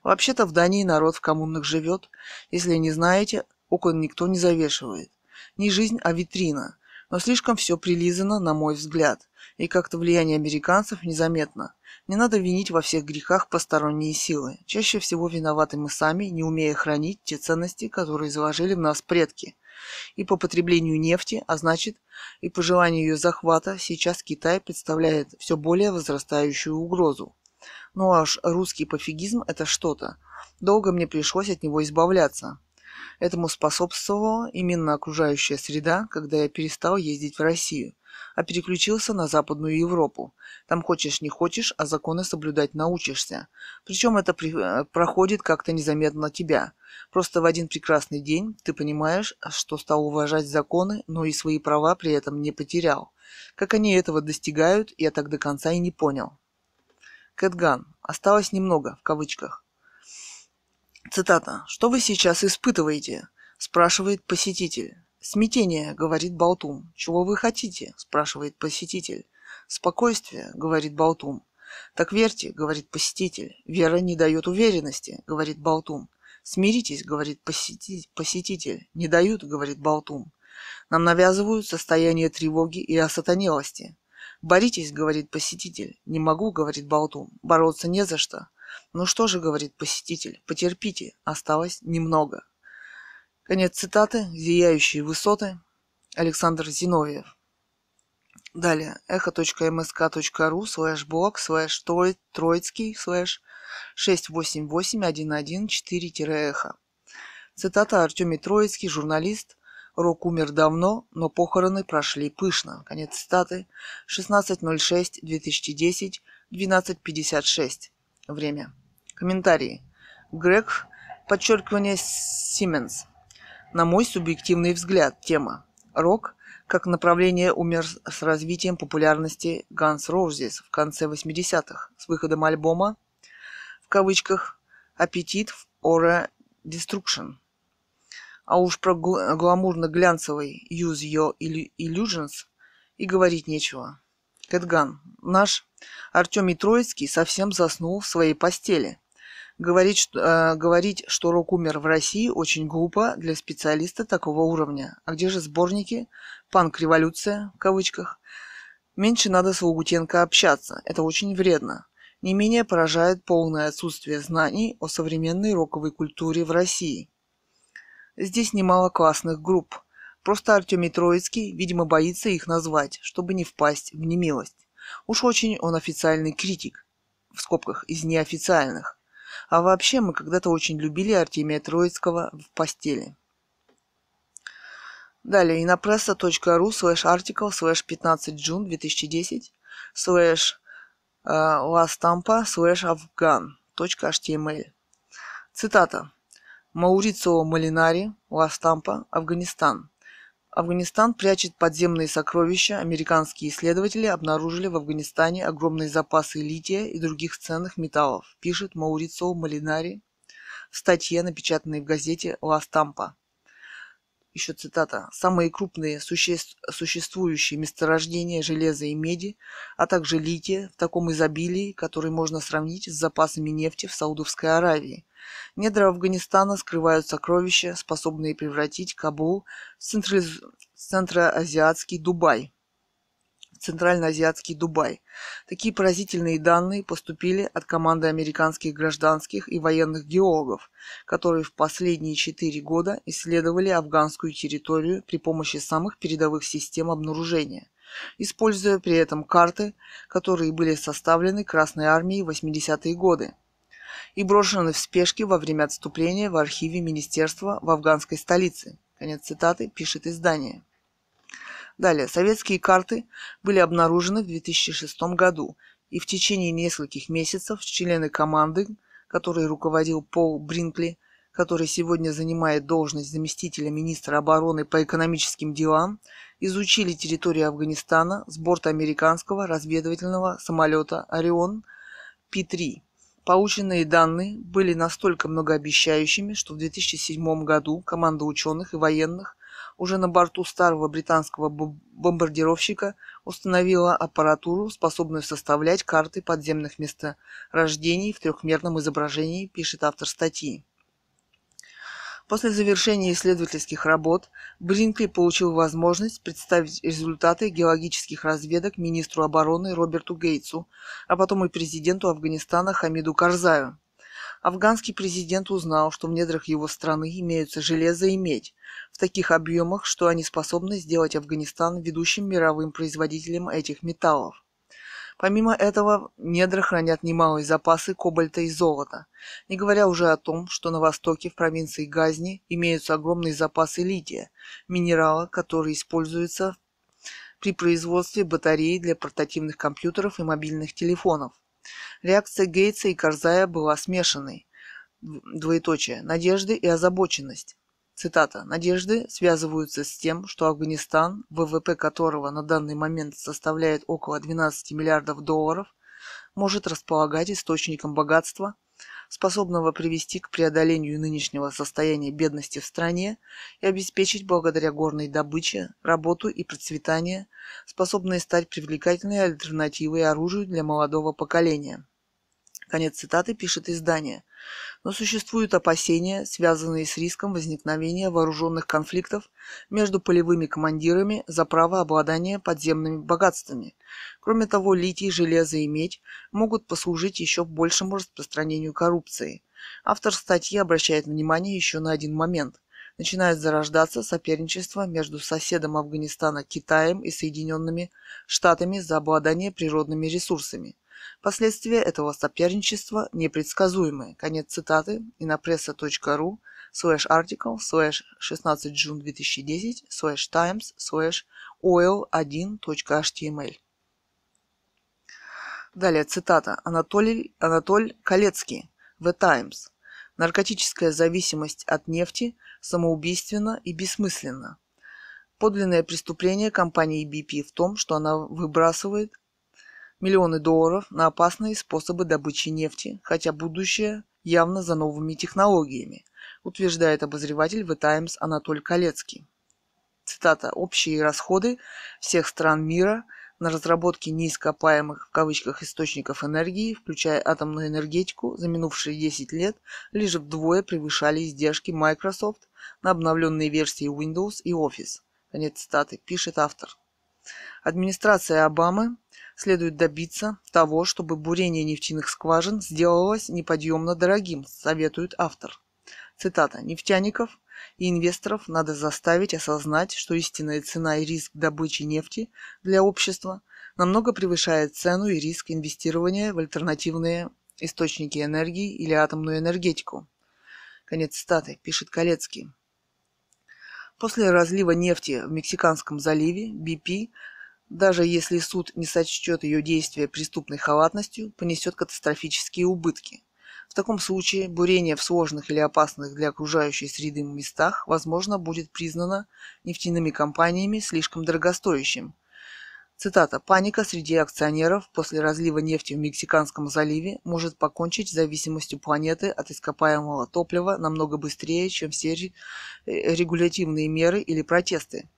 Вообще-то в Дании народ в коммунах живет. Если не знаете, окон никто не завешивает. Не жизнь, а витрина. Но слишком все прилизано, на мой взгляд. И как-то влияние американцев незаметно. Не надо винить во всех грехах посторонние силы. Чаще всего виноваты мы сами, не умея хранить те ценности, которые заложили в нас предки. И по потреблению нефти, а значит и по желанию ее захвата, сейчас Китай представляет все более возрастающую угрозу. Ну аж русский пофигизм – это что-то. Долго мне пришлось от него избавляться. Этому способствовала именно окружающая среда, когда я перестал ездить в Россию – а переключился на Западную Европу. Там хочешь не хочешь, а законы соблюдать научишься. Причем это при... Э, проходит как-то незаметно тебя. Просто в один прекрасный день ты понимаешь, что стал уважать законы, но и свои права при этом не потерял. Как они этого достигают, я так до конца и не понял. Кэтган. Осталось немного, в кавычках. Цитата. «Что вы сейчас испытываете?» – спрашивает посетитель. «Смятение», — говорит Болтум. «Чего вы хотите?» — спрашивает посетитель. «Спокойствие», — говорит Болтум. «Так верьте», — говорит посетитель. «Вера не дает уверенности», — говорит Болтум. «Смиритесь», — говорит посетитель. «Не дают», — говорит Болтум. «Нам навязывают состояние тревоги и осатанелости». «Боритесь», — говорит посетитель. «Не могу», — говорит Болтум. «Бороться не за что». «Ну что же», — говорит посетитель, — «потерпите, осталось немного». Конец цитаты. «Зияющие высоты». Александр Зиновьев. Далее. эхо.мск.ру, слэш blog слэш троицкий slash 688-114-эхо. Цитата Артемий Троицкий, журналист. Рок умер давно, но похороны прошли пышно. Конец цитаты. 16.06.2010, 12.56. Время. Комментарии. Грег, подчеркивание Сименс на мой субъективный взгляд, тема «Рок как направление умер с развитием популярности Guns Roses в конце 80-х с выходом альбома в кавычках «Аппетит в Ора Destruction». А уж про гламурно-глянцевый «Use Your Illusions» и говорить нечего. Кэтган, наш Артемий Троицкий совсем заснул в своей постели – Говорить, что, э, говорить, что рок умер в России, очень глупо для специалиста такого уровня. А где же сборники? Панк-революция, в кавычках. Меньше надо с Лугутенко общаться, это очень вредно. Не менее поражает полное отсутствие знаний о современной роковой культуре в России. Здесь немало классных групп. Просто Артемий Троицкий, видимо, боится их назвать, чтобы не впасть в немилость. Уж очень он официальный критик, в скобках, из неофициальных а вообще мы когда-то очень любили Артемия Троицкого в постели. Далее, инопресса.ру, слэш артикл, слэш 15 джун 2010, слэш э, ластампа, слэш афган, точка html. Цитата. Маурицио Малинари, Ластампа, Афганистан – Афганистан прячет подземные сокровища. Американские исследователи обнаружили в Афганистане огромные запасы лития и других ценных металлов, пишет Маурицо Малинари в статье, напечатанной в газете «Ла Стампа» еще цитата, самые крупные существ, существующие месторождения железа и меди, а также лития в таком изобилии, который можно сравнить с запасами нефти в Саудовской Аравии. Недра Афганистана скрывают сокровища, способные превратить Кабул в центроазиатский Дубай – Центральноазиатский Дубай. Такие поразительные данные поступили от команды американских гражданских и военных геологов, которые в последние четыре года исследовали афганскую территорию при помощи самых передовых систем обнаружения, используя при этом карты, которые были составлены Красной армией в 80-е годы и брошены в спешке во время отступления в архиве министерства в афганской столице. Конец цитаты, пишет издание. Далее, советские карты были обнаружены в 2006 году, и в течение нескольких месяцев члены команды, которой руководил Пол Бринкли, который сегодня занимает должность заместителя министра обороны по экономическим делам, изучили территорию Афганистана с борта американского разведывательного самолета «Орион» P-3. Полученные данные были настолько многообещающими, что в 2007 году команда ученых и военных уже на борту старого британского бомбардировщика установила аппаратуру, способную составлять карты подземных месторождений в трехмерном изображении, пишет автор статьи. После завершения исследовательских работ Бринкли получил возможность представить результаты геологических разведок министру обороны Роберту Гейтсу, а потом и президенту Афганистана Хамиду Карзаю. Афганский президент узнал, что в недрах его страны имеются железо и медь в таких объемах, что они способны сделать Афганистан ведущим мировым производителем этих металлов. Помимо этого, недра хранят немалые запасы кобальта и золота, не говоря уже о том, что на востоке в провинции Газни имеются огромные запасы лития, минерала, который используется при производстве батареи для портативных компьютеров и мобильных телефонов. Реакция Гейтса и Карзая была смешанной. Двоеточие. Надежды и озабоченность. Цитата. «Надежды связываются с тем, что Афганистан, ВВП которого на данный момент составляет около 12 миллиардов долларов, может располагать источником богатства, способного привести к преодолению нынешнего состояния бедности в стране и обеспечить благодаря горной добыче работу и процветание, способные стать привлекательной альтернативой оружию для молодого поколения. Конец цитаты пишет издание. Но существуют опасения, связанные с риском возникновения вооруженных конфликтов между полевыми командирами за право обладания подземными богатствами. Кроме того, литий, железо и медь могут послужить еще большему распространению коррупции. Автор статьи обращает внимание еще на один момент. Начинает зарождаться соперничество между соседом Афганистана Китаем и Соединенными Штатами за обладание природными ресурсами – Последствия этого соперничества непредсказуемы. Конец цитаты. Инопресса.ру слэш артикл слэш 16 джун 2010 слэш times слэш oil1.html эм Далее цитата. Анатолий, Анатоль Калецкий. The Times. Наркотическая зависимость от нефти самоубийственна и бессмысленна. Подлинное преступление компании BP в том, что она выбрасывает миллионы долларов на опасные способы добычи нефти, хотя будущее явно за новыми технологиями, утверждает обозреватель The Times Анатоль Калецкий. Цитата. «Общие расходы всех стран мира на разработки неископаемых в кавычках источников энергии, включая атомную энергетику, за минувшие 10 лет лишь вдвое превышали издержки Microsoft на обновленные версии Windows и Office. Конец цитаты, пишет автор. Администрация Обамы следует добиться того, чтобы бурение нефтяных скважин сделалось неподъемно дорогим, советует автор. Цитата. «Нефтяников и инвесторов надо заставить осознать, что истинная цена и риск добычи нефти для общества намного превышает цену и риск инвестирования в альтернативные источники энергии или атомную энергетику». Конец цитаты, пишет Колецкий. После разлива нефти в Мексиканском заливе BP даже если суд не сочтет ее действия преступной халатностью, понесет катастрофические убытки. В таком случае бурение в сложных или опасных для окружающей среды местах, возможно, будет признано нефтяными компаниями слишком дорогостоящим. Цитата. «Паника среди акционеров после разлива нефти в Мексиканском заливе может покончить с зависимостью планеты от ископаемого топлива намного быстрее, чем все э, регулятивные меры или протесты»,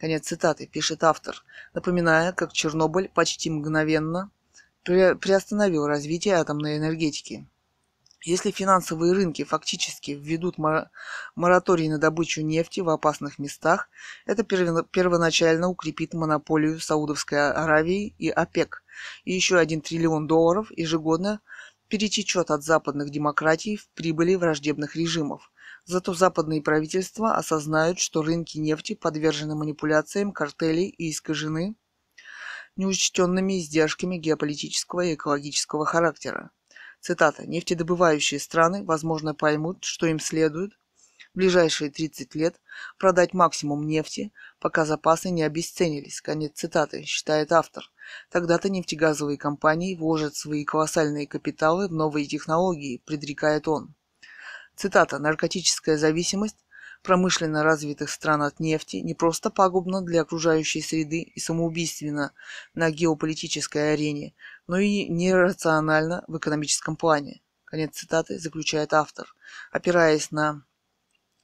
Конец цитаты, пишет автор, напоминая, как Чернобыль почти мгновенно приостановил развитие атомной энергетики. Если финансовые рынки фактически введут мораторий на добычу нефти в опасных местах, это первоначально укрепит монополию Саудовской Аравии и ОПЕК, и еще один триллион долларов ежегодно перетечет от западных демократий в прибыли враждебных режимов. Зато западные правительства осознают, что рынки нефти подвержены манипуляциям картелей и искажены неучтенными издержками геополитического и экологического характера. Цитата. «Нефтедобывающие страны, возможно, поймут, что им следует в ближайшие 30 лет продать максимум нефти, пока запасы не обесценились. Конец цитаты, считает автор. Тогда-то нефтегазовые компании вложат свои колоссальные капиталы в новые технологии, предрекает он. Цитата. «Наркотическая зависимость промышленно развитых стран от нефти не просто пагубна для окружающей среды и самоубийственна на геополитической арене, но и нерациональна в экономическом плане. Конец цитаты заключает автор. Опираясь на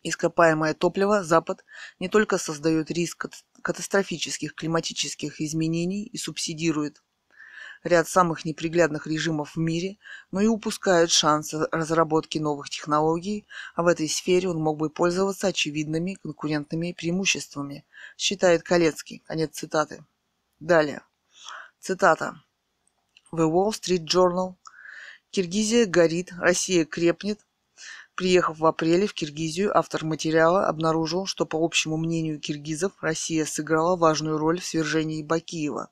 ископаемое топливо, Запад не только создает риск катастрофических климатических изменений и субсидирует ряд самых неприглядных режимов в мире, но и упускают шансы разработки новых технологий, а в этой сфере он мог бы пользоваться очевидными конкурентными преимуществами, считает Колецкий. Конец цитаты. Далее. Цитата. The Wall Street Journal. Киргизия горит, Россия крепнет, Приехав в апреле в Киргизию, автор материала обнаружил, что, по общему мнению киргизов, Россия сыграла важную роль в свержении Бакиева.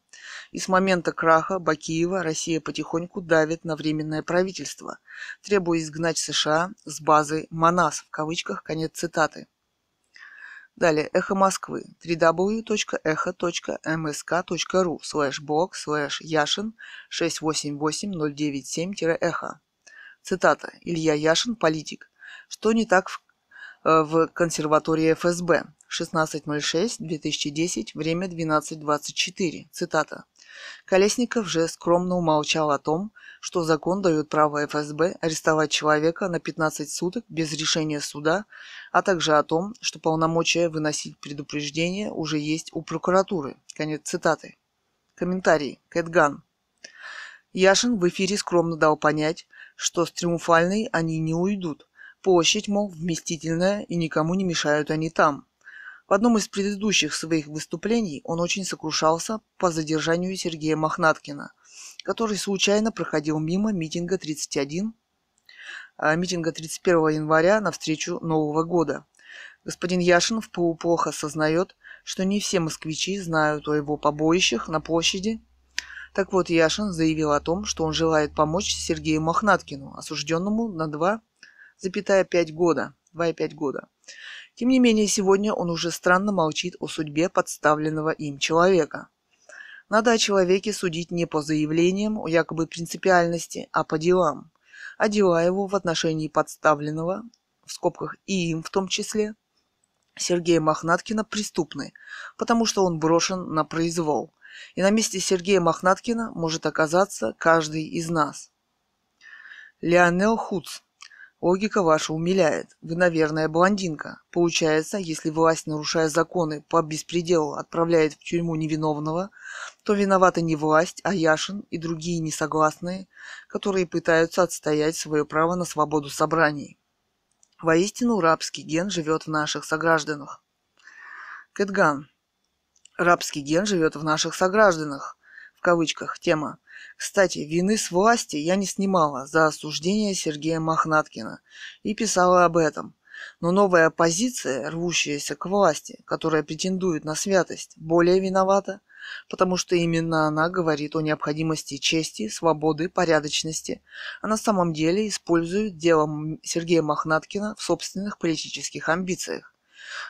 И с момента краха Бакиева Россия потихоньку давит на Временное правительство, требуя изгнать США с базы «Манас» в кавычках, конец цитаты. Далее «Эхо Москвы» www.echo.msk.ru слэш blog слэш яшин 688097-эхо. Цитата. Илья Яшин, политик. Что не так в, э, в консерватории ФСБ? 16.06.2010, время 12.24. Цитата. Колесников же скромно умолчал о том, что закон дает право ФСБ арестовать человека на 15 суток без решения суда, а также о том, что полномочия выносить предупреждение уже есть у прокуратуры. Конец цитаты. Комментарий. Кэтган. Яшин в эфире скромно дал понять, что с триумфальной они не уйдут – Площадь, мол, вместительная, и никому не мешают они там. В одном из предыдущих своих выступлений он очень сокрушался по задержанию Сергея Мохнаткина, который случайно проходил мимо митинга 31, а, митинга 31 января на встречу Нового года. Господин Яшин в полуплохо осознает, что не все москвичи знают о его побоищах на площади. Так вот, Яшин заявил о том, что он желает помочь Сергею Мохнаткину, осужденному на два 2,5 года. 2,5 года. Тем не менее, сегодня он уже странно молчит о судьбе подставленного им человека. Надо о человеке судить не по заявлениям о якобы принципиальности, а по делам. А дела его в отношении подставленного, в скобках и им в том числе, Сергея Мохнаткина преступны, потому что он брошен на произвол. И на месте Сергея Мохнаткина может оказаться каждый из нас. Леонел Худс Логика ваша умиляет. Вы, наверное, блондинка. Получается, если власть, нарушая законы по беспределу, отправляет в тюрьму невиновного, то виновата не власть, а Яшин и другие несогласные, которые пытаются отстоять свое право на свободу собраний. Воистину, рабский ген живет в наших согражданах. Кэтган. Рабский ген живет в наших согражданах. В кавычках тема. Кстати, вины с власти я не снимала за осуждение Сергея Мохнаткина и писала об этом. Но новая оппозиция, рвущаяся к власти, которая претендует на святость, более виновата, потому что именно она говорит о необходимости чести, свободы, порядочности, а на самом деле использует дело Сергея Мохнаткина в собственных политических амбициях.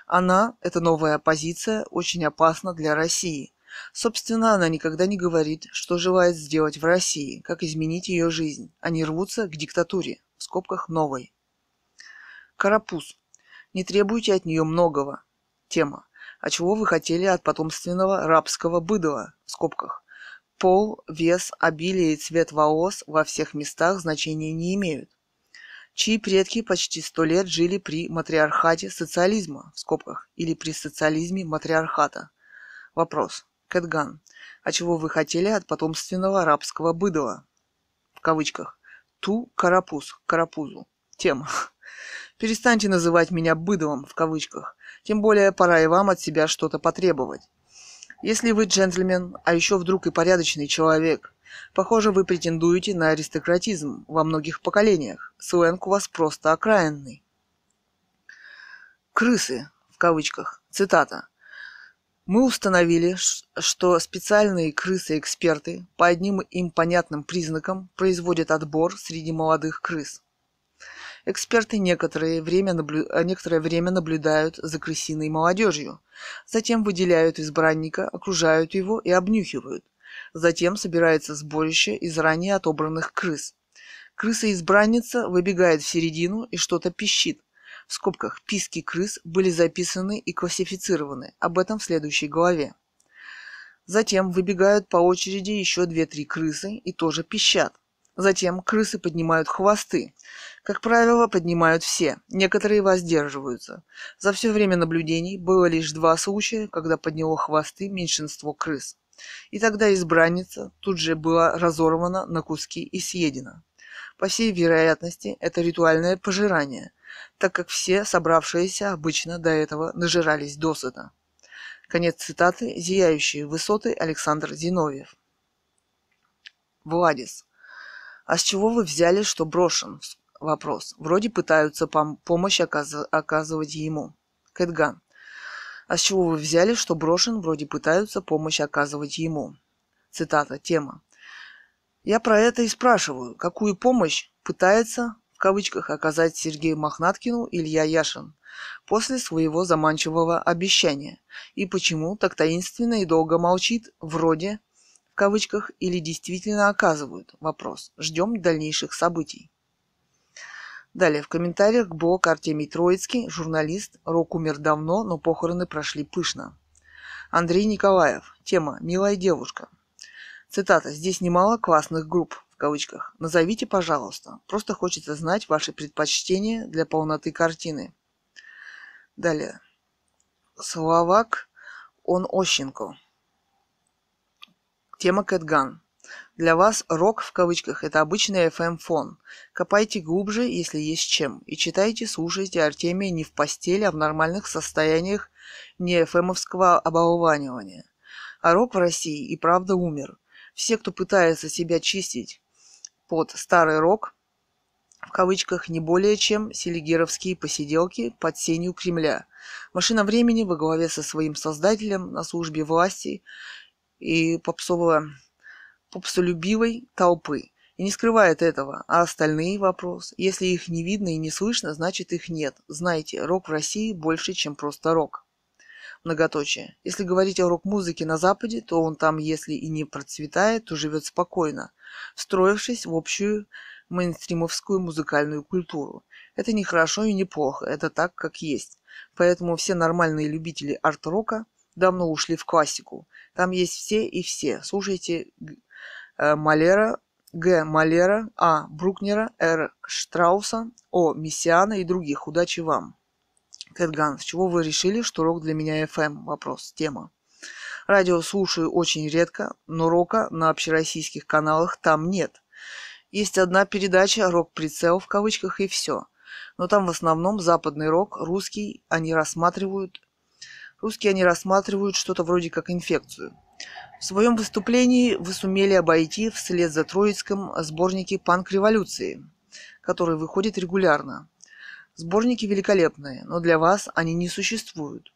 Она, эта новая оппозиция, очень опасна для России, Собственно, она никогда не говорит, что желает сделать в России, как изменить ее жизнь. Они рвутся к диктатуре, в скобках новой. Карапуз. Не требуйте от нее многого. Тема. А чего вы хотели от потомственного рабского быдова, В скобках. Пол, вес, обилие и цвет волос во всех местах значения не имеют чьи предки почти сто лет жили при матриархате социализма, в скобках, или при социализме матриархата. Вопрос. Кэтган. «А чего вы хотели от потомственного арабского быдова? В кавычках. «Ту карапуз, карапузу». Тема. «Перестаньте называть меня быдовым в кавычках. Тем более пора и вам от себя что-то потребовать. Если вы джентльмен, а еще вдруг и порядочный человек, похоже, вы претендуете на аристократизм во многих поколениях. Сленг у вас просто окраинный. «Крысы», в кавычках, цитата, мы установили, что специальные крысы-эксперты по одним им понятным признакам производят отбор среди молодых крыс. Эксперты некоторое время, наблю... А некоторое время наблюдают за крысиной молодежью, затем выделяют избранника, окружают его и обнюхивают. Затем собирается сборище из ранее отобранных крыс. Крыса-избранница выбегает в середину и что-то пищит в скобках «писки крыс» были записаны и классифицированы. Об этом в следующей главе. Затем выбегают по очереди еще две-три крысы и тоже пищат. Затем крысы поднимают хвосты. Как правило, поднимают все, некоторые воздерживаются. За все время наблюдений было лишь два случая, когда подняло хвосты меньшинство крыс. И тогда избранница тут же была разорвана на куски и съедена. По всей вероятности, это ритуальное пожирание – так как все собравшиеся обычно до этого нажирались досыта. Конец цитаты «Зияющие высоты» Александр Зиновьев. Владис. «А с чего вы взяли, что брошен?» Вопрос. Вроде пытаются пом- помощь оказ- оказывать ему. Кэтган. А с чего вы взяли, что брошен, вроде пытаются помощь оказывать ему? Цитата, тема. Я про это и спрашиваю, какую помощь пытается кавычках оказать Сергею Мохнаткину Илья Яшин после своего заманчивого обещания? И почему так таинственно и долго молчит, вроде в кавычках, или действительно оказывают? Вопрос. Ждем дальнейших событий. Далее в комментариях блог Артемий Троицкий, журналист, Рок умер давно, но похороны прошли пышно. Андрей Николаев. Тема «Милая девушка». Цитата. «Здесь немало классных групп в кавычках, назовите, пожалуйста. Просто хочется знать ваши предпочтения для полноты картины. Далее. Словак Он Ощенко. Тема Кэтган. Для вас рок в кавычках – это обычный FM-фон. Эм Копайте глубже, если есть чем, и читайте, слушайте Артемия не в постели, а в нормальных состояниях не FM-овского оболванивания. А рок в России и правда умер. Все, кто пытается себя чистить, под «Старый рок» в кавычках не более чем селигеровские посиделки под сенью Кремля. Машина времени во главе со своим создателем на службе власти и попсово попсолюбивой толпы. И не скрывает этого. А остальные вопрос. Если их не видно и не слышно, значит их нет. Знаете, рок в России больше, чем просто рок многоточие. Если говорить о рок-музыке на Западе, то он там, если и не процветает, то живет спокойно, встроившись в общую мейнстримовскую музыкальную культуру. Это не хорошо и не плохо, это так, как есть. Поэтому все нормальные любители арт-рока давно ушли в классику. Там есть все и все. Слушайте э, Малера, Г. Малера, А. Брукнера, Р. Штрауса, О. Мессиана и других. Удачи вам! Кэтган, с чего вы решили, что рок для меня FM? Эм? Вопрос, тема. Радио слушаю очень редко, но рока на общероссийских каналах там нет. Есть одна передача «Рок-прицел» в кавычках и все. Но там в основном западный рок, русский они рассматривают Русские они рассматривают что-то вроде как инфекцию. В своем выступлении вы сумели обойти вслед за Троицком сборники «Панк революции», который выходит регулярно. Сборники великолепные, но для вас они не существуют.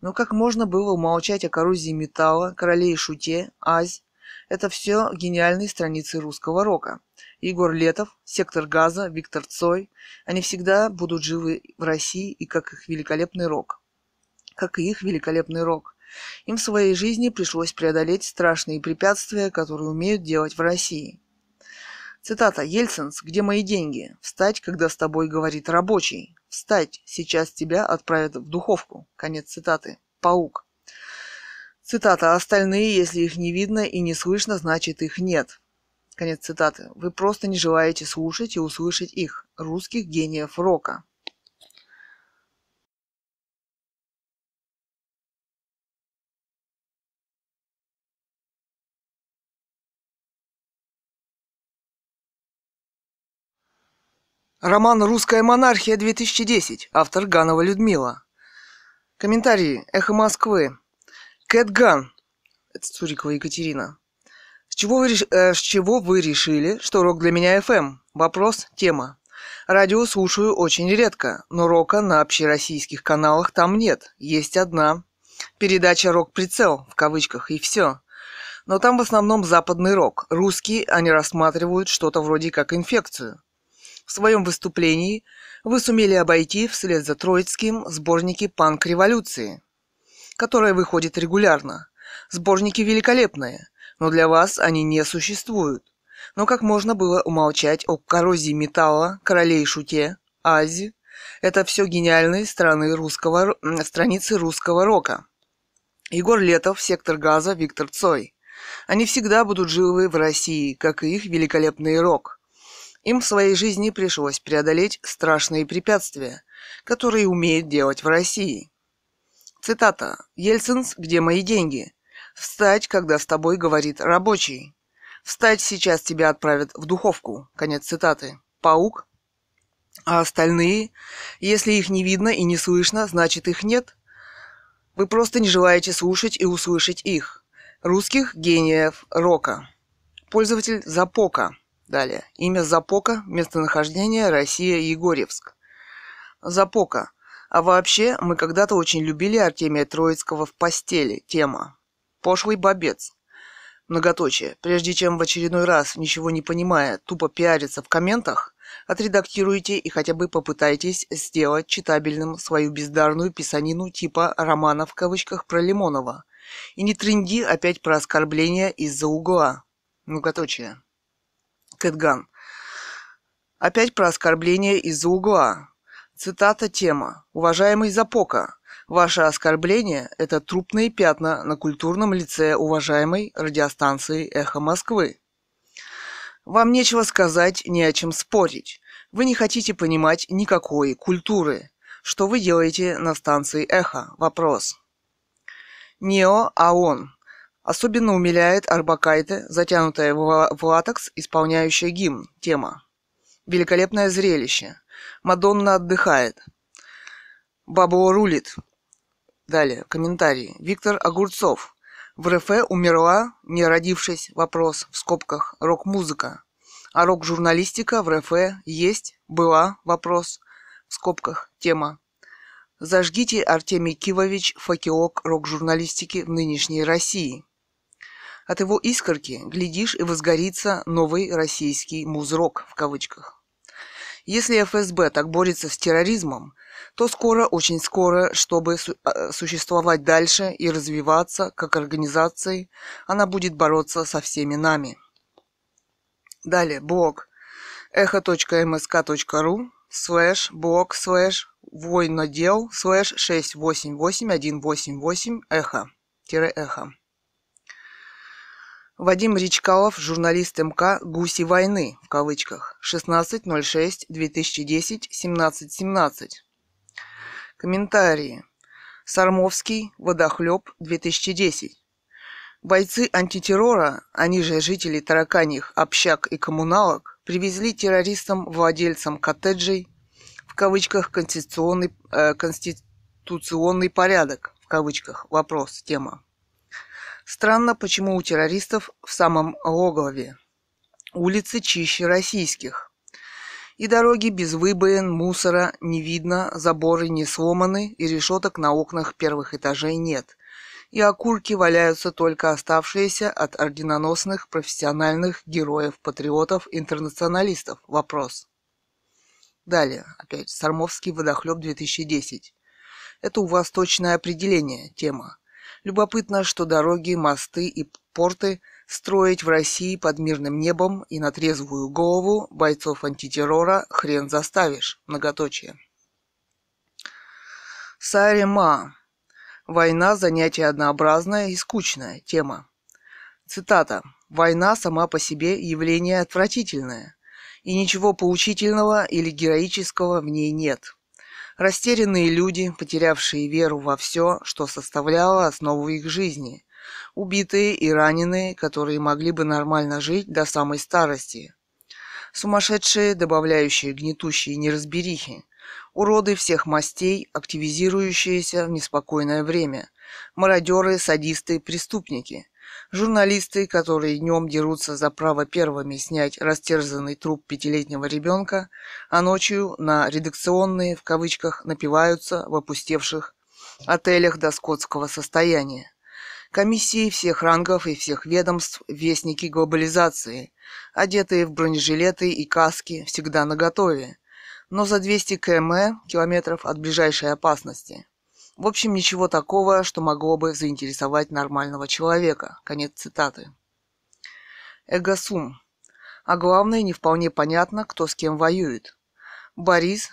Но как можно было умолчать о коррозии металла, короле и шуте, азь? Это все гениальные страницы русского рока. Егор Летов, Сектор Газа, Виктор Цой. Они всегда будут живы в России и как их великолепный рок. Как и их великолепный рок. Им в своей жизни пришлось преодолеть страшные препятствия, которые умеют делать в России. Цитата «Ельцинс, где мои деньги? Встать, когда с тобой говорит рабочий. Встать, сейчас тебя отправят в духовку». Конец цитаты. Паук. Цитата «Остальные, если их не видно и не слышно, значит их нет». Конец цитаты. Вы просто не желаете слушать и услышать их, русских гениев рока. Роман «Русская монархия-2010», автор Ганова Людмила. Комментарии. Эхо Москвы. Кэт Ган. Это Цурикова Екатерина. С чего, вы, э, с чего вы решили, что рок для меня FM? Эм?» Вопрос, тема. Радио слушаю очень редко, но рока на общероссийских каналах там нет. Есть одна. Передача «Рок-прицел» в кавычках и все. Но там в основном западный рок. Русские они рассматривают что-то вроде как инфекцию – в своем выступлении вы сумели обойти вслед за Троицким сборники «Панк революции», которая выходит регулярно. Сборники великолепные, но для вас они не существуют. Но как можно было умолчать о коррозии металла, королей шуте, ази? Это все гениальные страны русского, страницы русского рока. Егор Летов, Сектор Газа, Виктор Цой. Они всегда будут живы в России, как и их великолепный рок – им в своей жизни пришлось преодолеть страшные препятствия, которые умеют делать в России. Цитата. «Ельцинс, где мои деньги? Встать, когда с тобой говорит рабочий. Встать, сейчас тебя отправят в духовку». Конец цитаты. Паук. А остальные? Если их не видно и не слышно, значит их нет. Вы просто не желаете слушать и услышать их. Русских гениев рока. Пользователь Запока. Далее. Имя Запока, местонахождение Россия, Егорьевск. Запока. А вообще, мы когда-то очень любили Артемия Троицкого в постели. Тема. Пошлый бобец. Многоточие. Прежде чем в очередной раз, ничего не понимая, тупо пиариться в комментах, отредактируйте и хотя бы попытайтесь сделать читабельным свою бездарную писанину типа романа в кавычках про Лимонова. И не тренди опять про оскорбления из-за угла. Многоточие. Кэтган. Опять про оскорбление из-за угла. Цитата тема. Уважаемый Запока, ваше оскорбление – это трупные пятна на культурном лице уважаемой радиостанции «Эхо Москвы». Вам нечего сказать, не о чем спорить. Вы не хотите понимать никакой культуры. Что вы делаете на станции «Эхо»? Вопрос. Нео АОН. Особенно умиляет Арбакайте, затянутая в латекс, исполняющая гимн, тема. Великолепное зрелище. Мадонна отдыхает. Бабло рулит. Далее, комментарий. Виктор Огурцов. В РФ умерла, не родившись, вопрос, в скобках, рок-музыка. А рок-журналистика в РФ есть, была, вопрос, в скобках, тема. Зажгите, Артемий Кивович, факеок рок-журналистики в нынешней России – от его искорки, глядишь, и возгорится новый российский «музрок» в кавычках. Если ФСБ так борется с терроризмом, то скоро, очень скоро, чтобы су- э, существовать дальше и развиваться как организации, она будет бороться со всеми нами. Далее, блог эхо.мск.ру слэш блог слэш войнодел слэш 688188 эхо тире эхо. Вадим Речкалов, журналист МК «Гуси войны» в кавычках, 16.06.2010-17.17. Комментарии. Сармовский, Водохлеб, 2010. Бойцы антитеррора, они же жители тараканьих общак и коммуналок, привезли террористам-владельцам коттеджей в кавычках конституционный, э, конституционный порядок, в кавычках, вопрос, тема, Странно, почему у террористов в самом логове улицы чище российских. И дороги без выбоин, мусора не видно, заборы не сломаны и решеток на окнах первых этажей нет. И окурки валяются только оставшиеся от орденоносных профессиональных героев-патриотов, интернационалистов. Вопрос. Далее, опять, Сармовский водохлеб 2010. Это у вас точное определение, тема. Любопытно, что дороги, мосты и порты строить в России под мирным небом и на трезвую голову бойцов антитеррора хрен заставишь. Многоточие. Сарима. Война – занятие однообразное и скучное. Тема. Цитата. «Война сама по себе явление отвратительное, и ничего поучительного или героического в ней нет. Растерянные люди, потерявшие веру во все, что составляло основу их жизни. Убитые и раненые, которые могли бы нормально жить до самой старости. Сумасшедшие, добавляющие гнетущие неразберихи. Уроды всех мастей, активизирующиеся в неспокойное время. Мародеры, садисты, преступники – Журналисты, которые днем дерутся за право первыми снять растерзанный труп пятилетнего ребенка, а ночью на «редакционные» в кавычках напиваются в опустевших отелях до скотского состояния. Комиссии всех рангов и всех ведомств – вестники глобализации, одетые в бронежилеты и каски, всегда наготове, но за 200 км, километров от ближайшей опасности – в общем, ничего такого, что могло бы заинтересовать нормального человека. Конец цитаты. Эгосум. А главное, не вполне понятно, кто с кем воюет. Борис,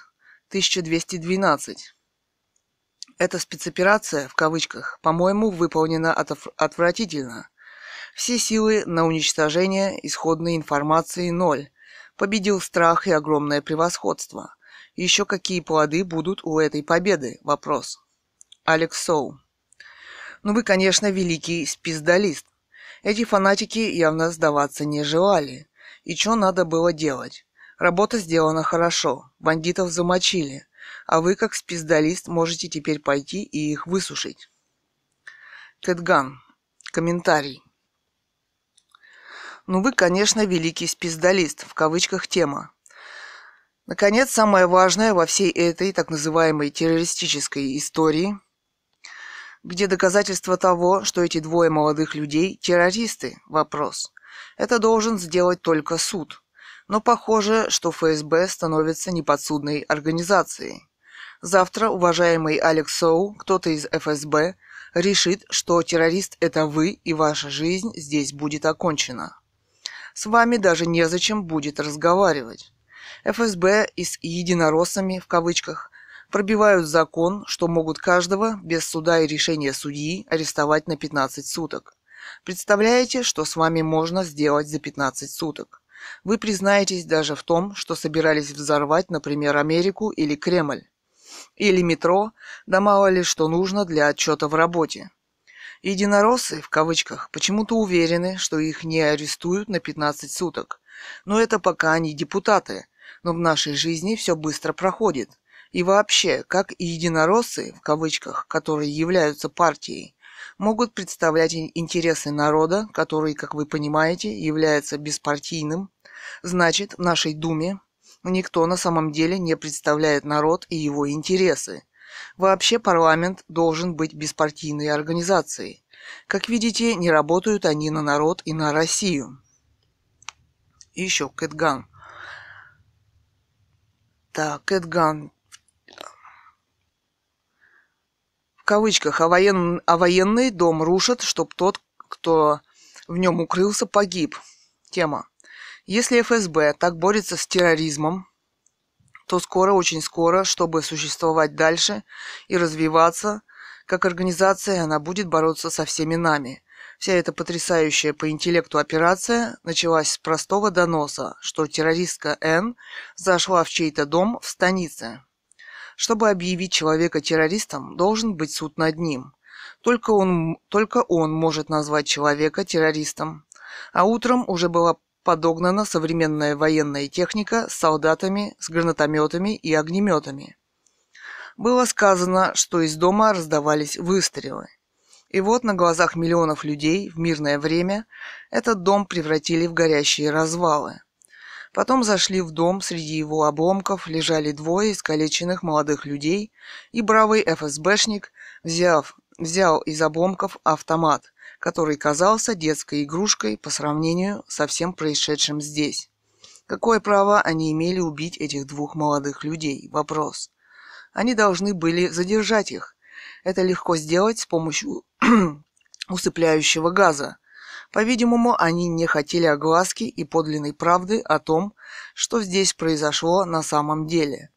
1212. Эта спецоперация, в кавычках, по-моему, выполнена отвратительно. Все силы на уничтожение исходной информации ноль. Победил страх и огромное превосходство. Еще какие плоды будут у этой победы? Вопрос. Алекс Соу. Ну вы, конечно, великий спиздалист. Эти фанатики явно сдаваться не желали. И что надо было делать? Работа сделана хорошо, бандитов замочили, а вы, как спиздалист, можете теперь пойти и их высушить. Кэтган. Комментарий. Ну вы, конечно, великий спиздалист, в кавычках тема. Наконец, самое важное во всей этой так называемой террористической истории – где доказательства того, что эти двое молодых людей – террористы? Вопрос. Это должен сделать только суд. Но похоже, что ФСБ становится неподсудной организацией. Завтра, уважаемый Алекс Соу, кто-то из ФСБ решит, что террорист – это вы, и ваша жизнь здесь будет окончена. С вами даже незачем будет разговаривать. ФСБ и с единороссами, в кавычках, пробивают закон, что могут каждого без суда и решения судьи арестовать на 15 суток. Представляете, что с вами можно сделать за 15 суток? Вы признаетесь даже в том, что собирались взорвать, например, Америку или Кремль. Или метро, да мало ли что нужно для отчета в работе. Единороссы, в кавычках, почему-то уверены, что их не арестуют на 15 суток. Но это пока они депутаты. Но в нашей жизни все быстро проходит. И вообще, как единороссы, в кавычках, которые являются партией, могут представлять интересы народа, который, как вы понимаете, является беспартийным, значит, в нашей Думе никто на самом деле не представляет народ и его интересы. Вообще парламент должен быть беспартийной организацией. Как видите, не работают они на народ и на Россию. И еще Кэтган. Так, Кэтган кавычках, а, воен... а военный дом рушат, чтоб тот, кто в нем укрылся, погиб. Тема. Если ФСБ так борется с терроризмом, то скоро, очень скоро, чтобы существовать дальше и развиваться, как организация, она будет бороться со всеми нами. Вся эта потрясающая по интеллекту операция началась с простого доноса, что террористка Н зашла в чей-то дом в станице, чтобы объявить человека террористом, должен быть суд над ним. Только он, только он может назвать человека террористом. А утром уже была подогнана современная военная техника с солдатами, с гранатометами и огнеметами. Было сказано, что из дома раздавались выстрелы. И вот на глазах миллионов людей в мирное время этот дом превратили в горящие развалы. Потом зашли в дом, среди его обломков лежали двое искалеченных молодых людей, и бравый ФСБшник, взяв, взял из обломков автомат, который казался детской игрушкой по сравнению со всем происшедшим здесь. Какое право они имели убить этих двух молодых людей? Вопрос. Они должны были задержать их. Это легко сделать с помощью усыпляющего газа – по-видимому, они не хотели огласки и подлинной правды о том, что здесь произошло на самом деле.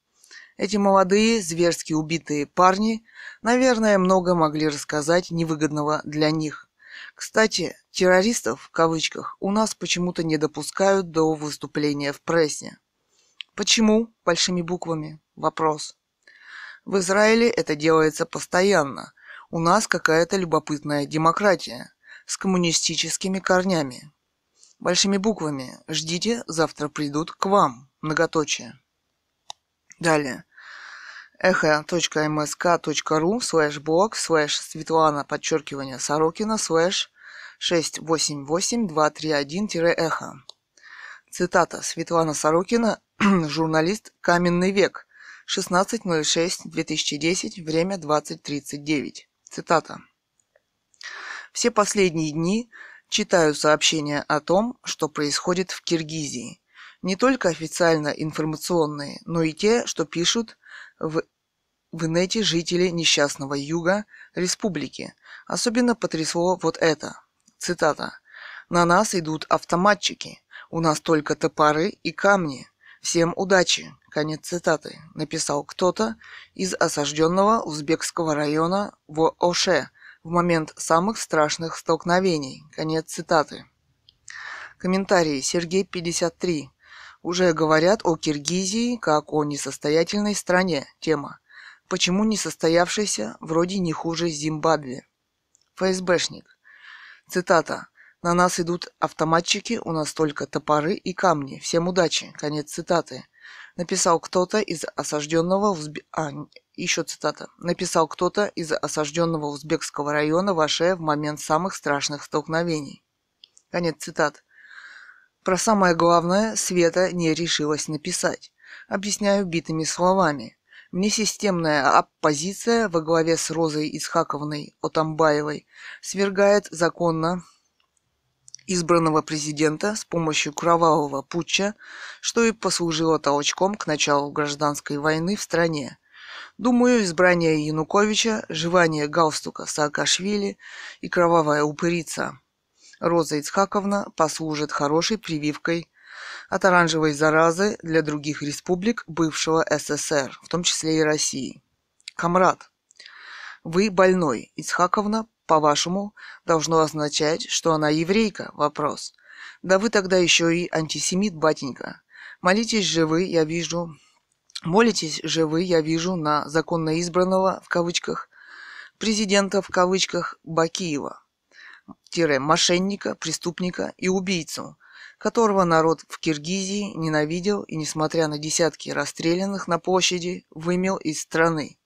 Эти молодые, зверски убитые парни, наверное, много могли рассказать невыгодного для них. Кстати, террористов, в кавычках, у нас почему-то не допускают до выступления в прессе. Почему? Большими буквами. Вопрос. В Израиле это делается постоянно. У нас какая-то любопытная демократия с коммунистическими корнями. Большими буквами. Ждите, завтра придут к вам. Многоточие. Далее. echo.msk.ru слэш блог слэш Светлана подчеркивание Сорокина слэш 688231-эхо. Цитата Светлана Сорокина, журналист «Каменный век», 16.06.2010, время 20.39. Цитата. Все последние дни читаю сообщения о том, что происходит в Киргизии. Не только официально информационные, но и те, что пишут в, в инете жители несчастного юга республики. Особенно потрясло вот это. Цитата. «На нас идут автоматчики. У нас только топоры и камни. Всем удачи!» Конец цитаты. Написал кто-то из осажденного узбекского района в Оше – в момент самых страшных столкновений. Конец цитаты. Комментарий. Сергей 53. Уже говорят о Киргизии как о несостоятельной стране. Тема. Почему несостоявшийся вроде не хуже Зимбабве? ФСБшник. Цитата. На нас идут автоматчики, у нас только топоры и камни. Всем удачи. Конец цитаты. Написал кто-то из осажденного в... Взби... А, еще цитата. «Написал кто-то из осажденного узбекского района Ваше в момент самых страшных столкновений». Конец цитат. Про самое главное Света не решилась написать. Объясняю битыми словами. Мне системная оппозиция во главе с Розой Исхаковной Отамбаевой свергает законно избранного президента с помощью кровавого путча, что и послужило толчком к началу гражданской войны в стране. Думаю, избрание Януковича, жевание галстука Саакашвили и кровавая упырица Роза Ицхаковна послужит хорошей прививкой от оранжевой заразы для других республик бывшего СССР, в том числе и России. Камрад, вы больной. Ицхаковна, по-вашему, должно означать, что она еврейка? Вопрос. Да вы тогда еще и антисемит, батенька. Молитесь же вы, я вижу, Молитесь же вы, я вижу, на законно избранного, в кавычках, президента, в кавычках, Бакиева, тире, мошенника, преступника и убийцу, которого народ в Киргизии ненавидел и, несмотря на десятки расстрелянных на площади, вымел из страны.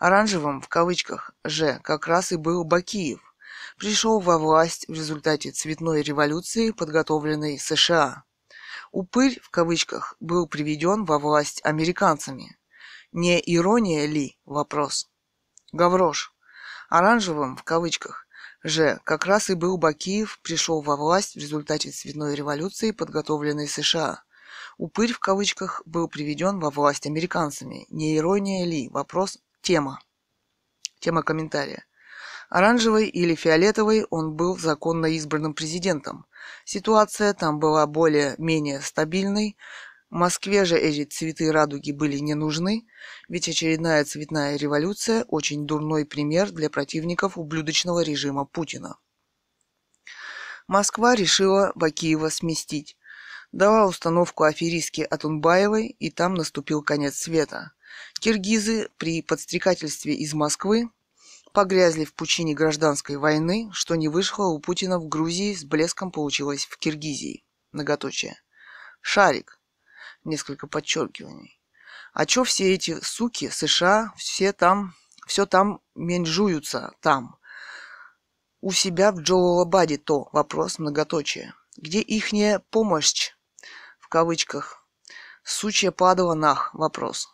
Оранжевым, в кавычках, же как раз и был Бакиев, пришел во власть в результате цветной революции, подготовленной США. Упырь, в кавычках, был приведен во власть американцами. Не ирония ли? Вопрос. Гаврош. Оранжевым, в кавычках, же как раз и был Бакиев, пришел во власть в результате цветной революции, подготовленной США. Упырь, в кавычках, был приведен во власть американцами. Не ирония ли? Вопрос. Тема. Тема комментария. Оранжевой или фиолетовой он был законно избранным президентом. Ситуация там была более-менее стабильной. В Москве же эти цветы радуги были не нужны, ведь очередная цветная революция – очень дурной пример для противников ублюдочного режима Путина. Москва решила Бакиева сместить. Дала установку аферистке Атунбаевой, и там наступил конец света. Киргизы при подстрекательстве из Москвы погрязли в пучине гражданской войны, что не вышло у Путина в Грузии, с блеском получилось в Киргизии. Многоточие. Шарик. Несколько подчеркиваний. А чё все эти суки США, все там, все там меньжуются там? У себя в Джолалабаде то вопрос многоточие. Где ихняя помощь? В кавычках. Сучья падала нах. Вопрос.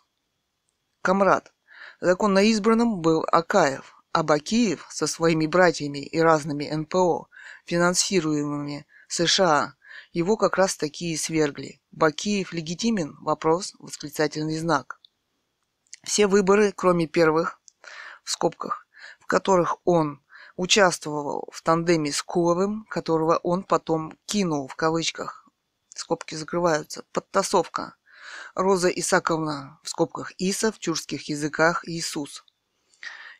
Комрад. Законно избранным был Акаев. Абакиев со своими братьями и разными НПО, финансируемыми США, его как раз такие свергли. Бакиев легитимен? Вопрос, восклицательный знак. Все выборы, кроме первых, в скобках, в которых он участвовал в тандеме с Куловым, которого он потом кинул в кавычках. Скобки закрываются. Подтасовка. Роза Исаковна в скобках Иса в тюркских языках Иисус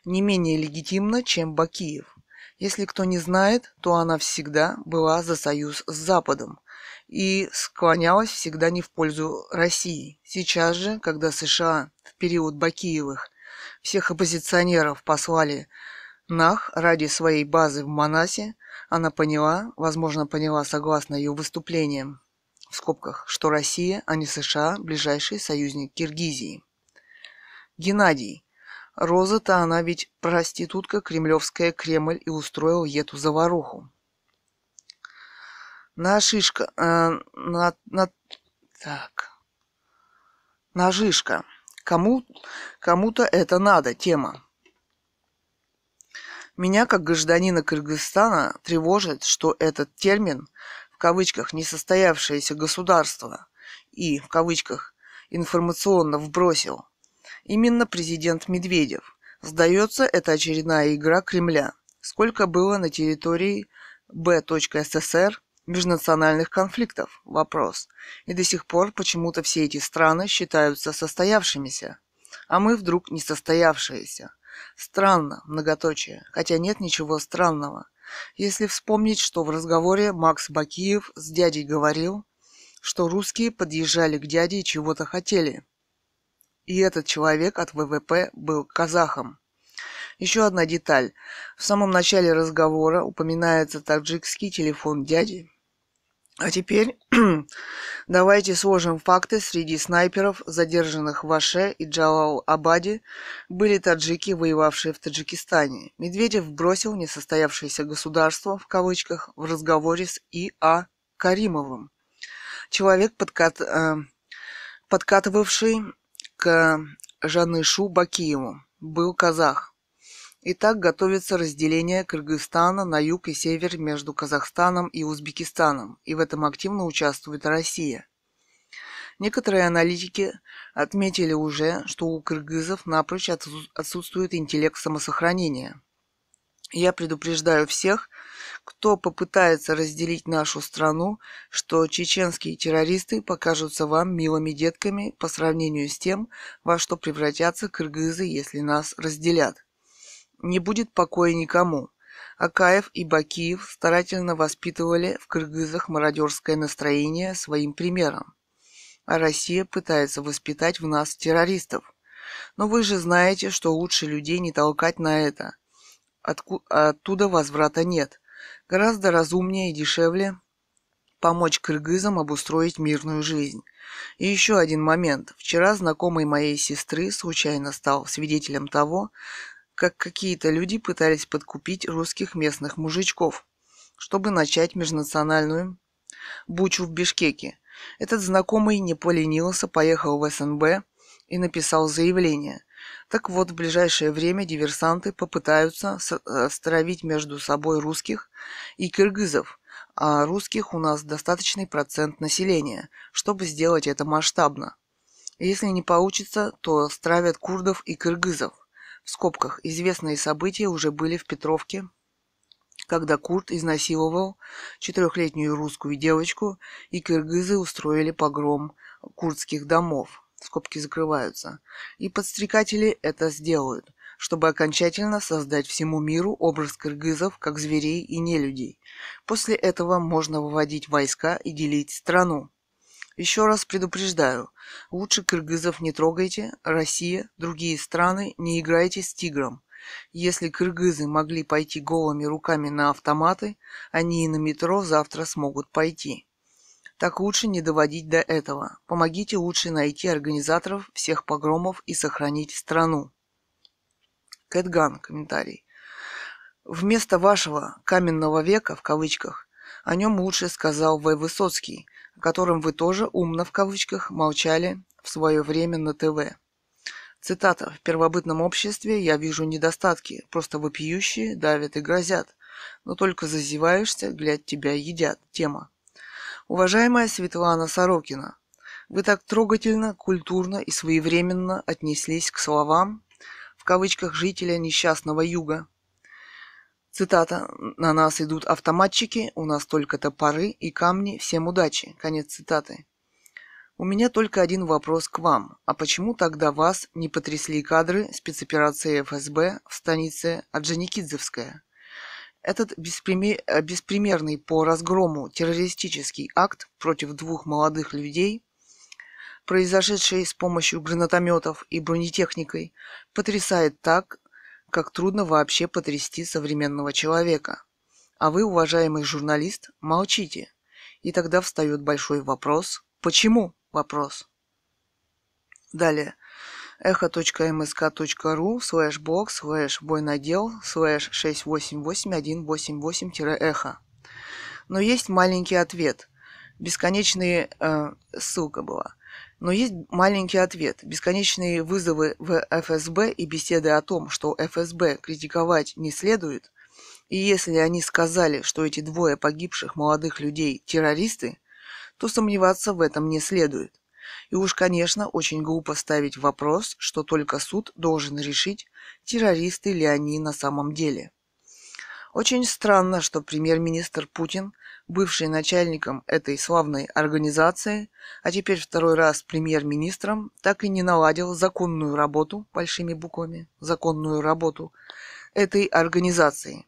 не менее легитимна, чем Бакиев. Если кто не знает, то она всегда была за союз с Западом и склонялась всегда не в пользу России. Сейчас же, когда США в период Бакиевых всех оппозиционеров послали нах ради своей базы в Манасе, она поняла, возможно, поняла согласно ее выступлениям, в скобках, что Россия, а не США, ближайший союзник Киргизии. Геннадий. Роза-то она ведь проститутка кремлевская Кремль и устроил эту заваруху. На Э, на, на, так. На Кому, кому-то это надо, тема. Меня, как гражданина Кыргызстана, тревожит, что этот термин, в кавычках, несостоявшееся государство и, в кавычках, информационно вбросил – именно президент Медведев. Сдается, это очередная игра Кремля. Сколько было на территории Б.ССР межнациональных конфликтов? Вопрос. И до сих пор почему-то все эти страны считаются состоявшимися, а мы вдруг не состоявшиеся. Странно, многоточие, хотя нет ничего странного. Если вспомнить, что в разговоре Макс Бакиев с дядей говорил, что русские подъезжали к дяде и чего-то хотели – и этот человек от ВВП был казахом. Еще одна деталь. В самом начале разговора упоминается таджикский телефон дяди. А теперь давайте сложим факты. Среди снайперов, задержанных в Аше и Джалал-Абаде, были таджики, воевавшие в Таджикистане. Медведев бросил несостоявшееся государство, в кавычках, в разговоре с И.А. Каримовым. Человек, подкат, э, подкатывавший к э, Жанышу Бакиеву, был казах. Итак, готовится разделение Кыргызстана на юг и север между Казахстаном и Узбекистаном, и в этом активно участвует Россия. Некоторые аналитики отметили уже, что у кыргызов напрочь отсутствует интеллект самосохранения. Я предупреждаю всех, кто попытается разделить нашу страну, что чеченские террористы покажутся вам милыми детками по сравнению с тем, во что превратятся кыргызы, если нас разделят. Не будет покоя никому. Акаев и Бакиев старательно воспитывали в кыргызах мародерское настроение своим примером. А Россия пытается воспитать в нас террористов. Но вы же знаете, что лучше людей не толкать на это. Отку- оттуда возврата нет – Гораздо разумнее и дешевле помочь кыргызам обустроить мирную жизнь. И еще один момент. Вчера знакомый моей сестры случайно стал свидетелем того, как какие-то люди пытались подкупить русских местных мужичков, чтобы начать межнациональную бучу в Бишкеке. Этот знакомый не поленился, поехал в СНБ и написал заявление. Так вот, в ближайшее время диверсанты попытаются э, стравить между собой русских и киргизов, а русских у нас достаточный процент населения, чтобы сделать это масштабно. Если не получится, то стравят курдов и киргизов. В скобках известные события уже были в Петровке, когда Курт изнасиловал четырехлетнюю русскую девочку, и киргизы устроили погром курдских домов скобки закрываются, и подстрекатели это сделают, чтобы окончательно создать всему миру образ кыргызов как зверей и нелюдей. После этого можно выводить войска и делить страну. Еще раз предупреждаю, лучше кыргызов не трогайте, Россия, другие страны, не играйте с тигром. Если кыргызы могли пойти голыми руками на автоматы, они и на метро завтра смогут пойти. Так лучше не доводить до этого. Помогите лучше найти организаторов всех погромов и сохранить страну. Кэтган, комментарий. Вместо вашего каменного века, в кавычках, о нем лучше сказал В. Высоцкий, о котором вы тоже умно, в кавычках, молчали в свое время на ТВ. Цитата. «В первобытном обществе я вижу недостатки, просто вопиющие, давят и грозят. Но только зазеваешься, глядь, тебя едят. Тема. Уважаемая Светлана Сорокина, вы так трогательно, культурно и своевременно отнеслись к словам, в кавычках, жителя несчастного юга. Цитата. «На нас идут автоматчики, у нас только топоры и камни, всем удачи». Конец цитаты. У меня только один вопрос к вам. А почему тогда вас не потрясли кадры спецоперации ФСБ в станице Аджаникидзевская? Этот э, беспримерный по разгрому террористический акт против двух молодых людей, произошедший с помощью гранатометов и бронетехникой, потрясает так, как трудно вообще потрясти современного человека. А вы, уважаемый журналист, молчите. И тогда встает большой вопрос. Почему вопрос? Далее эхо.мск.ру эм слэш блог слэш бойнадел слэш 6888188-эхо. Но есть маленький ответ. Бесконечные... Э, ссылка была. Но есть маленький ответ. Бесконечные вызовы в ФСБ и беседы о том, что ФСБ критиковать не следует, и если они сказали, что эти двое погибших молодых людей террористы, то сомневаться в этом не следует. И уж, конечно, очень глупо ставить вопрос, что только суд должен решить, террористы ли они на самом деле. Очень странно, что премьер-министр Путин, бывший начальником этой славной организации, а теперь второй раз премьер-министром, так и не наладил законную работу, большими буквами, законную работу этой организации.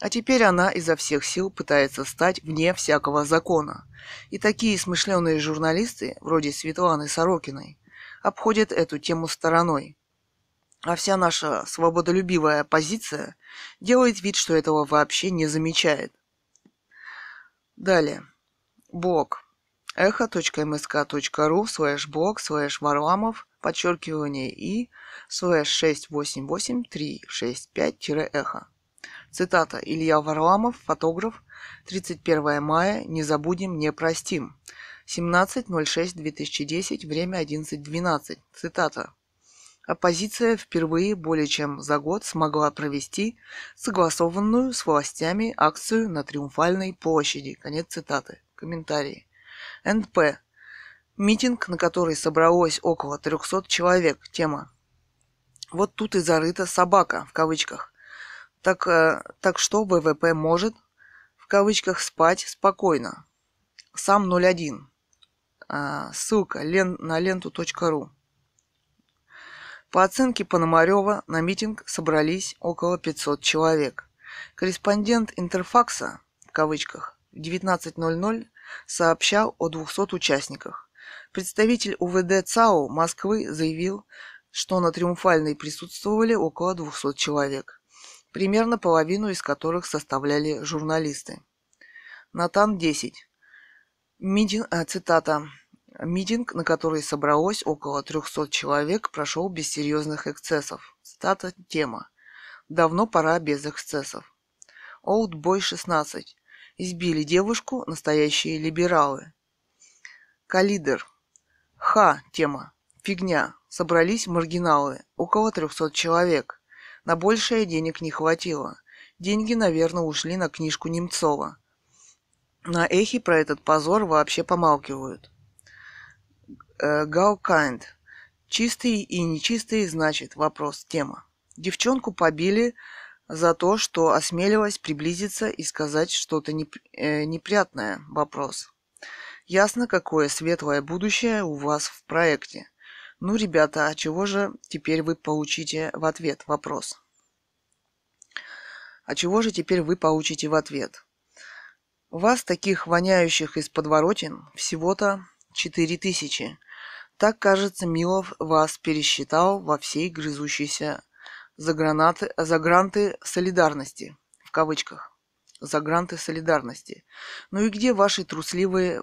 А теперь она изо всех сил пытается стать вне всякого закона. И такие смышленые журналисты, вроде Светланы Сорокиной, обходят эту тему стороной. А вся наша свободолюбивая оппозиция делает вид, что этого вообще не замечает. Далее. Блог. echo.msk.ru слэш блог слэш варламов подчеркивание и слэш 688365-эхо. Цитата Илья Варламов, фотограф, 31 мая, не забудем, не простим. 17.06.2010, время 11.12. Цитата. Оппозиция впервые более чем за год смогла провести согласованную с властями акцию на Триумфальной площади. Конец цитаты. Комментарии. НП. Митинг, на который собралось около 300 человек. Тема. Вот тут и зарыта собака, в кавычках. Так, э, так что ВВП может, в кавычках, спать спокойно. Сам 01. Э, ссылка на ленту.ру. По оценке Пономарева на митинг собрались около 500 человек. Корреспондент Интерфакса, в кавычках, в 19.00 сообщал о 200 участниках. Представитель УВД ЦАО Москвы заявил, что на Триумфальной присутствовали около 200 человек примерно половину из которых составляли журналисты. Натан 10. Митинг, э, цитата. Митинг, на который собралось около 300 человек, прошел без серьезных эксцессов. Цитата тема. Давно пора без эксцессов. Олдбой 16. Избили девушку настоящие либералы. Калидер. Ха, тема. Фигня. Собрались маргиналы. Около 300 человек. На большее денег не хватило. Деньги, наверное, ушли на книжку Немцова. На эхе про этот позор вообще помалкивают. Э, Гаукайнд. Чистые и нечистые, значит, вопрос, тема. Девчонку побили за то, что осмелилась приблизиться и сказать что-то неп... э, неприятное. Вопрос. Ясно, какое светлое будущее у вас в проекте. Ну, ребята, а чего же теперь вы получите в ответ? Вопрос. А чего же теперь вы получите в ответ? Вас, таких воняющих из подворотен, всего-то четыре тысячи. Так, кажется, Милов вас пересчитал во всей грызущейся за, гранаты, за гранты солидарности, в кавычках, за гранты солидарности. Ну и где ваши трусливые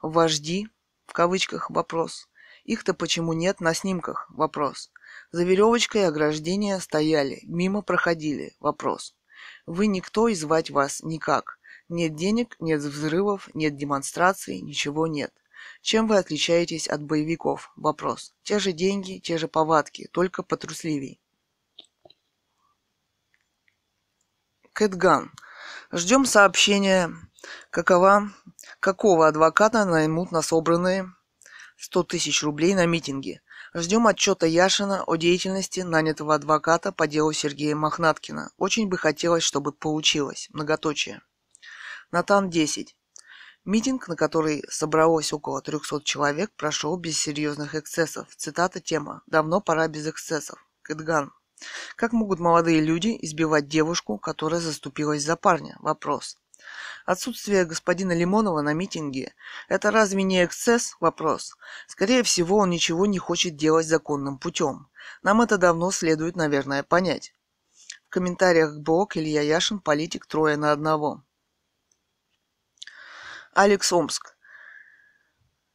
вожди, в кавычках, вопрос? Их-то почему нет на снимках? Вопрос. За веревочкой ограждения стояли, мимо проходили. Вопрос. Вы никто и звать вас никак. Нет денег, нет взрывов, нет демонстраций, ничего нет. Чем вы отличаетесь от боевиков? Вопрос. Те же деньги, те же повадки, только потрусливей. Кэтган. Ждем сообщения, какова, какого адвоката наймут на собранные сто тысяч рублей на митинги. Ждем отчета Яшина о деятельности нанятого адвоката по делу Сергея Мохнаткина. Очень бы хотелось, чтобы получилось. Многоточие. Натан 10. Митинг, на который собралось около 300 человек, прошел без серьезных эксцессов. Цитата тема «Давно пора без эксцессов». Кэтган. Как могут молодые люди избивать девушку, которая заступилась за парня? Вопрос. Отсутствие господина Лимонова на митинге – это разве не эксцесс? Вопрос. Скорее всего, он ничего не хочет делать законным путем. Нам это давно следует, наверное, понять. В комментариях к Илья Яшин, политик трое на одного. Алекс Омск.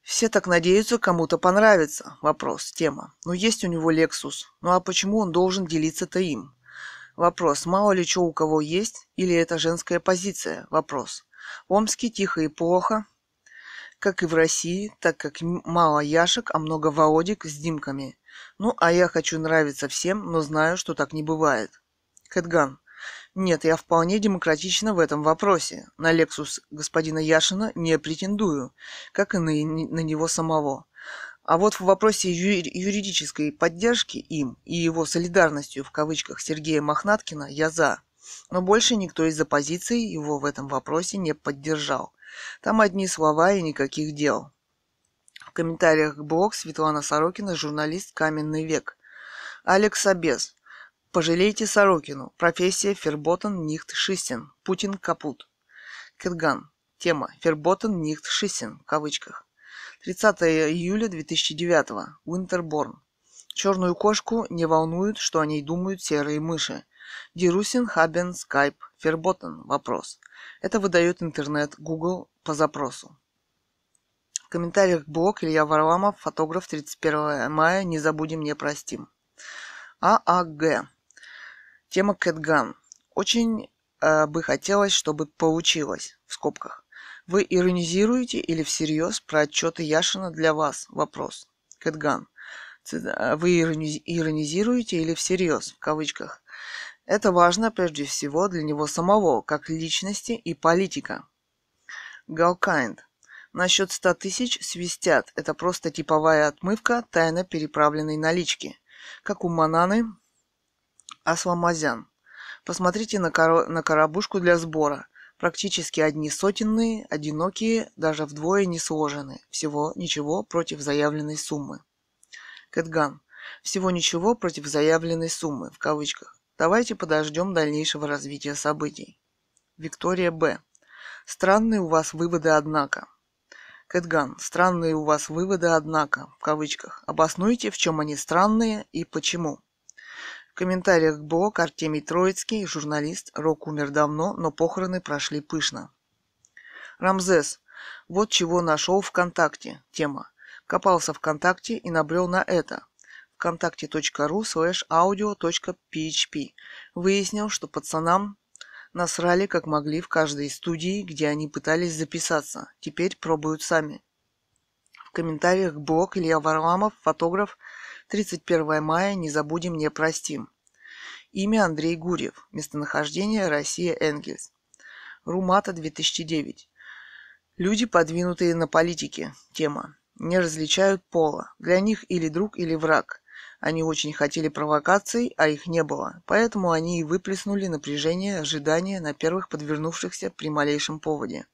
Все так надеются, кому-то понравится. Вопрос, тема. Ну есть у него Lexus. Ну а почему он должен делиться-то им? Вопрос, мало ли что у кого есть, или это женская позиция? Вопрос. В Омске тихо и плохо, как и в России, так как мало Яшек, а много Володик с Димками. Ну, а я хочу нравиться всем, но знаю, что так не бывает. Кэтган. Нет, я вполне демократична в этом вопросе. На Лексус господина Яшина не претендую, как и на, на него самого. А вот в вопросе юридической поддержки им и его солидарностью в кавычках Сергея Мохнаткина я за. Но больше никто из оппозиции его в этом вопросе не поддержал. Там одни слова и никаких дел. В комментариях к блог Светлана Сорокина, журналист «Каменный век». Алекс Абез. Пожалейте Сорокину. Профессия Ферботен Нихт Шисин. Путин капут. Кирган. Тема Ферботен Нихт Шисин. В кавычках. 30 июля 2009. Уинтерборн. Черную кошку не волнует, что о ней думают серые мыши. Дирусин, Хабен, Скайп, Ферботтен. Вопрос. Это выдает интернет Google по запросу. В комментариях блог Илья Варламов, фотограф 31 мая, не забудем, не простим. ААГ. Тема Кэтган. Очень э, бы хотелось, чтобы получилось, в скобках. Вы иронизируете или всерьез про отчеты Яшина для вас? Вопрос. Кэтган. Э, вы иронизируете или всерьез, в кавычках. Это важно прежде всего для него самого, как личности и политика. Галкайнд. Насчет 100 тысяч свистят. Это просто типовая отмывка тайно переправленной налички. Как у Мананы Асламазян. Посмотрите на, коро- на коробушку для сбора практически одни сотенные, одинокие, даже вдвое не сложены, всего ничего против заявленной суммы. Кэтган. Всего ничего против заявленной суммы, в кавычках. Давайте подождем дальнейшего развития событий. Виктория Б. Странные у вас выводы, однако. Кэтган, странные у вас выводы, однако, в кавычках. Обоснуйте, в чем они странные и почему комментариях к блог Артемий Троицкий, журналист, Рок умер давно, но похороны прошли пышно. Рамзес. Вот чего нашел ВКонтакте. Тема. Копался ВКонтакте и набрел на это вконтакте.ру слэш аудио.php. Выяснил, что пацанам насрали как могли в каждой студии, где они пытались записаться. Теперь пробуют сами. В комментариях блог Илья Варламов, фотограф, 31 мая не забудем, не простим. Имя Андрей Гурьев. Местонахождение Россия Энгельс. Румата 2009. Люди, подвинутые на политике. Тема. Не различают пола. Для них или друг, или враг. Они очень хотели провокаций, а их не было. Поэтому они и выплеснули напряжение, ожидания на первых подвернувшихся при малейшем поводе.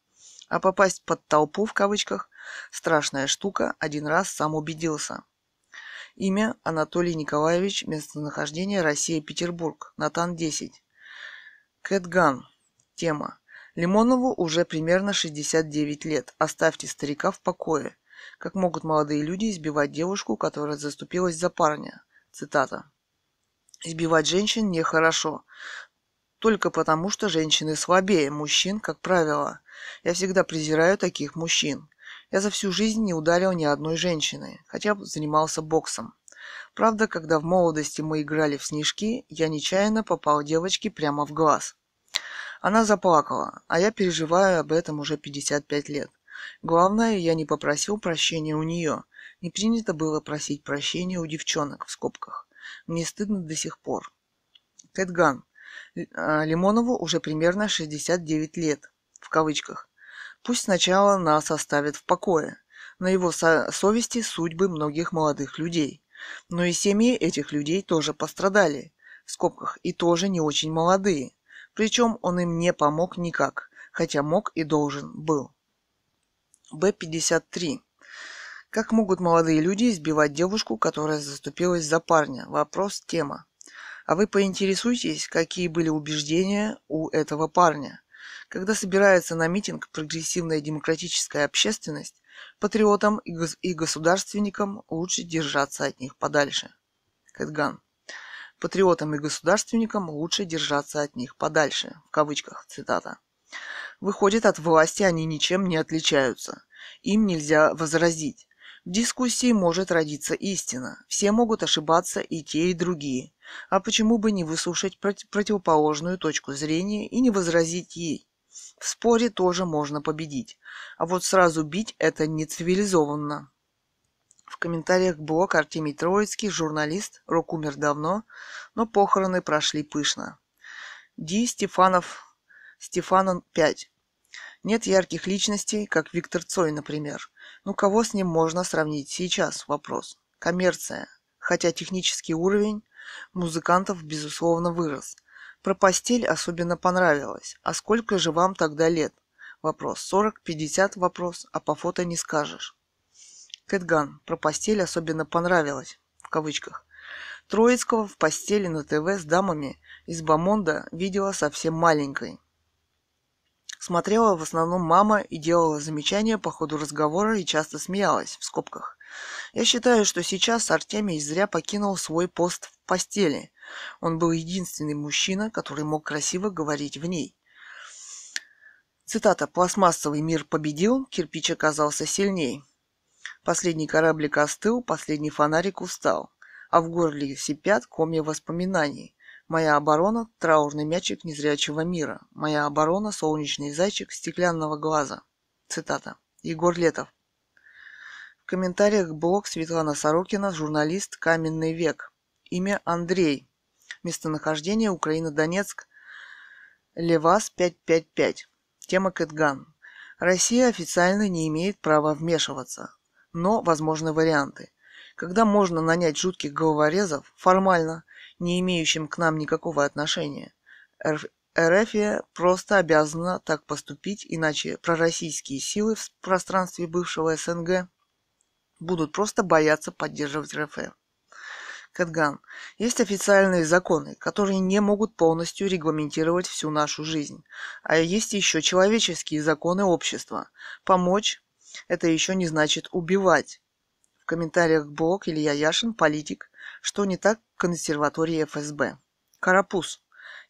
А попасть под толпу в кавычках – страшная штука, один раз сам убедился – Имя Анатолий Николаевич, местонахождение Россия, Петербург, Натан-10. Кэтган. Тема. Лимонову уже примерно 69 лет. Оставьте старика в покое. Как могут молодые люди избивать девушку, которая заступилась за парня? Цитата. Избивать женщин нехорошо. Только потому, что женщины слабее мужчин, как правило. Я всегда презираю таких мужчин. Я за всю жизнь не ударил ни одной женщины, хотя занимался боксом. Правда, когда в молодости мы играли в снежки, я нечаянно попал девочке прямо в глаз. Она заплакала, а я переживаю об этом уже 55 лет. Главное, я не попросил прощения у нее. Не принято было просить прощения у девчонок в скобках. Мне стыдно до сих пор. Кэтган. А, Лимонову уже примерно 69 лет, в кавычках. Пусть сначала нас оставят в покое. На его со- совести судьбы многих молодых людей. Но и семьи этих людей тоже пострадали, в скобках, и тоже не очень молодые. Причем он им не помог никак, хотя мог и должен был. Б-53. Как могут молодые люди избивать девушку, которая заступилась за парня? Вопрос, тема. А вы поинтересуйтесь, какие были убеждения у этого парня. Когда собирается на митинг прогрессивная демократическая общественность, патриотам и, гос- и государственникам лучше держаться от них подальше. Кэтган. Патриотам и государственникам лучше держаться от них подальше. В кавычках цитата. Выходит, от власти они ничем не отличаются. Им нельзя возразить. В дискуссии может родиться истина. Все могут ошибаться и те, и другие. А почему бы не выслушать против противоположную точку зрения и не возразить ей? В споре тоже можно победить, а вот сразу бить это не цивилизованно. В комментариях блог Артемий Троицкий, журналист, Рок умер давно, но похороны прошли пышно. Ди Стефанов, Стефанон 5. Нет ярких личностей, как Виктор Цой, например. Ну кого с ним можно сравнить сейчас? Вопрос. Коммерция. Хотя технический уровень музыкантов, безусловно, вырос – про постель особенно понравилось. А сколько же вам тогда лет? Вопрос. 40-50 вопрос, а по фото не скажешь. Кэтган. Про постель особенно понравилось. В кавычках. Троицкого в постели на ТВ с дамами из Бамонда видела совсем маленькой. Смотрела в основном мама и делала замечания по ходу разговора и часто смеялась, в скобках. Я считаю, что сейчас Артемий зря покинул свой пост в постели – он был единственный мужчина, который мог красиво говорить в ней. Цитата. «Пластмассовый мир победил, кирпич оказался сильней. Последний кораблик остыл, последний фонарик устал. А в горле сипят комья воспоминаний. Моя оборона – траурный мячик незрячего мира. Моя оборона – солнечный зайчик стеклянного глаза». Цитата. Егор Летов. В комментариях блог Светлана Сорокина, журналист «Каменный век». Имя Андрей. Местонахождение Украина, Донецк, Левас 555. Тема Кэтган. Россия официально не имеет права вмешиваться, но возможны варианты. Когда можно нанять жутких головорезов, формально, не имеющим к нам никакого отношения, РФ просто обязана так поступить, иначе пророссийские силы в пространстве бывшего СНГ будут просто бояться поддерживать РФ. Кэтган, есть официальные законы, которые не могут полностью регламентировать всю нашу жизнь. А есть еще человеческие законы общества. Помочь – это еще не значит убивать. В комментариях блог Илья Яшин, политик, что не так в консерватории ФСБ. Карапуз.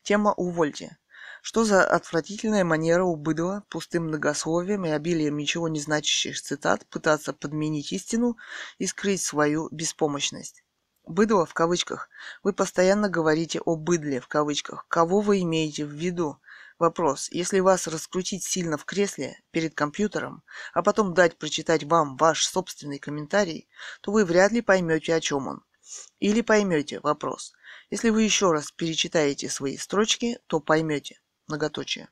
Тема «Увольте». Что за отвратительная манера у быдла пустым многословием и обилием ничего не значащих цитат пытаться подменить истину и скрыть свою беспомощность? Быдло в кавычках. Вы постоянно говорите о быдле в кавычках. Кого вы имеете в виду? Вопрос. Если вас раскрутить сильно в кресле перед компьютером, а потом дать прочитать вам ваш собственный комментарий, то вы вряд ли поймете, о чем он. Или поймете вопрос. Если вы еще раз перечитаете свои строчки, то поймете. Многоточие.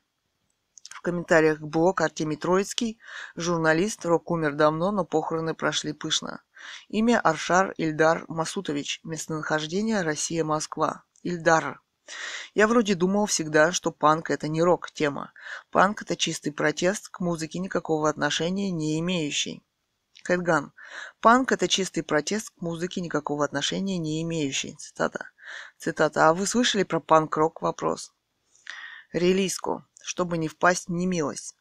В комментариях блог Артемий Троицкий, журналист, рок умер давно, но похороны прошли пышно. Имя Аршар Ильдар Масутович. Местонахождение Россия, Москва. Ильдар. Я вроде думал всегда, что панк это не рок-тема. Панк это чистый протест, к музыке никакого отношения не имеющий. Кэтган. Панк это чистый протест, к музыке никакого отношения не имеющий. Цитата. Цитата. А вы слышали про панк-рок вопрос? Релизку. Чтобы не впасть в немилость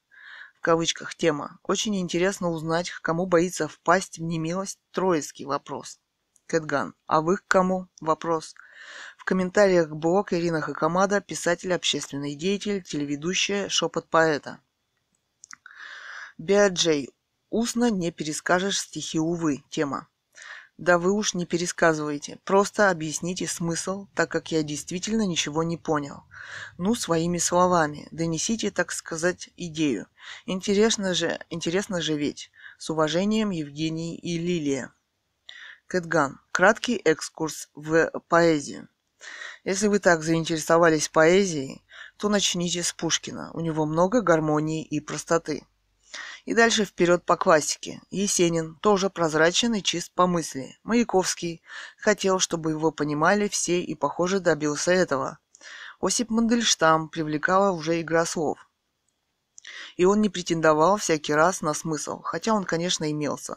кавычках тема, очень интересно узнать, кому боится впасть в немилость троицкий вопрос. Кэтган. А вы к кому? Вопрос. В комментариях блог Ирина Хакамада, писатель, общественный деятель, телеведущая, шепот поэта. Биаджей. Устно не перескажешь стихи, увы. Тема. Да вы уж не пересказывайте, просто объясните смысл, так как я действительно ничего не понял. Ну, своими словами, донесите, так сказать, идею. Интересно же, интересно же ведь. С уважением, Евгений и Лилия. Кэтган. Краткий экскурс в поэзию. Если вы так заинтересовались поэзией, то начните с Пушкина. У него много гармонии и простоты. И дальше вперед по классике. Есенин тоже прозрачен и чист по мысли. Маяковский хотел, чтобы его понимали все и, похоже, добился этого. Осип Мандельштам привлекала уже игра слов. И он не претендовал всякий раз на смысл, хотя он, конечно, имелся.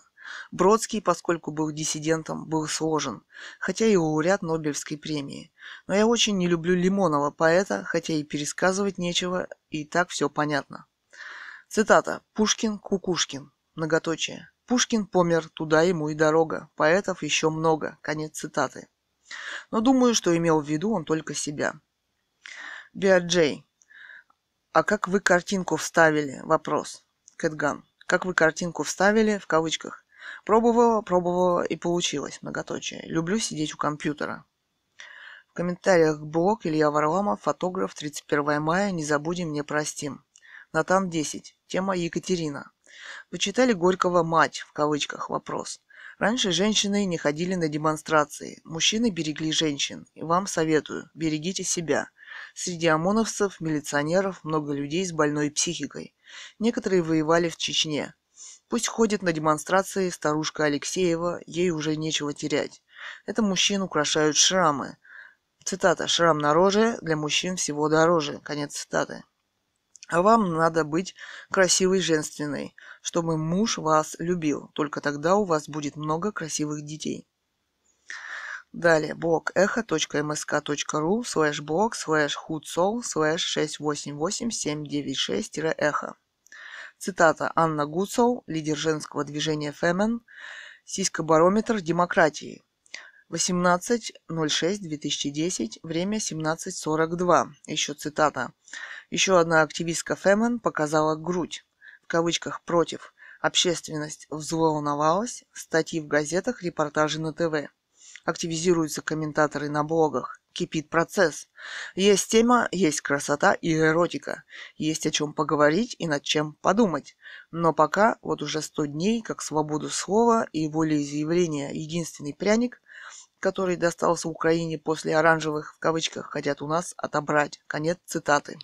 Бродский, поскольку был диссидентом, был сложен, хотя и лауреат Нобелевской премии. Но я очень не люблю Лимонова поэта, хотя и пересказывать нечего, и так все понятно. Цитата. Пушкин, Кукушкин. Многоточие. Пушкин помер, туда ему и дорога. Поэтов еще много. Конец цитаты. Но думаю, что имел в виду он только себя. Биаджей. А как вы картинку вставили? Вопрос. Кэтган. Как вы картинку вставили? В кавычках. Пробовала, пробовала и получилось. Многоточие. Люблю сидеть у компьютера. В комментариях блог Илья Варламов, фотограф, 31 мая, не забудем, не простим. Натан 10. Тема Екатерина. Вы читали Горького «мать» в кавычках вопрос. Раньше женщины не ходили на демонстрации. Мужчины берегли женщин. И вам советую, берегите себя. Среди ОМОНовцев, милиционеров много людей с больной психикой. Некоторые воевали в Чечне. Пусть ходит на демонстрации старушка Алексеева, ей уже нечего терять. Это мужчин украшают шрамы. Цитата «Шрам на роже для мужчин всего дороже». Конец цитаты. А вам надо быть красивой женственной, чтобы муж вас любил. Только тогда у вас будет много красивых детей. Далее, блог эхо.мск.ру слэш блог слэш худсол слэш 688796-эхо. Цитата Анна Гуцол, лидер женского движения Фемен, «Сиськобарометр демократии. 18.06.2010, время 17.42. Еще цитата. Еще одна активистка Фемен показала грудь, в кавычках «против». Общественность взволновалась, статьи в газетах, репортажи на ТВ. Активизируются комментаторы на блогах. Кипит процесс. Есть тема, есть красота и эротика. Есть о чем поговорить и над чем подумать. Но пока, вот уже сто дней, как свободу слова и волеизъявления единственный пряник, который достался Украине после «оранжевых» в кавычках хотят у нас отобрать». Конец цитаты.